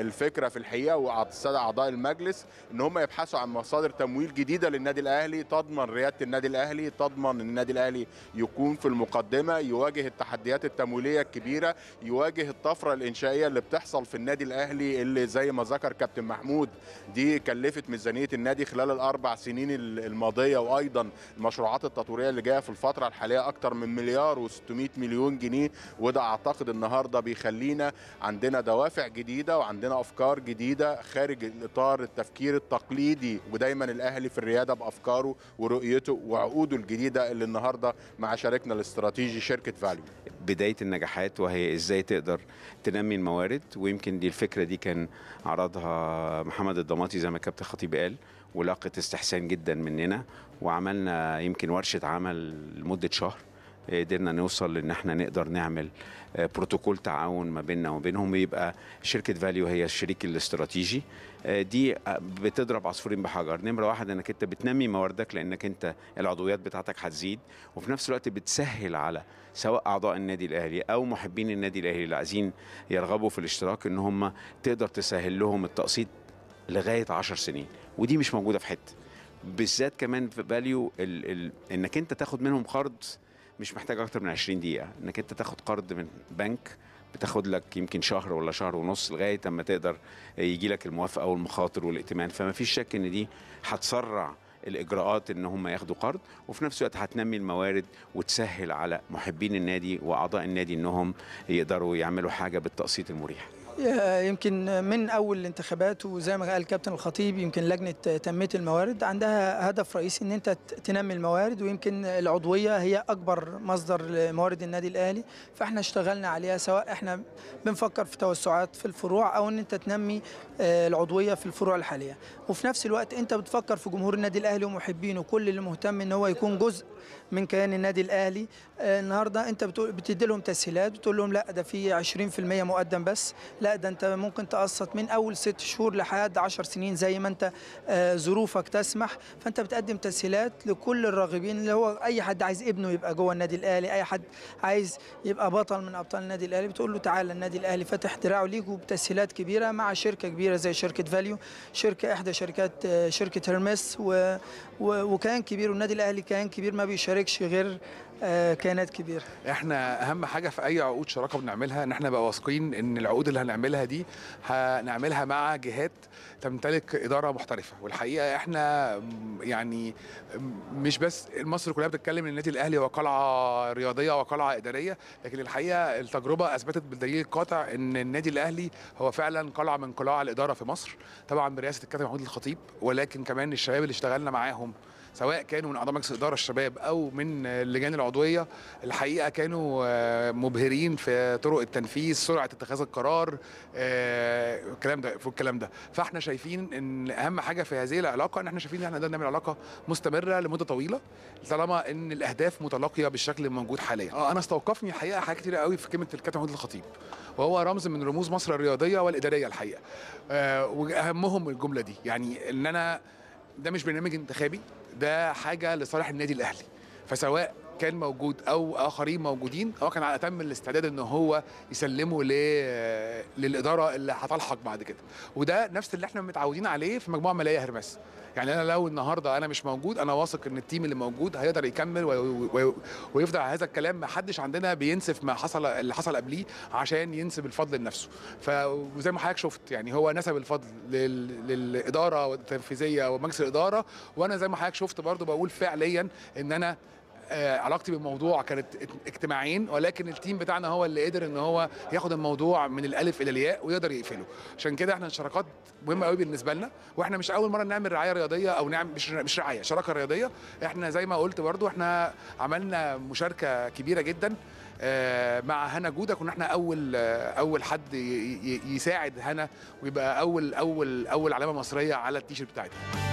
الفكره في الحقيقه السادة اعضاء المجلس ان هم يبحثوا عن مصادر تمويل جديده للنادي الاهلي تضمن رياده النادي الاهلي تضمن ان النادي الاهلي يكون في المقدمه يواجه التحديات التمويليه الكبيره يواجه الطفره الانشائيه اللي بتحصل في النادي الاهلي اللي زي ما ذكر كابتن محمود دي كلفت ميزانيه النادي خلال الاربع سنين الماضيه وايضا المشروعات التطويريه اللي جايه في الفتره الحاليه اكتر من مليار و600 مليون جنيه وده اعتقد النهارده بيخلينا عندنا دوافع جديده وعندنا عندنا افكار جديده خارج الاطار التفكير التقليدي ودايما الاهلي في الرياده بافكاره ورؤيته وعقوده الجديده اللي النهارده مع شريكنا الاستراتيجي شركه فاليو بدايه النجاحات وهي ازاي تقدر تنمي الموارد ويمكن دي الفكره دي كان عرضها محمد الضماطي زي ما كابتن خطيب قال ولاقت استحسان جدا مننا وعملنا يمكن ورشه عمل لمده شهر قدرنا نوصل لان احنا نقدر نعمل آه، بروتوكول تعاون ما بيننا وما بينهم يبقى شركه فاليو هي الشريك الاستراتيجي آه، دي آه، بتضرب عصفورين بحجر نمره واحد انك انت بتنمي مواردك لانك انت العضويات بتاعتك هتزيد وفي نفس الوقت بتسهل على سواء اعضاء النادي الاهلي او محبين النادي الاهلي اللي عايزين يرغبوا في الاشتراك ان هم تقدر تسهل لهم التقسيط لغايه 10 سنين ودي مش موجوده في حته بالذات كمان في فاليو انك انت تاخد منهم قرض مش محتاج اكتر من 20 دقيقه انك انت تاخد قرض من بنك بتاخد لك يمكن شهر ولا شهر ونص لغايه اما تقدر يجي لك الموافقه والمخاطر والائتمان فما فيش شك ان دي هتسرع الاجراءات ان هم ياخدوا قرض وفي نفس الوقت هتنمي الموارد وتسهل على محبين النادي واعضاء النادي انهم يقدروا يعملوا حاجه بالتقسيط المريح يمكن من اول الانتخابات وزي ما قال الكابتن الخطيب يمكن لجنه تنميه الموارد عندها هدف رئيسي ان انت تنمي الموارد ويمكن العضويه هي اكبر مصدر لموارد النادي الاهلي فاحنا اشتغلنا عليها سواء احنا بنفكر في توسعات في الفروع او ان انت تنمي آه، العضويه في الفروع الحاليه وفي نفس الوقت انت بتفكر في جمهور النادي الاهلي ومحبينه كل اللي مهتم ان هو يكون جزء من كيان النادي الاهلي النهارده انت بتقول بتدي لهم تسهيلات بتقول لهم لا ده في 20% مقدم بس لا ده انت ممكن تقسط من اول ست شهور لحد 10 سنين زي ما انت آه، ظروفك تسمح فانت بتقدم تسهيلات لكل الراغبين اللي هو اي حد عايز ابنه يبقى جوه النادي الاهلي اي حد عايز يبقى بطل من ابطال النادي الاهلي بتقول له تعالى النادي الاهلي فاتح دراعه ليك وبتسهيلات كبيره مع شركه كبيره زي شركه فاليو شركه احدى شركات آه، شركه هيرمس وكان كبير والنادي الاهلي كان كبير ما بيشاركش غير آه، كيانات كبيره احنا اهم حاجه في اي عقود شراكه بنعملها ان احنا بقى واثقين ان العقود اللي هنعملها دي هنعملها مع جهات تمتلك اداره محترفه والحقيقه احنا يعني مش بس مصر كلها بتتكلم ان النادي الاهلي هو قلعه رياضيه وقلعه اداريه لكن الحقيقه التجربه اثبتت بالدليل القاطع ان النادي الاهلي هو فعلا قلعه من قلاع الاداره في مصر طبعا برئاسه الكابتن محمود الخطيب ولكن كمان الشباب اللي اشتغلنا معاهم سواء كانوا من اعضاء مجلس الاداره الشباب او من اللجان العضويه الحقيقه كانوا آه، مبهرين في طرق التنفيذ سرعه اتخاذ القرار آه، الكلام ده فوق الكلام ده فاحنا شايفين ان اهم حاجه في هذه العلاقه ان احنا شايفين ان احنا نقدر نعمل علاقه مستمره لمده طويله طالما ان الاهداف متلاقيه بالشكل الموجود حاليا اه انا استوقفني الحقيقه حاجات كتير قوي في كلمه الكابتن محمود الخطيب وهو رمز من رموز مصر الرياضيه والاداريه الحقيقه آه، واهمهم الجمله دي يعني ان انا ده مش برنامج انتخابي ده حاجه لصالح النادي الاهلي فسواء كان موجود او اخرين موجودين هو كان على اتم الاستعداد ان هو يسلمه للاداره اللي هتلحق بعد كده وده نفس اللي احنا متعودين عليه في مجموعه ملايا هرمس يعني انا لو النهارده انا مش موجود انا واثق ان التيم اللي موجود هيقدر يكمل ويفضل على هذا الكلام ما حدش عندنا بينسف ما حصل اللي حصل قبليه عشان ينسب الفضل لنفسه فزي ما حضرتك شفت يعني هو نسب الفضل للاداره التنفيذيه ومجلس الاداره وانا زي ما حضرتك شفت برضو بقول فعليا ان انا آه، علاقتي بالموضوع كانت اجتماعين ولكن التيم بتاعنا هو اللي قدر ان هو ياخد الموضوع من الالف الى الياء ويقدر يقفله عشان كده احنا الشراكات مهمه قوي بالنسبه لنا واحنا مش اول مره نعمل رعايه رياضيه او نعمل مش مش رعايه شراكه رياضيه احنا زي ما قلت برضو احنا عملنا مشاركه كبيره جدا آه، مع هنا جوده كنا احنا اول اول حد يساعد هنا ويبقى اول اول اول علامه مصريه على التيشيرت بتاعتها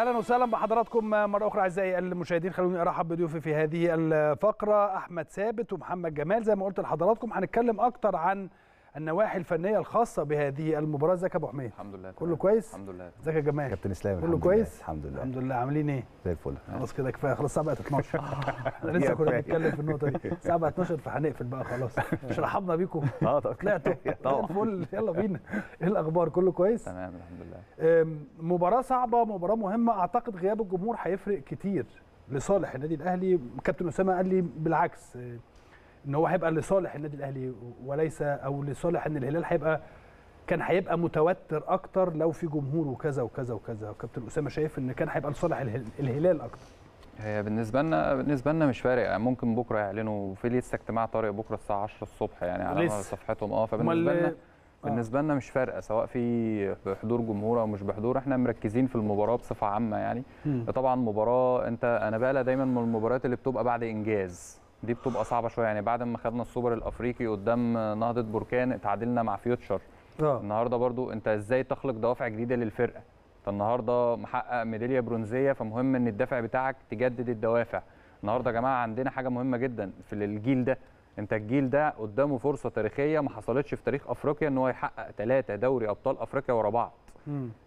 اهلا وسهلا بحضراتكم مره اخرى اعزائي المشاهدين خلوني ارحب بضيوفي في هذه الفقره احمد ثابت ومحمد جمال زي ما قلت لحضراتكم هنتكلم اكتر عن النواحي الفنيه الخاصه بهذه المباراه ازيك يا ابو حميد الحمد لله كله كويس الحمد لله ازيك يا جماعه كابتن اسلام كله كويس الحمد لله الحمد لله عاملين ايه زي الفل خلاص كده كفايه خلاص الساعه بقت 12 احنا لسه كنا بنتكلم في النقطه دي الساعه بقت 12 فهنقفل بقى خلاص مش رحبنا بيكم اه طلعتوا طبعا الفل يلا بينا ايه الاخبار كله كويس تمام الحمد لله مباراه صعبه مباراه مهمه اعتقد غياب الجمهور هيفرق كتير لصالح النادي الاهلي كابتن اسامه قال لي بالعكس ان هو هيبقى لصالح النادي الاهلي وليس او لصالح ان الهلال هيبقى كان هيبقى متوتر اكتر لو في جمهور وكذا وكذا وكذا وكابتن اسامه شايف ان كان هيبقى لصالح الهلال اكتر هي بالنسبه لنا بالنسبه لنا مش فارق يعني ممكن بكره يعلنوا في لسه اجتماع طارئ بكره الساعه 10 الصبح يعني على صفحتهم اه فبالنسبه لنا آه. بالنسبه لنا مش فارقه سواء في بحضور جمهور او مش بحضور احنا مركزين في المباراه بصفه عامه يعني طبعا مباراه انت انا بقى دايما من المباريات اللي بتبقى بعد انجاز دي بتبقى صعبه شويه يعني بعد ما خدنا السوبر الافريقي قدام نهضه بركان اتعادلنا مع فيوتشر أوه. النهارده برضو انت ازاي تخلق دوافع جديده للفرقه انت النهارده محقق ميداليه برونزيه فمهم ان الدافع بتاعك تجدد الدوافع النهارده يا جماعه عندنا حاجه مهمه جدا في الجيل ده انت الجيل ده قدامه فرصه تاريخيه ما حصلتش في تاريخ افريقيا ان هو يحقق ثلاثه دوري ابطال افريقيا ورا بعض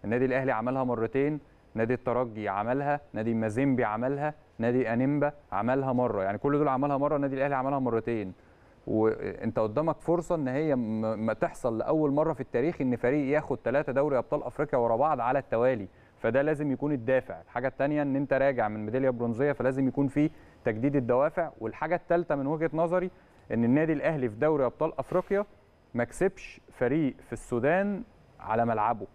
النادي الاهلي عملها مرتين نادي الترجي عملها نادي مازيمبي عملها نادي انيمبا عملها مره يعني كل دول عملها مره النادي الاهلي عملها مرتين وانت قدامك فرصه ان هي ما تحصل لاول مره في التاريخ ان فريق ياخد ثلاثه دوري ابطال افريقيا ورا بعض على التوالي فده لازم يكون الدافع الحاجه الثانيه ان انت راجع من ميداليه برونزيه فلازم يكون في تجديد الدوافع والحاجه الثالثه من وجهه نظري ان النادي الاهلي في دوري ابطال افريقيا ما كسبش فريق في السودان على ملعبه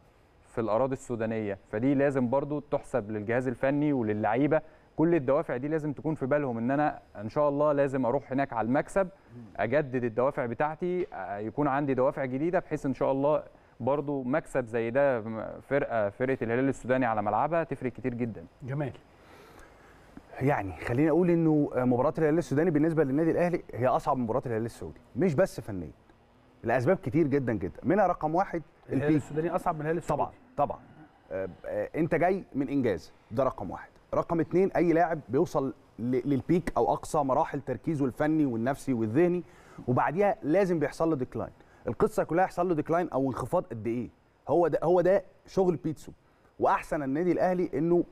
في الاراضي السودانيه فدي لازم برضو تحسب للجهاز الفني وللعيبه كل الدوافع دي لازم تكون في بالهم ان انا ان شاء الله لازم اروح هناك على المكسب اجدد الدوافع بتاعتي آه، يكون عندي دوافع جديده بحيث ان شاء الله برضو مكسب زي ده فرقه فرقه الهلال السوداني على ملعبها تفرق كتير جدا جمال يعني خليني اقول انه مباراه الهلال السوداني بالنسبه للنادي الاهلي هي اصعب من مباراه الهلال السعودي مش بس فنيا لاسباب كتير جدا جدا منها رقم واحد الهلال السوداني اصعب من الهلال طبعا طبعا آه، آه، انت جاي من انجاز ده رقم واحد رقم اثنين اي لاعب بيوصل للبيك او اقصى مراحل تركيزه الفني والنفسي والذهني وبعديها لازم بيحصل له ديكلاين القصه كلها يحصل له ديكلاين او انخفاض قد ايه هو ده هو ده شغل بيتسو واحسن النادي الاهلي انه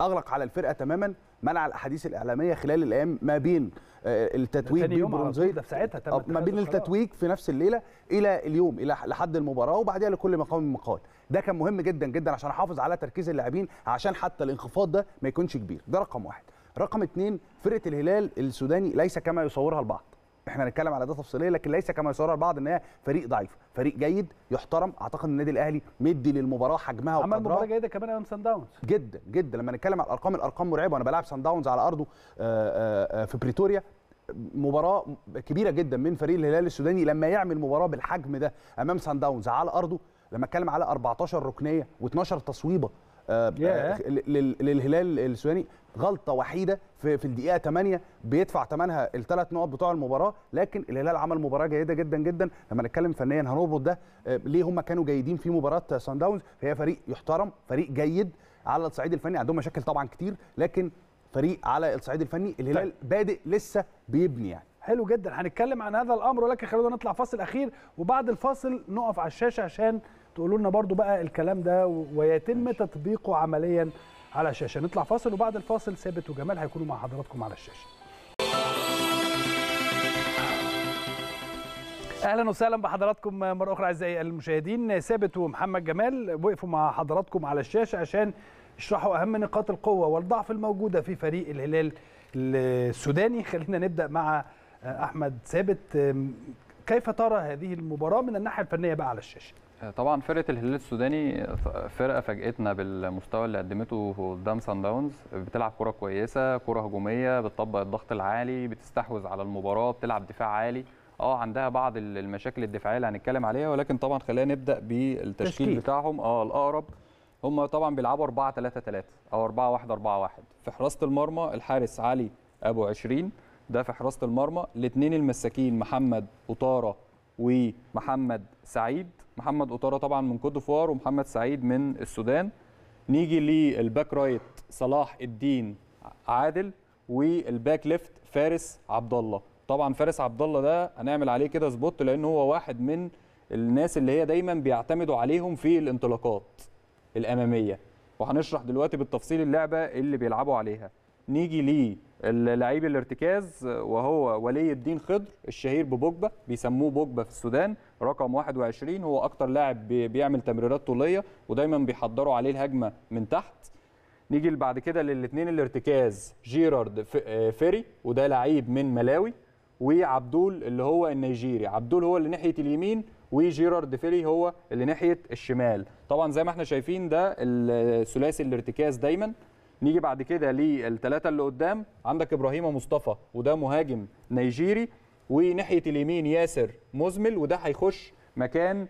اغلق على الفرقه تماما منع الاحاديث الاعلاميه خلال الايام ما بين آه، التتويج بالبرونزيه ما بين التتويج في نفس الليله الى اليوم الى لحد المباراه وبعدها لكل مقام مقال ده كان مهم جدا جدا عشان احافظ على تركيز اللاعبين عشان حتى الانخفاض ده ما يكونش كبير ده رقم واحد رقم اثنين فرقه الهلال السوداني ليس كما يصورها البعض احنا هنتكلم على ده تفصيليه لكن ليس كما يصور البعض ان هي فريق ضعيف فريق جيد يحترم اعتقد النادي الاهلي مدي للمباراه حجمها وقدرها عمل مباراه جيده كمان امام سان داونز جدا جدا لما نتكلم على الارقام الارقام مرعبه وانا بلعب سان داونز على ارضه آه، آه، آه، في بريتوريا مباراه كبيره جدا من فريق الهلال السوداني لما يعمل مباراه بالحجم ده امام سان داونز على ارضه لما اتكلم على 14 ركنيه و12 تصويبه آه، آه، للهلال السوداني غلطه وحيده في, الدقيقه 8 بيدفع ثمنها الثلاث نقط بتوع المباراه لكن الهلال عمل مباراه جيده جدا جدا لما نتكلم فنيا هنربط ده آه، ليه هم كانوا جيدين في مباراه سان داونز هي فريق يحترم فريق جيد على الصعيد الفني عندهم مشاكل طبعا كتير لكن فريق على الصعيد الفني الهلال طيب. بادئ لسه بيبني يعني حلو جدا هنتكلم عن هذا الامر ولكن خلونا نطلع فاصل اخير وبعد الفاصل نقف على الشاشه عشان تقولوا لنا برضو بقى الكلام ده ويتم تطبيقه عمليا على الشاشه نطلع فاصل وبعد الفاصل ثابت وجمال هيكونوا مع حضراتكم على الشاشه اهلا وسهلا بحضراتكم مره اخرى اعزائي المشاهدين ثابت ومحمد جمال وقفوا مع حضراتكم على الشاشه عشان يشرحوا اهم نقاط القوه والضعف الموجوده في فريق الهلال السوداني خلينا نبدا مع احمد ثابت كيف ترى هذه المباراه من الناحيه الفنيه بقى على الشاشه طبعا فرقه الهلال السوداني فرقه فاجئتنا بالمستوى اللي قدمته قدام سان داونز بتلعب كره كويسه كره هجوميه بتطبق الضغط العالي بتستحوذ على المباراه بتلعب دفاع عالي اه عندها بعض المشاكل الدفاعيه اللي هنتكلم عليها ولكن طبعا خلينا نبدا بالتشكيل تشكيل. بتاعهم اه الاقرب هم طبعا بيلعبوا 4 3 3 او 4 1 4 1 في حراسه المرمى الحارس علي ابو 20 ده في حراسه المرمى الاثنين المساكين محمد قطاره ومحمد سعيد محمد قطاره طبعا من كوت ديفوار ومحمد سعيد من السودان نيجي للباك رايت صلاح الدين عادل والباك ليفت فارس عبد الله طبعا فارس عبد الله ده هنعمل عليه كده سبوت لان هو واحد من الناس اللي هي دايما بيعتمدوا عليهم في الانطلاقات الاماميه وهنشرح دلوقتي بالتفصيل اللعبه اللي بيلعبوا عليها نيجي للعيب الارتكاز وهو ولي الدين خضر الشهير ببوجبا بيسموه بوجبا في السودان رقم 21 هو اكتر لاعب بيعمل تمريرات طوليه ودايما بيحضروا عليه الهجمه من تحت نيجي بعد كده للاثنين الارتكاز جيرارد آه، فيري وده لعيب من ملاوي وعبدول اللي هو النيجيري عبدول هو اللي ناحيه اليمين وجيرارد فيري هو اللي ناحيه الشمال طبعا زي ما احنا شايفين ده الثلاثي الارتكاز دايما نيجي بعد كده للثلاثه اللي قدام عندك ابراهيم مصطفى وده مهاجم نيجيري وناحيه اليمين ياسر مزمل وده هيخش مكان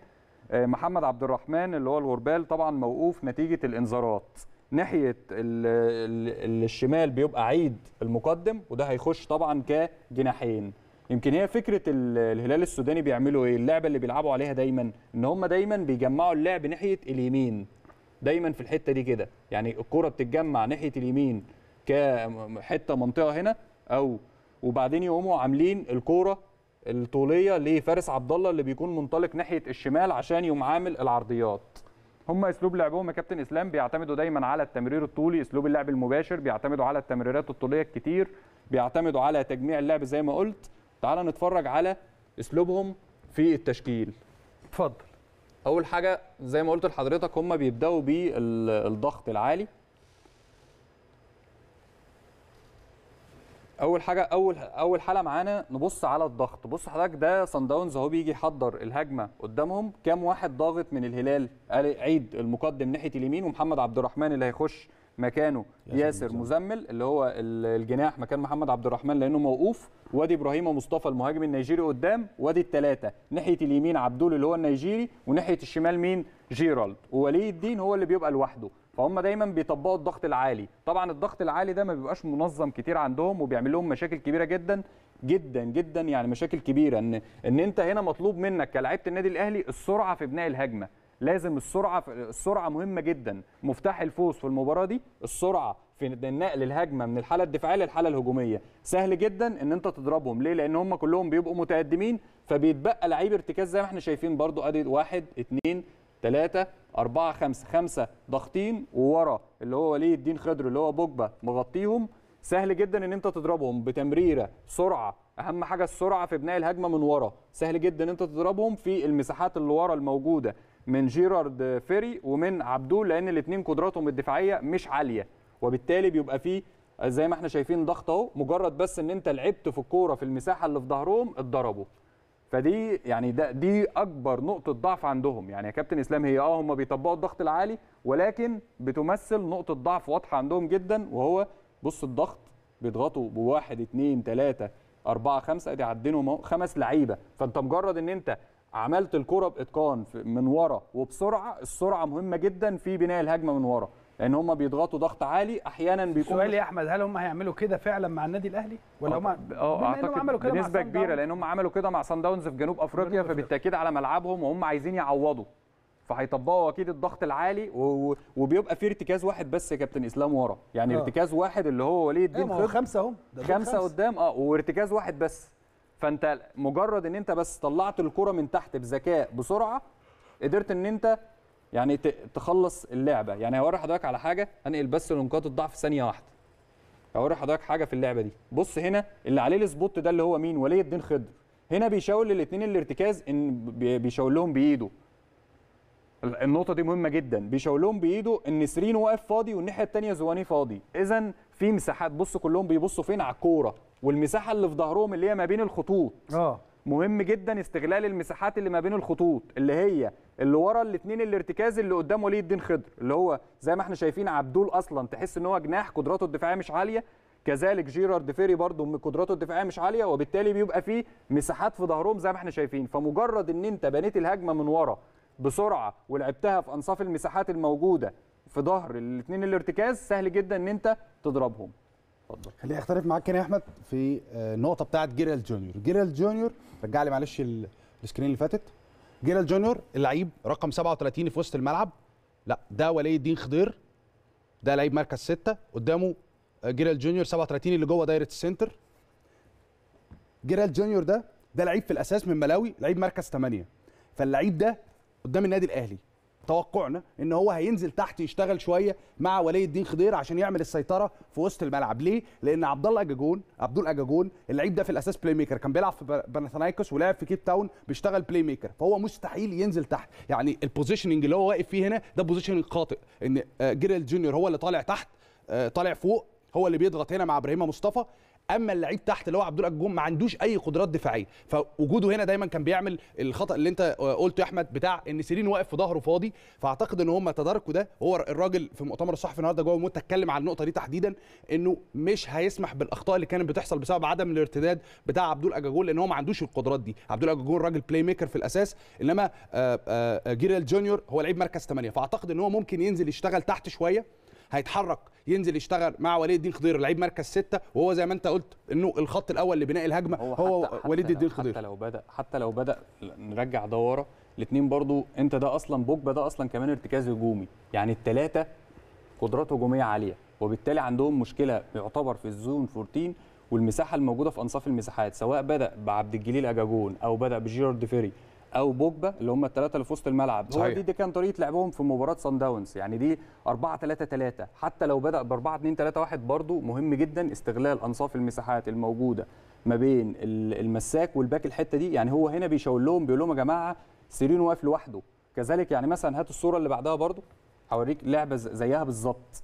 آه، محمد عبد الرحمن اللي هو الغربال طبعا موقوف نتيجه الانذارات ناحيه ال الشمال بيبقى عيد المقدم وده هيخش طبعا كجناحين يمكن هي فكره الهلال السوداني بيعملوا ايه اللعبه اللي بيلعبوا عليها دايما ان هم دايما بيجمعوا اللعب ناحيه اليمين دايما في الحته دي كده يعني الكره بتتجمع ناحيه اليمين كحته منطقه هنا او وبعدين يقوموا عاملين الكوره الطوليه لفارس عبد الله اللي بيكون منطلق ناحيه الشمال عشان يقوم عامل العرضيات هم اسلوب لعبهم يا كابتن اسلام بيعتمدوا دايما على التمرير الطولي اسلوب اللعب المباشر بيعتمدوا على التمريرات الطوليه الكتير بيعتمدوا على تجميع اللعب زي ما قلت تعال نتفرج على اسلوبهم في التشكيل اتفضل اول حاجه زي ما قلت لحضرتك هم بيبداوا بالضغط العالي اول حاجه اول اول حاله معانا نبص على الضغط بص حضرتك ده صن داونز اهو بيجي يحضر الهجمه قدامهم كام واحد ضاغط من الهلال عيد المقدم ناحيه اليمين ومحمد عبد الرحمن اللي هيخش مكانه ياسر مزمل اللي هو الجناح مكان محمد عبد الرحمن لانه موقوف وادي ابراهيم ومصطفى المهاجم النيجيري قدام وادي الثلاثه ناحيه اليمين عبدول اللي هو النيجيري وناحيه الشمال مين جيرالد وولي الدين هو اللي بيبقى لوحده فهم دايما بيطبقوا الضغط العالي طبعا الضغط العالي ده ما بيبقاش منظم كتير عندهم وبيعمل لهم مشاكل كبيره جدا جدا جدا يعني مشاكل كبيره ان ان انت هنا مطلوب منك كلاعيبه النادي الاهلي السرعه في بناء الهجمه لازم السرعه في السرعه مهمه جدا مفتاح الفوز في المباراه دي السرعه في النقل الهجمه من الحاله الدفاعيه للحاله الهجوميه سهل جدا ان انت تضربهم ليه لان هم كلهم بيبقوا متقدمين فبيتبقى لعيب ارتكاز زي ما احنا شايفين برضو ادي واحد اتنين 3 4 5 5 ضاغطين وورا اللي هو ولي الدين خضر اللي هو بوجبا مغطيهم سهل جدا ان انت تضربهم بتمريره سرعه اهم حاجه السرعه في بناء الهجمه من ورا سهل جدا ان انت تضربهم في المساحات اللي ورا الموجوده من جيرارد فيري ومن عبدول لان الاثنين قدراتهم الدفاعيه مش عاليه وبالتالي بيبقى فيه زي ما احنا شايفين ضغط اهو مجرد بس ان انت لعبت في الكوره في المساحه اللي في ظهرهم اتضربوا فدي يعني ده دي اكبر نقطه ضعف عندهم يعني يا كابتن اسلام هي اه هم بيطبقوا الضغط العالي ولكن بتمثل نقطه ضعف واضحه عندهم جدا وهو بص الضغط بيضغطوا بواحد اثنين ثلاثه أربعة خمسة أدي عدينوا خمس لعيبة فأنت مجرد إن أنت عملت الكرة بإتقان من ورا وبسرعة السرعة مهمة جدا في بناء الهجمة من ورا لان هم بيضغطوا ضغط عالي احيانا بيكون سؤالي يا احمد هل هم هيعملوا كده فعلا مع النادي الاهلي ولا آه، هم اه اعتقد عملوا كده بنسبه كبيره لان هم عملوا كده مع سان داونز في جنوب افريقيا فبالتاكيد على ملعبهم وهم عايزين يعوضوا فهيطبقوا اكيد الضغط العالي و... وبيبقى في ارتكاز واحد بس يا كابتن اسلام ورا يعني أوه. ارتكاز واحد اللي هو ولي إيه، الدين ايه خمسه اهم خمسه قدام اه وارتكاز واحد بس فانت مجرد ان انت بس طلعت الكره من تحت بذكاء بسرعه قدرت ان انت يعني تخلص اللعبه يعني هوري حضرتك على حاجه هنقل بس لنقاط الضعف ثانيه واحده هوري حضرتك حاجه في اللعبه دي بص هنا اللي عليه السبوت ده اللي هو مين ولي الدين خضر هنا بيشاور للاثنين الارتكاز ان بيشاور لهم بايده النقطه دي مهمه جدا بيشاور لهم بايده ان سرين واقف فاضي والناحيه الثانيه زواني فاضي اذا في مساحات بص كلهم بيبصوا فين على الكوره والمساحه اللي في ظهرهم اللي هي ما بين الخطوط اه مهم جدا استغلال المساحات اللي ما بين الخطوط اللي هي اللي ورا الاثنين الارتكاز اللي قدام ولي الدين خضر اللي هو زي ما احنا شايفين عبدول اصلا تحس ان هو جناح قدراته الدفاعيه مش عاليه كذلك جيرارد فيري برضه قدراته الدفاعيه مش عاليه وبالتالي بيبقى فيه مساحات في ظهرهم زي ما احنا شايفين فمجرد ان انت بنيت الهجمه من ورا بسرعه ولعبتها في انصاف المساحات الموجوده في ظهر الاثنين الارتكاز سهل جدا ان انت تضربهم اتفضل خليني اختلف معاك يا احمد في آه، النقطه بتاعه جيرال جونيور جيرال جونيور رجع لي معلش السكرين اللي فاتت جيرال جونيور اللعيب رقم 37 في وسط الملعب لا ده ولي الدين خضير ده لعيب مركز ستة قدامه آه، جيرال جونيور 37 اللي جوه دايره السنتر جيرال جونيور ده ده لعيب في الاساس من ملاوي لعيب مركز 8 فاللعيب ده قدام النادي الاهلي توقعنا ان هو هينزل تحت يشتغل شويه مع ولي الدين خضير عشان يعمل السيطره في وسط الملعب ليه لان عبد الله اجاجون عبد الله اجاجون اللعيب ده في الاساس بلاي ميكر كان بيلعب في باناثنايكوس ولعب في كيب تاون بيشتغل بلاي ميكر فهو مستحيل ينزل تحت يعني البوزيشننج اللي هو واقف فيه هنا ده بوزيشننج خاطئ ان آه، جيرالد جونيور هو اللي طالع تحت آه، طالع فوق هو اللي بيضغط هنا مع ابراهيم مصطفى اما اللعيب تحت اللي هو عبد الله ما عندوش اي قدرات دفاعيه فوجوده هنا دايما كان بيعمل الخطا اللي انت آه، قلته يا احمد بتاع ان سيرين واقف في ظهره فاضي فاعتقد ان هم تداركوا ده هو الراجل في مؤتمر الصحفي النهارده جوه موت اتكلم على النقطه دي تحديدا انه مش هيسمح بالاخطاء اللي كانت بتحصل بسبب عدم الارتداد بتاع عبد الاجاجول لان هو ما عندوش القدرات دي عبد الاجاجول راجل بلاي ميكر في الاساس انما آه، آه، جيرال جونيور هو لعيب مركز 8 فاعتقد ان هو ممكن ينزل يشتغل تحت شويه هيتحرك ينزل يشتغل مع وليد الدين خضير لعيب مركز ستة وهو زي ما انت قلت انه الخط الاول لبناء الهجمه هو, هو حتى وليد الدين خضير حتى لو بدا حتى لو بدا نرجع دواره الاثنين برضو انت ده اصلا بوجبا ده اصلا كمان ارتكاز هجومي يعني الثلاثه قدرات هجوميه عاليه وبالتالي عندهم مشكله يعتبر في الزون 14 والمساحه الموجوده في انصاف المساحات سواء بدا بعبد الجليل اجاجون او بدا بجيرارد فيري او بوجبا اللي هم الثلاثه اللي في وسط الملعب صحيح. هو دي دي كان طريقه لعبهم في مباراه سان داونز يعني دي 4 3 3 حتى لو بدا ب 4 2 3 1 برضه مهم جدا استغلال انصاف المساحات الموجوده ما بين المساك والباك الحته دي يعني هو هنا بيشاور لهم بيقول لهم يا جماعه سيرينو واقف لوحده كذلك يعني مثلا هات الصوره اللي بعدها برضه هوريك لعبه زيها بالظبط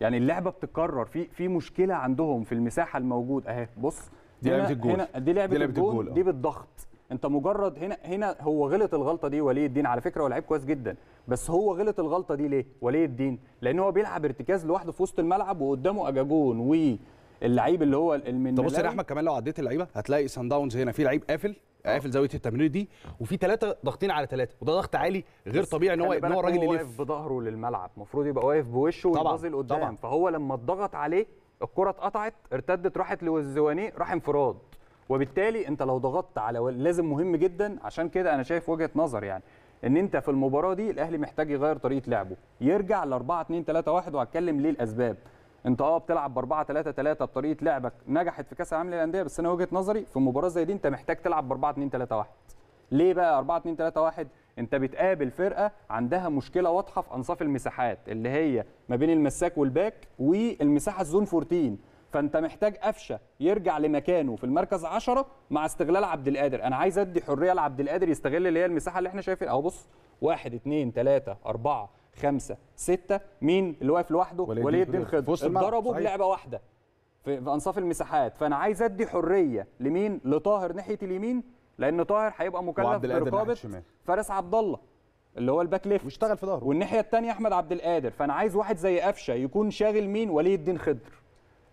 يعني اللعبه بتتكرر في في مشكله عندهم في المساحه الموجوده اهي بص دي لعبه الجول هنا دي لعبه الجول دي آه. بالضغط انت مجرد هنا هنا هو غلط الغلطه دي ولي الدين على فكره هو لعيب كويس جدا بس هو غلط الغلطه دي ليه ولي الدين لان هو بيلعب ارتكاز لوحده في وسط الملعب وقدامه اجاجون واللعيب اللي هو من طب بص يا احمد كمان لو عديت اللعيبه هتلاقي سان داونز هنا في لعيب قافل قافل زاويه التمرير دي وفي ثلاثه ضاغطين على ثلاثه وده ضغط عالي غير طبيعي ان هو ان هو الراجل يلف واقف بظهره للملعب المفروض يبقى واقف بوشه ويبازل قدام طبعًا. فهو لما اتضغط عليه الكره اتقطعت ارتدت راحت لوزواني راح انفراد وبالتالي انت لو ضغطت على لازم مهم جدا عشان كده انا شايف وجهه نظر يعني ان انت في المباراه دي الاهلي محتاج يغير طريقه لعبه يرجع ل 4 2 3 1 وهتكلم ليه الاسباب انت اه بتلعب ب 4 3 3 بطريقه لعبك نجحت في كاس العالم للانديه بس انا وجهه نظري في مباراه زي دي انت محتاج تلعب ب 4 2 3 1 ليه بقى 4 2 3 1 انت بتقابل فرقه عندها مشكله واضحه في انصاف المساحات اللي هي ما بين المساك والباك والمساحه الزون 14 فانت محتاج قفشه يرجع لمكانه في المركز 10 مع استغلال عبد القادر انا عايز ادي حريه لعبد القادر يستغل اللي هي المساحه اللي احنا شايفين اهو بص 1 2 3 4 5 6 مين اللي واقف لوحده وليد الدين خضر ضربه بلعبه واحده في انصاف المساحات فانا عايز ادي حريه لمين لطاهر ناحيه اليمين لان طاهر هيبقى مكلف برقابه فارس عبد الله اللي هو الباك ليفت واشتغل في ظهره والناحيه الثانيه احمد عبد القادر فانا عايز واحد زي قفشه يكون شاغل مين ولي الدين خضر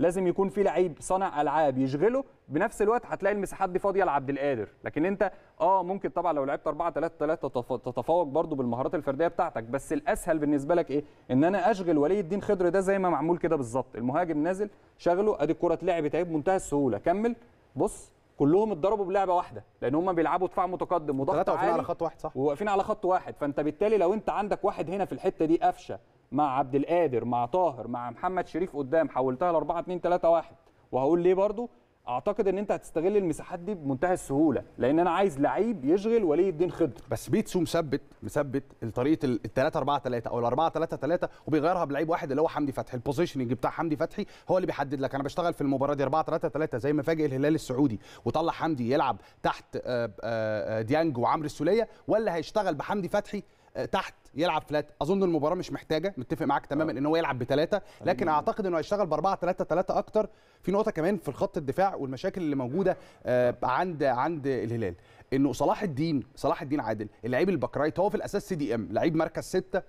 لازم يكون في لعيب صانع العاب يشغله بنفس الوقت هتلاقي المساحات دي فاضيه لعبد القادر لكن انت اه ممكن طبعا لو لعبت 4 3 3 تتفوق برده بالمهارات الفرديه بتاعتك بس الاسهل بالنسبه لك ايه ان انا اشغل ولي الدين خضر ده زي ما معمول كده بالظبط المهاجم نازل شغله ادي الكره اتلعبت اهي بمنتهى السهوله كمل بص كلهم اتضربوا بلعبه واحده لان هم بيلعبوا دفاع متقدم وضغط عالي على خط واحد صح وواقفين على خط واحد فانت بالتالي لو انت عندك واحد هنا في الحته دي قفشه مع عبد القادر مع طاهر مع محمد شريف قدام حولتها ل 4 2 3 1 وهقول ليه برضو اعتقد ان انت هتستغل المساحات دي بمنتهى السهوله لان انا عايز لعيب يشغل ولي الدين خضر بس بيتسو مثبت مثبت طريقه ال 3 4 3 او ال 4 3 3 وبيغيرها بلعيب واحد اللي هو حمدي فتحي البوزيشننج بتاع حمدي فتحي هو اللي بيحدد لك انا بشتغل في المباراه دي 4 3 3 زي ما فاجئ الهلال السعودي وطلع حمدي يلعب تحت آه، آه، آه، ديانج وعمرو السوليه ولا هيشتغل بحمدي فتحي تحت يلعب فلات اظن المباراه مش محتاجه متفق معاك تماما آه. ان هو يلعب بثلاثه آه. لكن اعتقد انه هيشتغل باربعه ثلاثه ثلاثه اكتر في نقطه كمان في الخط الدفاع والمشاكل اللي موجوده آه، عند عند الهلال انه صلاح الدين صلاح الدين عادل اللعيب البكرايت هو في الاساس سي دي ام لعيب مركز سته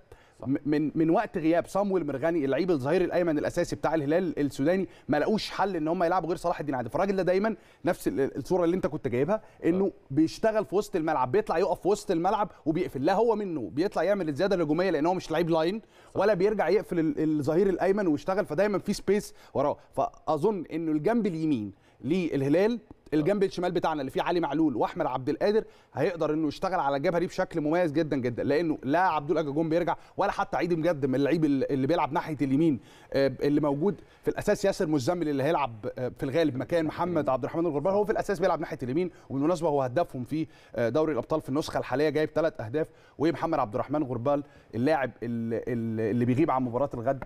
صح. من من وقت غياب صامويل مرغاني اللعيب الظهير الايمن الاساسي بتاع الهلال السوداني ما لقوش حل ان هم يلعبوا غير صلاح الدين عادل فالراجل ده دايما نفس الصوره اللي انت كنت جايبها انه بيشتغل في وسط الملعب بيطلع يقف في وسط الملعب وبيقفل لا هو منه بيطلع يعمل الزياده الهجوميه لان هو مش لعيب لاين صح. ولا بيرجع يقفل الظهير الايمن ويشتغل فدايما في سبيس وراه فاظن انه الجنب اليمين للهلال الجنب الشمال بتاعنا اللي فيه علي معلول واحمد عبد القادر هيقدر انه يشتغل على الجبهه دي بشكل مميز جدا جدا لانه لا عبد الاجاجون بيرجع ولا حتى عيد مجد من اللعيب اللي بيلعب ناحيه اليمين آه، اللي موجود في الاساس ياسر مزمل اللي هيلعب آه، في الغالب مكان محمد عبد الرحمن الغربال هو في الاساس بيلعب ناحيه اليمين وبالمناسبه هو هدافهم في آه، دوري الابطال في النسخه الحاليه جايب ثلاث اهداف ومحمد عبد الرحمن غربال اللاعب اللي, بيغيب عن مباراه الغد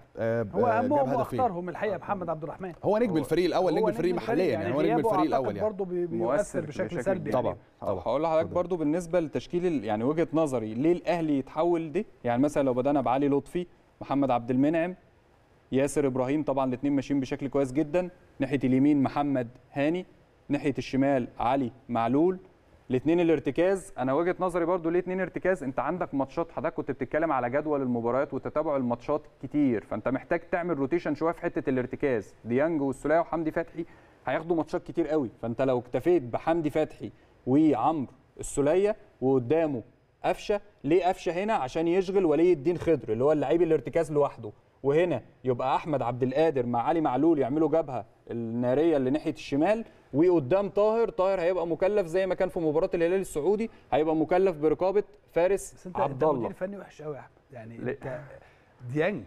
هو اهم هو الحقيقه محمد عبد الرحمن هو نجم الفريق الاول نجم الفريق محليا يعني هو نجم الفريق يعني، يعني الاول يعني برضه بيؤثر بشكل, بشكل سلبي طبعا طبعا هقول لحضرتك برضه بالنسبه لتشكيل يعني وجهه نظري ليه الاهلي يتحول دي يعني مثلا لو بدانا بعلي لطفي محمد عبد المنعم ياسر ابراهيم طبعا الاثنين ماشيين بشكل كويس جدا ناحيه اليمين محمد هاني ناحيه الشمال علي معلول الاثنين الارتكاز انا وجهه نظري برضو ليه اثنين ارتكاز انت عندك ماتشات حضرتك كنت بتتكلم على جدول المباريات وتتابع الماتشات كتير فانت محتاج تعمل روتيشن شويه في حته الارتكاز ديانج والسوليه وحمدي فتحي هياخدوا ماتشات كتير قوي فانت لو اكتفيت بحمدي فتحي وعمرو السليه وقدامه قفشه ليه قفشه هنا عشان يشغل ولي الدين خضر اللي هو اللعيب الارتكاز لوحده وهنا يبقى احمد عبد القادر مع علي معلول يعملوا جبهه الناريه اللي ناحيه الشمال وقدام طاهر طاهر هيبقى مكلف زي ما كان في مباراه الهلال السعودي هيبقى مكلف برقابه فارس بس انت عبد الله انت فني وحش قوي يا احمد يعني انت ديانج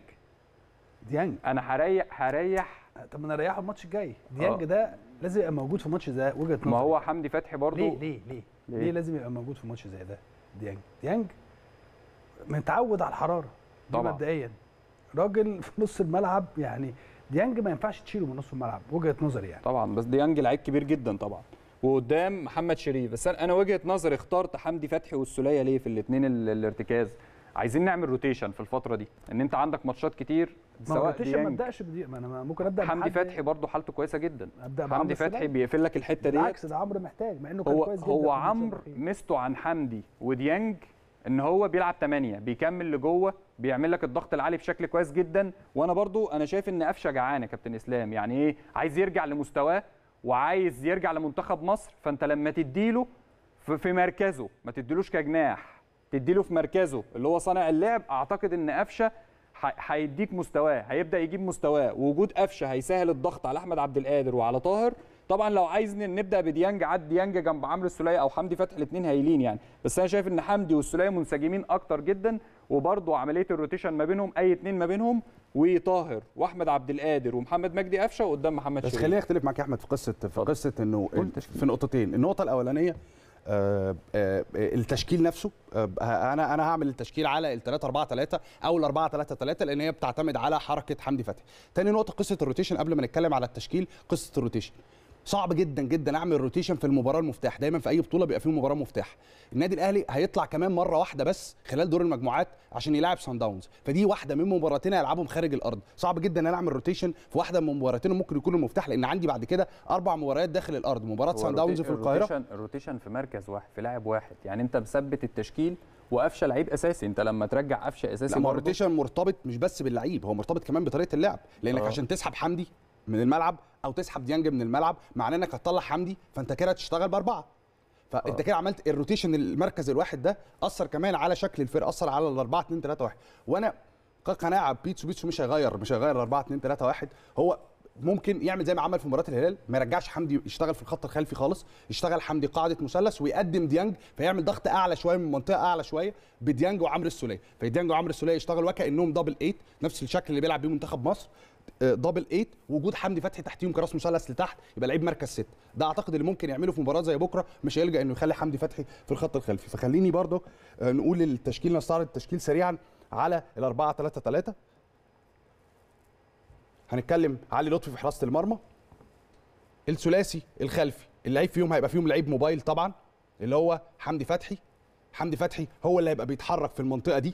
ديانج انا هريح هريح طب انا اريحه الماتش الجاي آه. ديانج ده لازم يبقى موجود في ماتش زي وجهه نظري ما هو حمدي فتحي برضه ليه ليه ليه ليه لازم يبقى موجود في ماتش زي ده ديانج ديانج متعود على الحراره طبعا مبدئيا راجل في نص الملعب يعني ديانج ما ينفعش تشيله من نص الملعب وجهه نظري يعني طبعا بس ديانج لعيب كبير جدا طبعا وقدام محمد شريف بس انا وجهه نظري اخترت حمدي فتحي والسوليه ليه في الاثنين الارتكاز عايزين نعمل روتيشن في الفتره دي ان انت عندك ماتشات كتير سواء ما روتيشن ما ابداش بدي ما انا ممكن ابدا حمدي فتحي برضه حالته كويسه جدا ابدا حمدي فتحي بيقفل لك الحته دي بالعكس ده عمرو محتاج مع انه كان هو كويس جدا هو عمرو ميزته عن حمدي وديانج ان هو بيلعب 8 بيكمل لجوه بيعمل لك الضغط العالي بشكل كويس جدا وانا برضو انا شايف ان قفشه جعانه كابتن اسلام يعني ايه عايز يرجع لمستواه وعايز يرجع لمنتخب مصر فانت لما تديله في مركزه ما تديلوش كجناح تديله في مركزه اللي هو صانع اللعب اعتقد ان قفشه هيديك مستواه هيبدا يجيب مستواه وجود قفشه هيسهل الضغط على احمد عبد القادر وعلى طاهر طبعا لو عايز نبدا بديانج عد ديانج جنب عمرو السلية او حمدي فتحي الاثنين هايلين يعني بس انا شايف ان حمدي والسلية منسجمين اكتر جدا وبرده عمليه الروتيشن ما بينهم اي اثنين ما بينهم وطاهر واحمد عبد القادر ومحمد مجدي قفشه قدام محمد شريف بس خليني اختلف معاك يا احمد في قصه في قصه انه في نقطتين النقطه الاولانيه آه، آه، التشكيل نفسه آه، انا انا هعمل التشكيل على ال 3 4 3 او ال 4 3 3 لان هي بتعتمد على حركه حمدي فتحي. تاني نقطه قصه الروتيشن قبل ما نتكلم على التشكيل قصه الروتيشن. صعب جدا جدا اعمل روتيشن في المباراه المفتاح دايما في اي بطوله بيبقى فيه مباراه مفتاح النادي الاهلي هيطلع كمان مره واحده بس خلال دور المجموعات عشان يلاعب سان داونز فدي واحده من مباراتين هيلعبهم خارج الارض صعب جدا ان انا اعمل روتيشن في واحده من مباراتين ممكن يكون المفتاح لان عندي بعد كده اربع مباريات داخل الارض مباراه سان داونز في القاهره الروتيشن في مركز واحد في لاعب واحد يعني انت مثبت التشكيل وقفشه لعيب اساسي انت لما ترجع قفشه اساسي لا الروتيشن مرتبط مش بس باللعيب هو مرتبط كمان بطريقه اللعب لانك أوه. عشان تسحب حمدي من الملعب او تسحب ديانج من الملعب معناه انك هتطلع حمدي فانت كده هتشتغل باربعه فانت آه. كده عملت الروتيشن المركز الواحد ده اثر كمان على شكل الفرقه اثر على الاربعه 2 3 1 وانا كقناعه بيتسو بيتسو مش هيغير مش هيغير الاربعه 2 3 1 هو ممكن يعمل زي ما عمل في مباراه الهلال ما يرجعش حمدي يشتغل في الخط الخلفي خالص يشتغل حمدي قاعده مثلث ويقدم ديانج فيعمل ضغط اعلى شويه من منطقه اعلى شويه بديانج وعمرو السوليه فديانج وعمرو السوليه يشتغل وكانهم دبل 8 نفس الشكل اللي بيلعب بيه منتخب مصر دبل 8 وجود حمدي فتحي تحتيهم كراس مثلث لتحت يبقى لعيب مركز 6 ده اعتقد اللي ممكن يعمله في مباراه زي بكره مش هيلجا انه يخلي حمدي فتحي في الخط الخلفي فخليني برضو آه، نقول التشكيل نستعرض التشكيل سريعا على الأربعة 4 3 3 هنتكلم علي لطفي في حراسه المرمى الثلاثي الخلفي اللعيب فيهم هيبقى فيهم لعيب موبايل طبعا اللي هو حمدي فتحي حمدي فتحي هو اللي هيبقى بيتحرك في المنطقه دي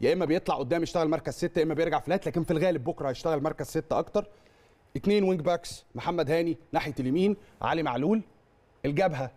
يا اما بيطلع قدام يشتغل مركز ستة يا اما بيرجع فلات لكن في الغالب بكره هيشتغل مركز ستة اكتر اثنين وينج باكس محمد هاني ناحيه اليمين علي معلول الجبهه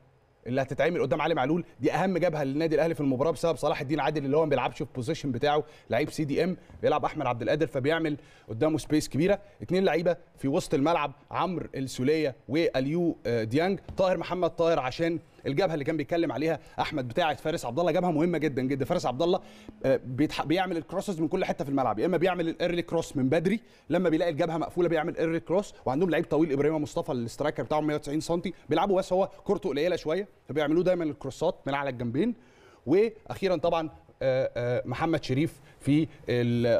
اللي هتتعمل قدام علي معلول دي اهم جبهه للنادي الاهلي في المباراه بسبب صلاح الدين عادل اللي هو ما بيلعبش في البوزيشن بتاعه لعيب سي دي ام بيلعب احمد عبد القادر فبيعمل قدامه سبيس كبيره اثنين لعيبه في وسط الملعب عمرو السوليه واليو آه، ديانج طاهر محمد طاهر عشان الجبهه اللي كان بيتكلم عليها احمد بتاعه فارس عبد الله جبهه مهمه جدا جدا فارس عبد الله آه، بيعمل الكروسز من كل حته في الملعب يا اما بيعمل الايرلي كروس من بدري لما بيلاقي الجبهه مقفوله بيعمل ايرلي كروس وعندهم لعيب طويل ابراهيم مصطفى الاسترايكر بتاعهم 190 سم بيلعبوا بس هو كورته قليله شويه فبيعملوه دايما الكروسات من على الجنبين واخيرا طبعا آه، آه، محمد شريف في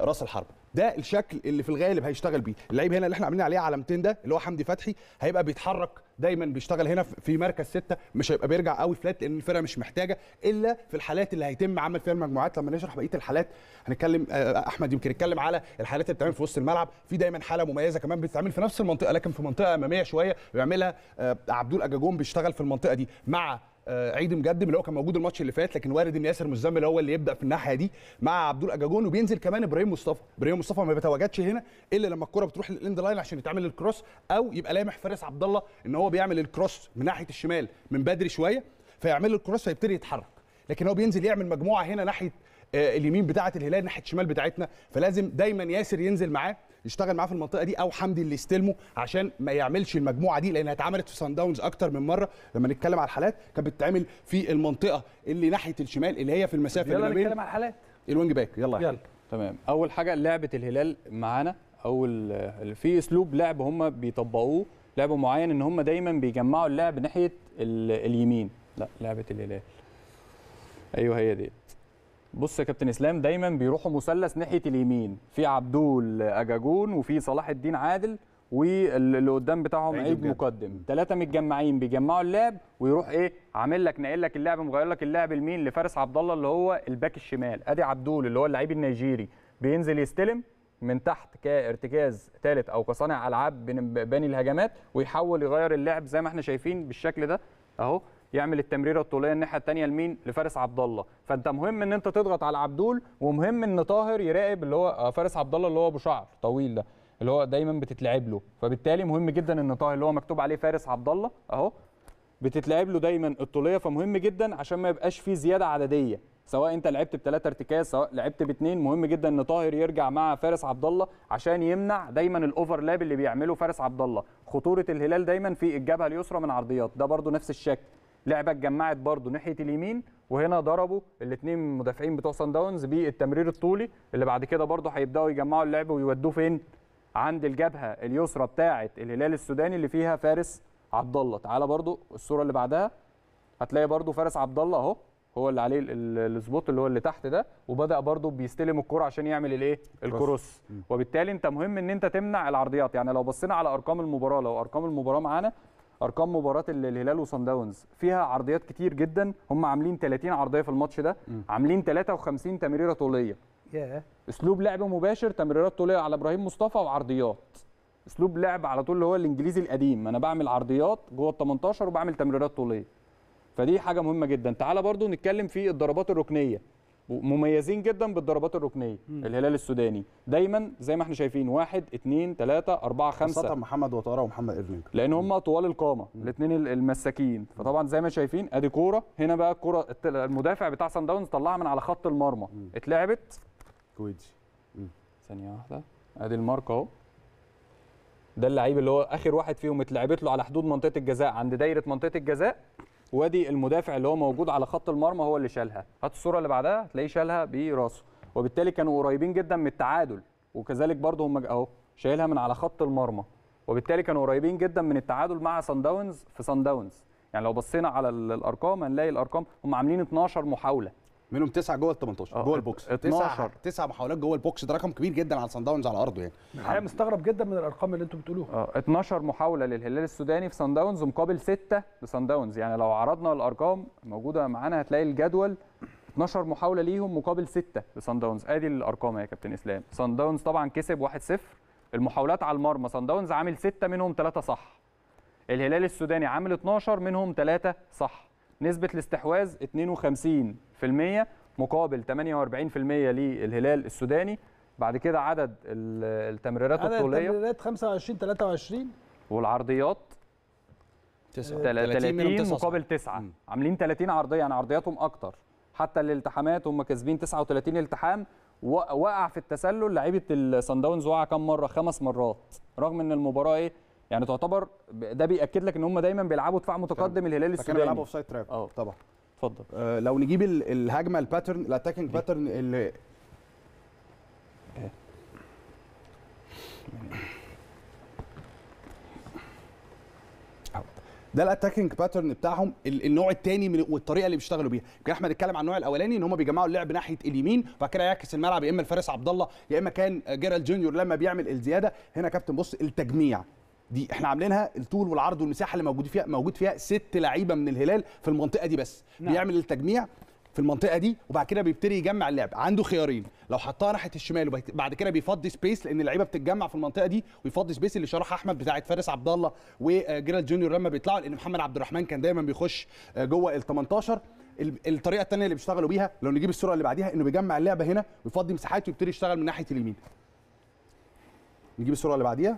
راس الحربه ده الشكل اللي في الغالب هيشتغل بيه اللعيب هنا اللي احنا عاملين عليه علامتين ده اللي هو حمدي فتحي هيبقى بيتحرك دايما بيشتغل هنا في مركز ستة مش هيبقى بيرجع قوي فلات لان الفرقه مش محتاجه الا في الحالات اللي هيتم عمل فيها المجموعات لما نشرح بقيه الحالات هنتكلم آه، آه، احمد يمكن يتكلم على الحالات اللي بتتعمل في وسط الملعب في دايما حاله مميزه كمان بتتعمل في نفس المنطقه لكن في منطقه اماميه شويه بيعملها آه، عبدول اجاجون بيشتغل في المنطقه دي مع آه، عيد مجدم اللي هو كان موجود الماتش اللي فات لكن وارد ان ياسر اللي هو اللي يبدا في الناحيه دي مع عبد اجاجون وبينزل كمان ابراهيم مصطفى ابراهيم مصطفى ما بيتواجدش هنا الا لما الكره بتروح للاند لاين عشان يتعمل الكروس او يبقى لامح فارس عبد الله ان هو بيعمل الكروس من ناحيه الشمال من بدري شويه فيعمل الكروس فيبتدي يتحرك لكن هو بينزل يعمل مجموعه هنا ناحيه آه، اليمين بتاعه الهلال ناحيه الشمال بتاعتنا فلازم دايما ياسر ينزل معاه يشتغل معاه في المنطقه دي او حمدي اللي يستلمه عشان ما يعملش المجموعه دي لانها اتعملت في سان داونز اكتر من مره لما نتكلم على الحالات كانت بتتعمل في المنطقه اللي ناحيه الشمال اللي هي في المسافه اللي بين يلا نتكلم على الحالات الوينج باك يلا يلا تمام اول حاجه لعبه الهلال معانا اول في اسلوب لعب هم بيطبقوه لعب معين ان هم دايما بيجمعوا اللعب ناحيه اليمين لا لعبه الهلال ايوه هي دي بص يا كابتن اسلام دايما بيروحوا مثلث ناحيه اليمين في عبدول اجاجون وفي صلاح الدين عادل واللي قدام بتاعهم عيد مقدم ثلاثه متجمعين بيجمعوا اللعب ويروح ايه عامل لك ناقل لك اللعب مغير لك اللعب لمين لفارس عبد الله اللي هو الباك الشمال ادي عبدول اللي هو اللعيب النيجيري بينزل يستلم من تحت كارتكاز ثالث او كصانع العاب بين الهجمات ويحاول يغير اللعب زي ما احنا شايفين بالشكل ده اهو يعمل التمريره الطوليه الناحيه الثانيه لمين لفارس عبد الله فانت مهم ان انت تضغط على عبدول ومهم ان طاهر يراقب اللي هو آه، فارس عبد الله اللي هو ابو شعر طويل ده اللي هو دايما بتتلعب له فبالتالي مهم جدا ان طاهر اللي هو مكتوب عليه فارس عبد الله اهو بتتلعب له دايما الطوليه فمهم جدا عشان ما يبقاش فيه زياده عدديه سواء انت لعبت بثلاثه ارتكاز سواء لعبت باثنين مهم جدا ان طاهر يرجع مع فارس عبد الله عشان يمنع دايما الاوفرلاب اللي بيعمله فارس عبد الله خطوره الهلال دايما في الجبهه اليسرى من عرضيات ده برده نفس الشكل لعبه اتجمعت برده ناحيه اليمين وهنا ضربوا الاثنين مدافعين بتوع سان داونز بالتمرير الطولي اللي بعد كده برده هيبداوا يجمعوا اللعب ويودوه فين عند الجبهه اليسرى بتاعه الهلال السوداني اللي فيها فارس عبد الله تعالى برده الصوره اللي بعدها هتلاقي برده فارس عبد الله اهو هو اللي عليه السبوت اللي هو اللي تحت ده وبدا برده بيستلم الكره عشان يعمل الايه الكروس وبالتالي انت مهم ان انت تمنع العرضيات يعني لو بصينا على ارقام المباراه لو ارقام المباراه معانا ارقام مباراه الهلال وصن داونز فيها عرضيات كتير جدا هم عاملين 30 عرضيه في الماتش ده عاملين 53 تمريره طوليه yeah. اسلوب لعب مباشر تمريرات طوليه على ابراهيم مصطفى وعرضيات اسلوب لعب على طول اللي هو الانجليزي القديم انا بعمل عرضيات جوه ال 18 وبعمل تمريرات طوليه فدي حاجه مهمه جدا تعالى برضو نتكلم في الضربات الركنيه مميزين جدا بالضربات الركنيه مم. الهلال السوداني دايما زي ما احنا شايفين واحد اثنين ثلاثة أربعة خمسة خاصة محمد وطارة ومحمد ايرلينج لأن هم طوال القامة الاثنين المساكين فطبعا زي ما شايفين أدي كورة هنا بقى الكورة المدافع بتاع سان داونز طلعها من على خط المرمى اتلعبت كويتشي ثانية واحدة أدي المارك أهو ده اللعيب اللي هو آخر واحد فيهم اتلعبت له على حدود منطقة الجزاء عند دايرة منطقة الجزاء وادي المدافع اللي هو موجود على خط المرمى هو اللي شالها هات الصوره اللي بعدها هتلاقيه شالها براسه وبالتالي كانوا قريبين جدا من التعادل وكذلك برضه هم اهو شايلها من على خط المرمى وبالتالي كانوا قريبين جدا من التعادل مع سان داونز في سان داونز يعني لو بصينا على الارقام هنلاقي الارقام هم عاملين 12 محاوله منهم تسعه جوه ال 18 آه، جوه البوكس 12 تسع محاولات جوه البوكس ده رقم كبير جدا على صن داونز على ارضه يعني نعم. انا مستغرب جدا من الارقام اللي انتم بتقولوها اه 12 محاوله للهلال السوداني في صن داونز مقابل 6 لصن داونز يعني لو عرضنا الارقام موجوده معانا هتلاقي الجدول 12 محاوله ليهم مقابل 6 لصن داونز ادي الارقام يا كابتن اسلام صن داونز طبعا كسب 1-0 المحاولات على المرمى صن داونز عامل 6 منهم 3 صح الهلال السوداني عامل 12 منهم 3 صح نسبه الاستحواذ 52 مقابل 48% للهلال السوداني بعد كده عدد التمريرات الطوليه عدد التمريرات 25 23 والعرضيات 30 مقابل 9 عاملين 30 عرضيه يعني عرضياتهم اكتر حتى الالتحامات هم كاسبين 39 التحام وقع في التسلل لعيبه الصن داونز وقع كام مره خمس مرات رغم ان المباراه ايه يعني تعتبر ده بياكد لك ان هم دايما بيلعبوا دفاع متقدم الهلال السوداني كانوا بيلعبوا اوف سايد تراب اه طبعا اتفضل آه لو نجيب الهجمه الباترن الاتاكينج إيه؟ باترن اللي إيه؟ ده الاتاكينج باترن بتاعهم النوع الثاني من والطريقه اللي بيشتغلوا بيها يمكن احمد اتكلم عن النوع الاولاني ان هم بيجمعوا اللعب ناحيه اليمين وبعد كده يعكس الملعب يا اما لفارس عبد الله يا اما كان جيرالد جونيور لما بيعمل الزياده هنا كابتن بص التجميع دي احنا عاملينها الطول والعرض والمساحه اللي موجود فيها موجود فيها ست لعيبه من الهلال في المنطقه دي بس نعم. بيعمل التجميع في المنطقه دي وبعد كده بيبتدي يجمع اللعب عنده خيارين لو حطها ناحيه الشمال وبعد كده بيفضي سبيس لان اللعيبه بتتجمع في المنطقه دي ويفضي سبيس اللي شرحها احمد بتاعه فارس عبد الله وجيرال جونيور لما بيطلعوا لان محمد عبد الرحمن كان دايما بيخش جوه ال 18 الطريقه الثانيه اللي بيشتغلوا بيها لو نجيب الصوره اللي بعديها انه بيجمع اللعبه هنا ويفضي مساحات ويبتدي يشتغل من ناحيه اليمين نجيب الصوره اللي بعديها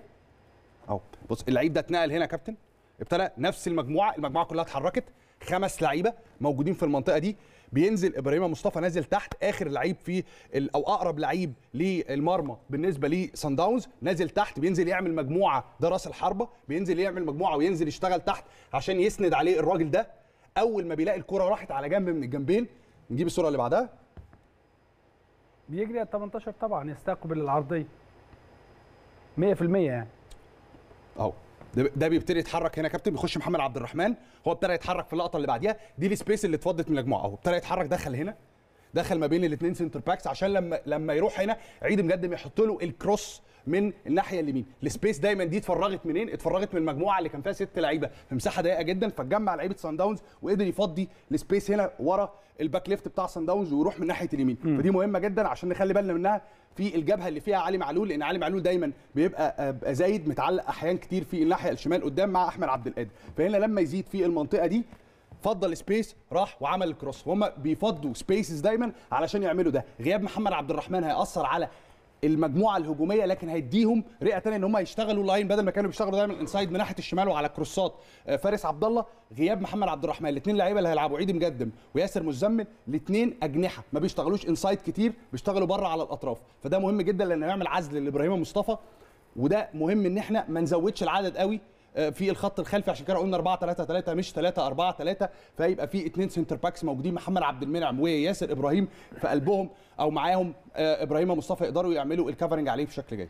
اهو بص اللعيب ده اتنقل هنا يا كابتن ابتدى نفس المجموعه المجموعه كلها اتحركت خمس لعيبه موجودين في المنطقه دي بينزل ابراهيم مصطفى نازل تحت اخر لعيب في او اقرب لعيب للمرمى بالنسبه لسان داونز نازل تحت بينزل يعمل مجموعه ده راس الحربه بينزل يعمل مجموعه وينزل يشتغل تحت عشان يسند عليه الراجل ده اول ما بيلاقي الكره راحت على جنب من الجنبين نجيب الصوره اللي بعدها بيجري ال 18 طبعا يستقبل العرضيه 100% يعني اهو ده بيبتدي يتحرك هنا يا كابتن بيخش محمد عبد الرحمن هو ابتدى يتحرك في اللقطه اللي بعديها دي السبيس اللي اتفضت من المجموعه اهو ابتدى يتحرك دخل هنا دخل ما بين الاثنين سنتر باكس عشان لما لما يروح هنا عيد مقدم يحط له الكروس من الناحيه اليمين السبيس دايما دي اتفرغت منين اتفرغت من المجموعه اللي كان فيها ست لعيبه في مساحه ضيقه جدا فتجمع لعيبه سان داونز وقدر يفضي السبيس هنا ورا الباك ليفت بتاع سان داونز ويروح من ناحيه اليمين م. فدي مهمه جدا عشان نخلي بالنا منها في الجبهه اللي فيها علي معلول لان علي معلول دايما بيبقى آه، زايد متعلق احيان كتير في الناحيه الشمال قدام مع احمد عبد القادر فهنا لما يزيد في المنطقه دي فضل سبيس راح وعمل الكروس وهم بيفضوا سبيسز دايما علشان يعملوا ده غياب محمد عبد الرحمن هياثر على المجموعه الهجوميه لكن هيديهم رئه ثانيه ان هم يشتغلوا لاين بدل ما كانوا بيشتغلوا دايما انسايد من ناحيه الشمال وعلى كروسات آه، فارس عبد الله غياب محمد عبد الرحمن الاثنين لعيبه اللي هيلعبوا عيد مقدم وياسر مزمل الاثنين اجنحه ما بيشتغلوش انسايد كتير بيشتغلوا بره على الاطراف فده مهم جدا لانه يعمل عزل لابراهيم مصطفى وده مهم ان احنا ما نزودش العدد قوي آه، في الخط الخلفي عشان كده قلنا 4 3 3 مش 3 4 3 فيبقى في اثنين سنتر باكس موجودين محمد عبد المنعم وياسر ابراهيم في قلبهم او معاهم آه، ابراهيم مصطفى يقدروا يعملوا الكفرنج عليه بشكل جيد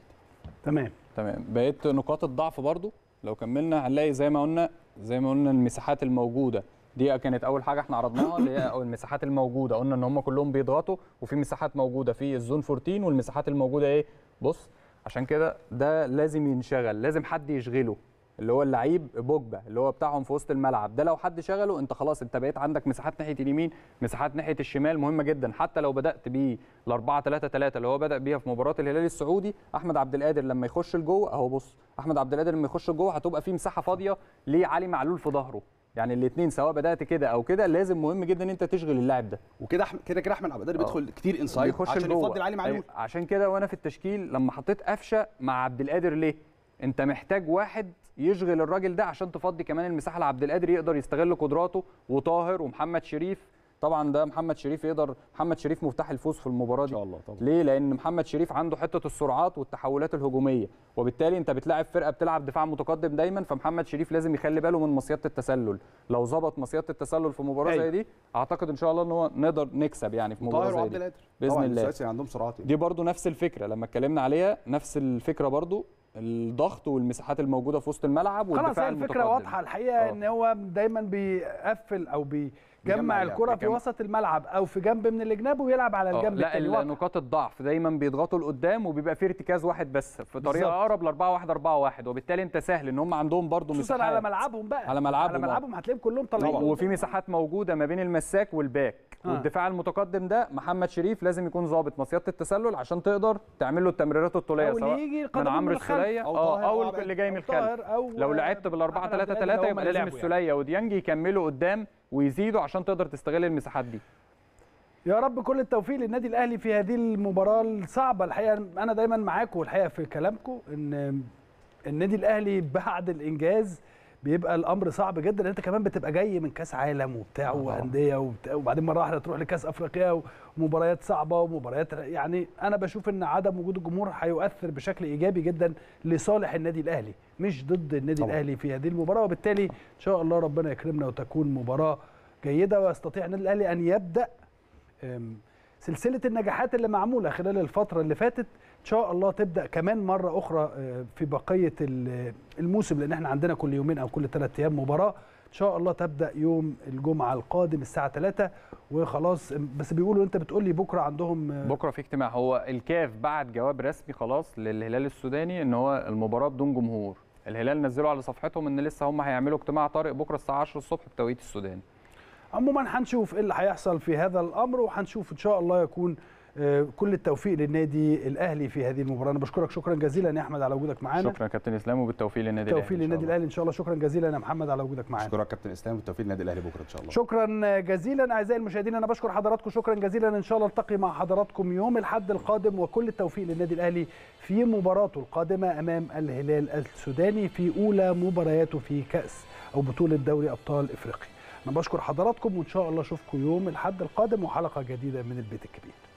تمام تمام بقيت نقاط الضعف برضو لو كملنا هنلاقي زي ما قلنا زي ما قلنا المساحات الموجوده دي كانت اول حاجه احنا عرضناها اللي هي المساحات الموجوده قلنا ان هم كلهم بيضغطوا وفي مساحات موجوده في الزون 14 والمساحات الموجوده ايه بص عشان كده ده لازم ينشغل لازم حد يشغله اللي هو اللعيب بوجبا اللي هو بتاعهم في وسط الملعب ده لو حد شغله انت خلاص انت بقيت عندك مساحات ناحيه اليمين مساحات ناحيه الشمال مهمه جدا حتى لو بدات بيه ال 4 3 3 اللي هو بدا بيها في مباراه الهلال السعودي احمد عبد القادر لما يخش لجوه اهو بص احمد عبد القادر لما يخش لجوه هتبقى في مساحه فاضيه لعلي معلول في ظهره يعني الاثنين سواء بدات كده او كده لازم مهم جدا ان انت تشغل اللاعب ده وكده كده كده احمد عبد القادر أه. بيدخل كتير انسايد عشان يفضل علي معلول أيوة، عشان كده وانا في التشكيل لما حطيت قفشه مع عبد القادر ليه انت محتاج واحد يشغل الراجل ده عشان تفضي كمان المساحه لعبد القادر يقدر يستغل قدراته وطاهر ومحمد شريف طبعا ده محمد شريف يقدر محمد شريف مفتاح الفوز في المباراه دي ان شاء الله طبعا ليه لان محمد شريف عنده حته السرعات والتحولات الهجوميه وبالتالي انت بتلاعب فرقه بتلعب دفاع متقدم دايما فمحمد شريف لازم يخلي باله من مصيده التسلل لو ظبط مصيده التسلل في مباراه زي دي اعتقد ان شاء الله ان هو نقدر نكسب يعني في مباراه زي دي باذن الله عندهم سرعات دي برده نفس الفكره لما اتكلمنا عليها نفس الفكره برده الضغط والمساحات الموجوده في وسط الملعب والدفاع خلاص الفكره واضحه الحقيقه أوه. ان هو دايما بيقفل او بي جمع الكره في وسط الملعب او في جنب من الجناب ويلعب على آه، الجنب الثاني لا نقاط الضعف دايما بيضغطوا لقدام وبيبقى في ارتكاز واحد بس في طريقه اقرب ل 4 1 4 1 وبالتالي انت سهل ان هم عندهم برده مساحات على ملعبهم بقى على ملعبهم على آه. ملعبهم هتلاقيهم كلهم طالعين وفي مساحات موجوده ما بين المساك والباك آه. والدفاع المتقدم ده محمد شريف لازم يكون ظابط مصيده التسلل عشان تقدر تعمل له التمريرات الطوليه سواء من عمرو السليه او, آه، أو, أو اللي جاي من الخلف لو لعبت بال 4 3 3 يبقى لازم السليه وديانج يكملوا قدام ويزيدوا عشان تقدر تستغل المساحات دي يا رب كل التوفيق للنادي الاهلي في هذه المباراه الصعبه الحقيقه انا دايما معاكم الحقيقه في كلامكم ان النادي الاهلي بعد الانجاز بيبقى الامر صعب جدا انت كمان بتبقى جاي من كاس عالم وبتاع وانديه وبعدين مره واحده تروح لكاس افريقيا ومباريات صعبه ومباريات يعني انا بشوف ان عدم وجود الجمهور هيؤثر بشكل ايجابي جدا لصالح النادي الاهلي مش ضد النادي طبعا. الاهلي في هذه المباراه وبالتالي ان شاء الله ربنا يكرمنا وتكون مباراه جيده ويستطيع النادي الاهلي ان يبدا سلسله النجاحات اللي معموله خلال الفتره اللي فاتت ان شاء الله تبدا كمان مره اخرى آه، في بقيه الموسم لان احنا عندنا كل يومين او كل ثلاث ايام مباراه ان شاء الله تبدا يوم الجمعه القادم الساعه 3 وخلاص بس بيقولوا انت بتقول لي بكره عندهم آه، بكره في اجتماع هو الكاف بعت جواب رسمي خلاص للهلال السوداني ان هو المباراه بدون جمهور الهلال نزلوا على صفحتهم ان لسه هم هيعملوا اجتماع طارئ بكره الساعه 10 الصبح بتوقيت السودان عموما هنشوف ايه اللي هيحصل في هذا الامر وهنشوف ان شاء الله يكون آه، كل التوفيق للنادي الاهلي في هذه المباراه انا بشكرك شكرا جزيلا يا احمد على وجودك معانا شكرا كابتن اسلام وبالتوفيق للنادي الاهلي بالتوفيق للنادي الاهلي ان شاء الله شكرا جزيلا يا محمد على وجودك معانا شكرا كابتن اسلام وبالتوفيق للنادي الاهلي بكره ان شاء الله شكرا جزيلا اعزائي المشاهدين انا بشكر حضراتكم شكرا جزيلا ان شاء الله التقي مع حضراتكم يوم الاحد القادم وكل التوفيق للنادي الاهلي في مباراته القادمه امام الهلال السوداني في اولى مبارياته في كاس او بطوله دوري ابطال افريقيا انا بشكر حضراتكم وان شاء الله اشوفكم يوم الاحد القادم وحلقه جديده من البيت الكبير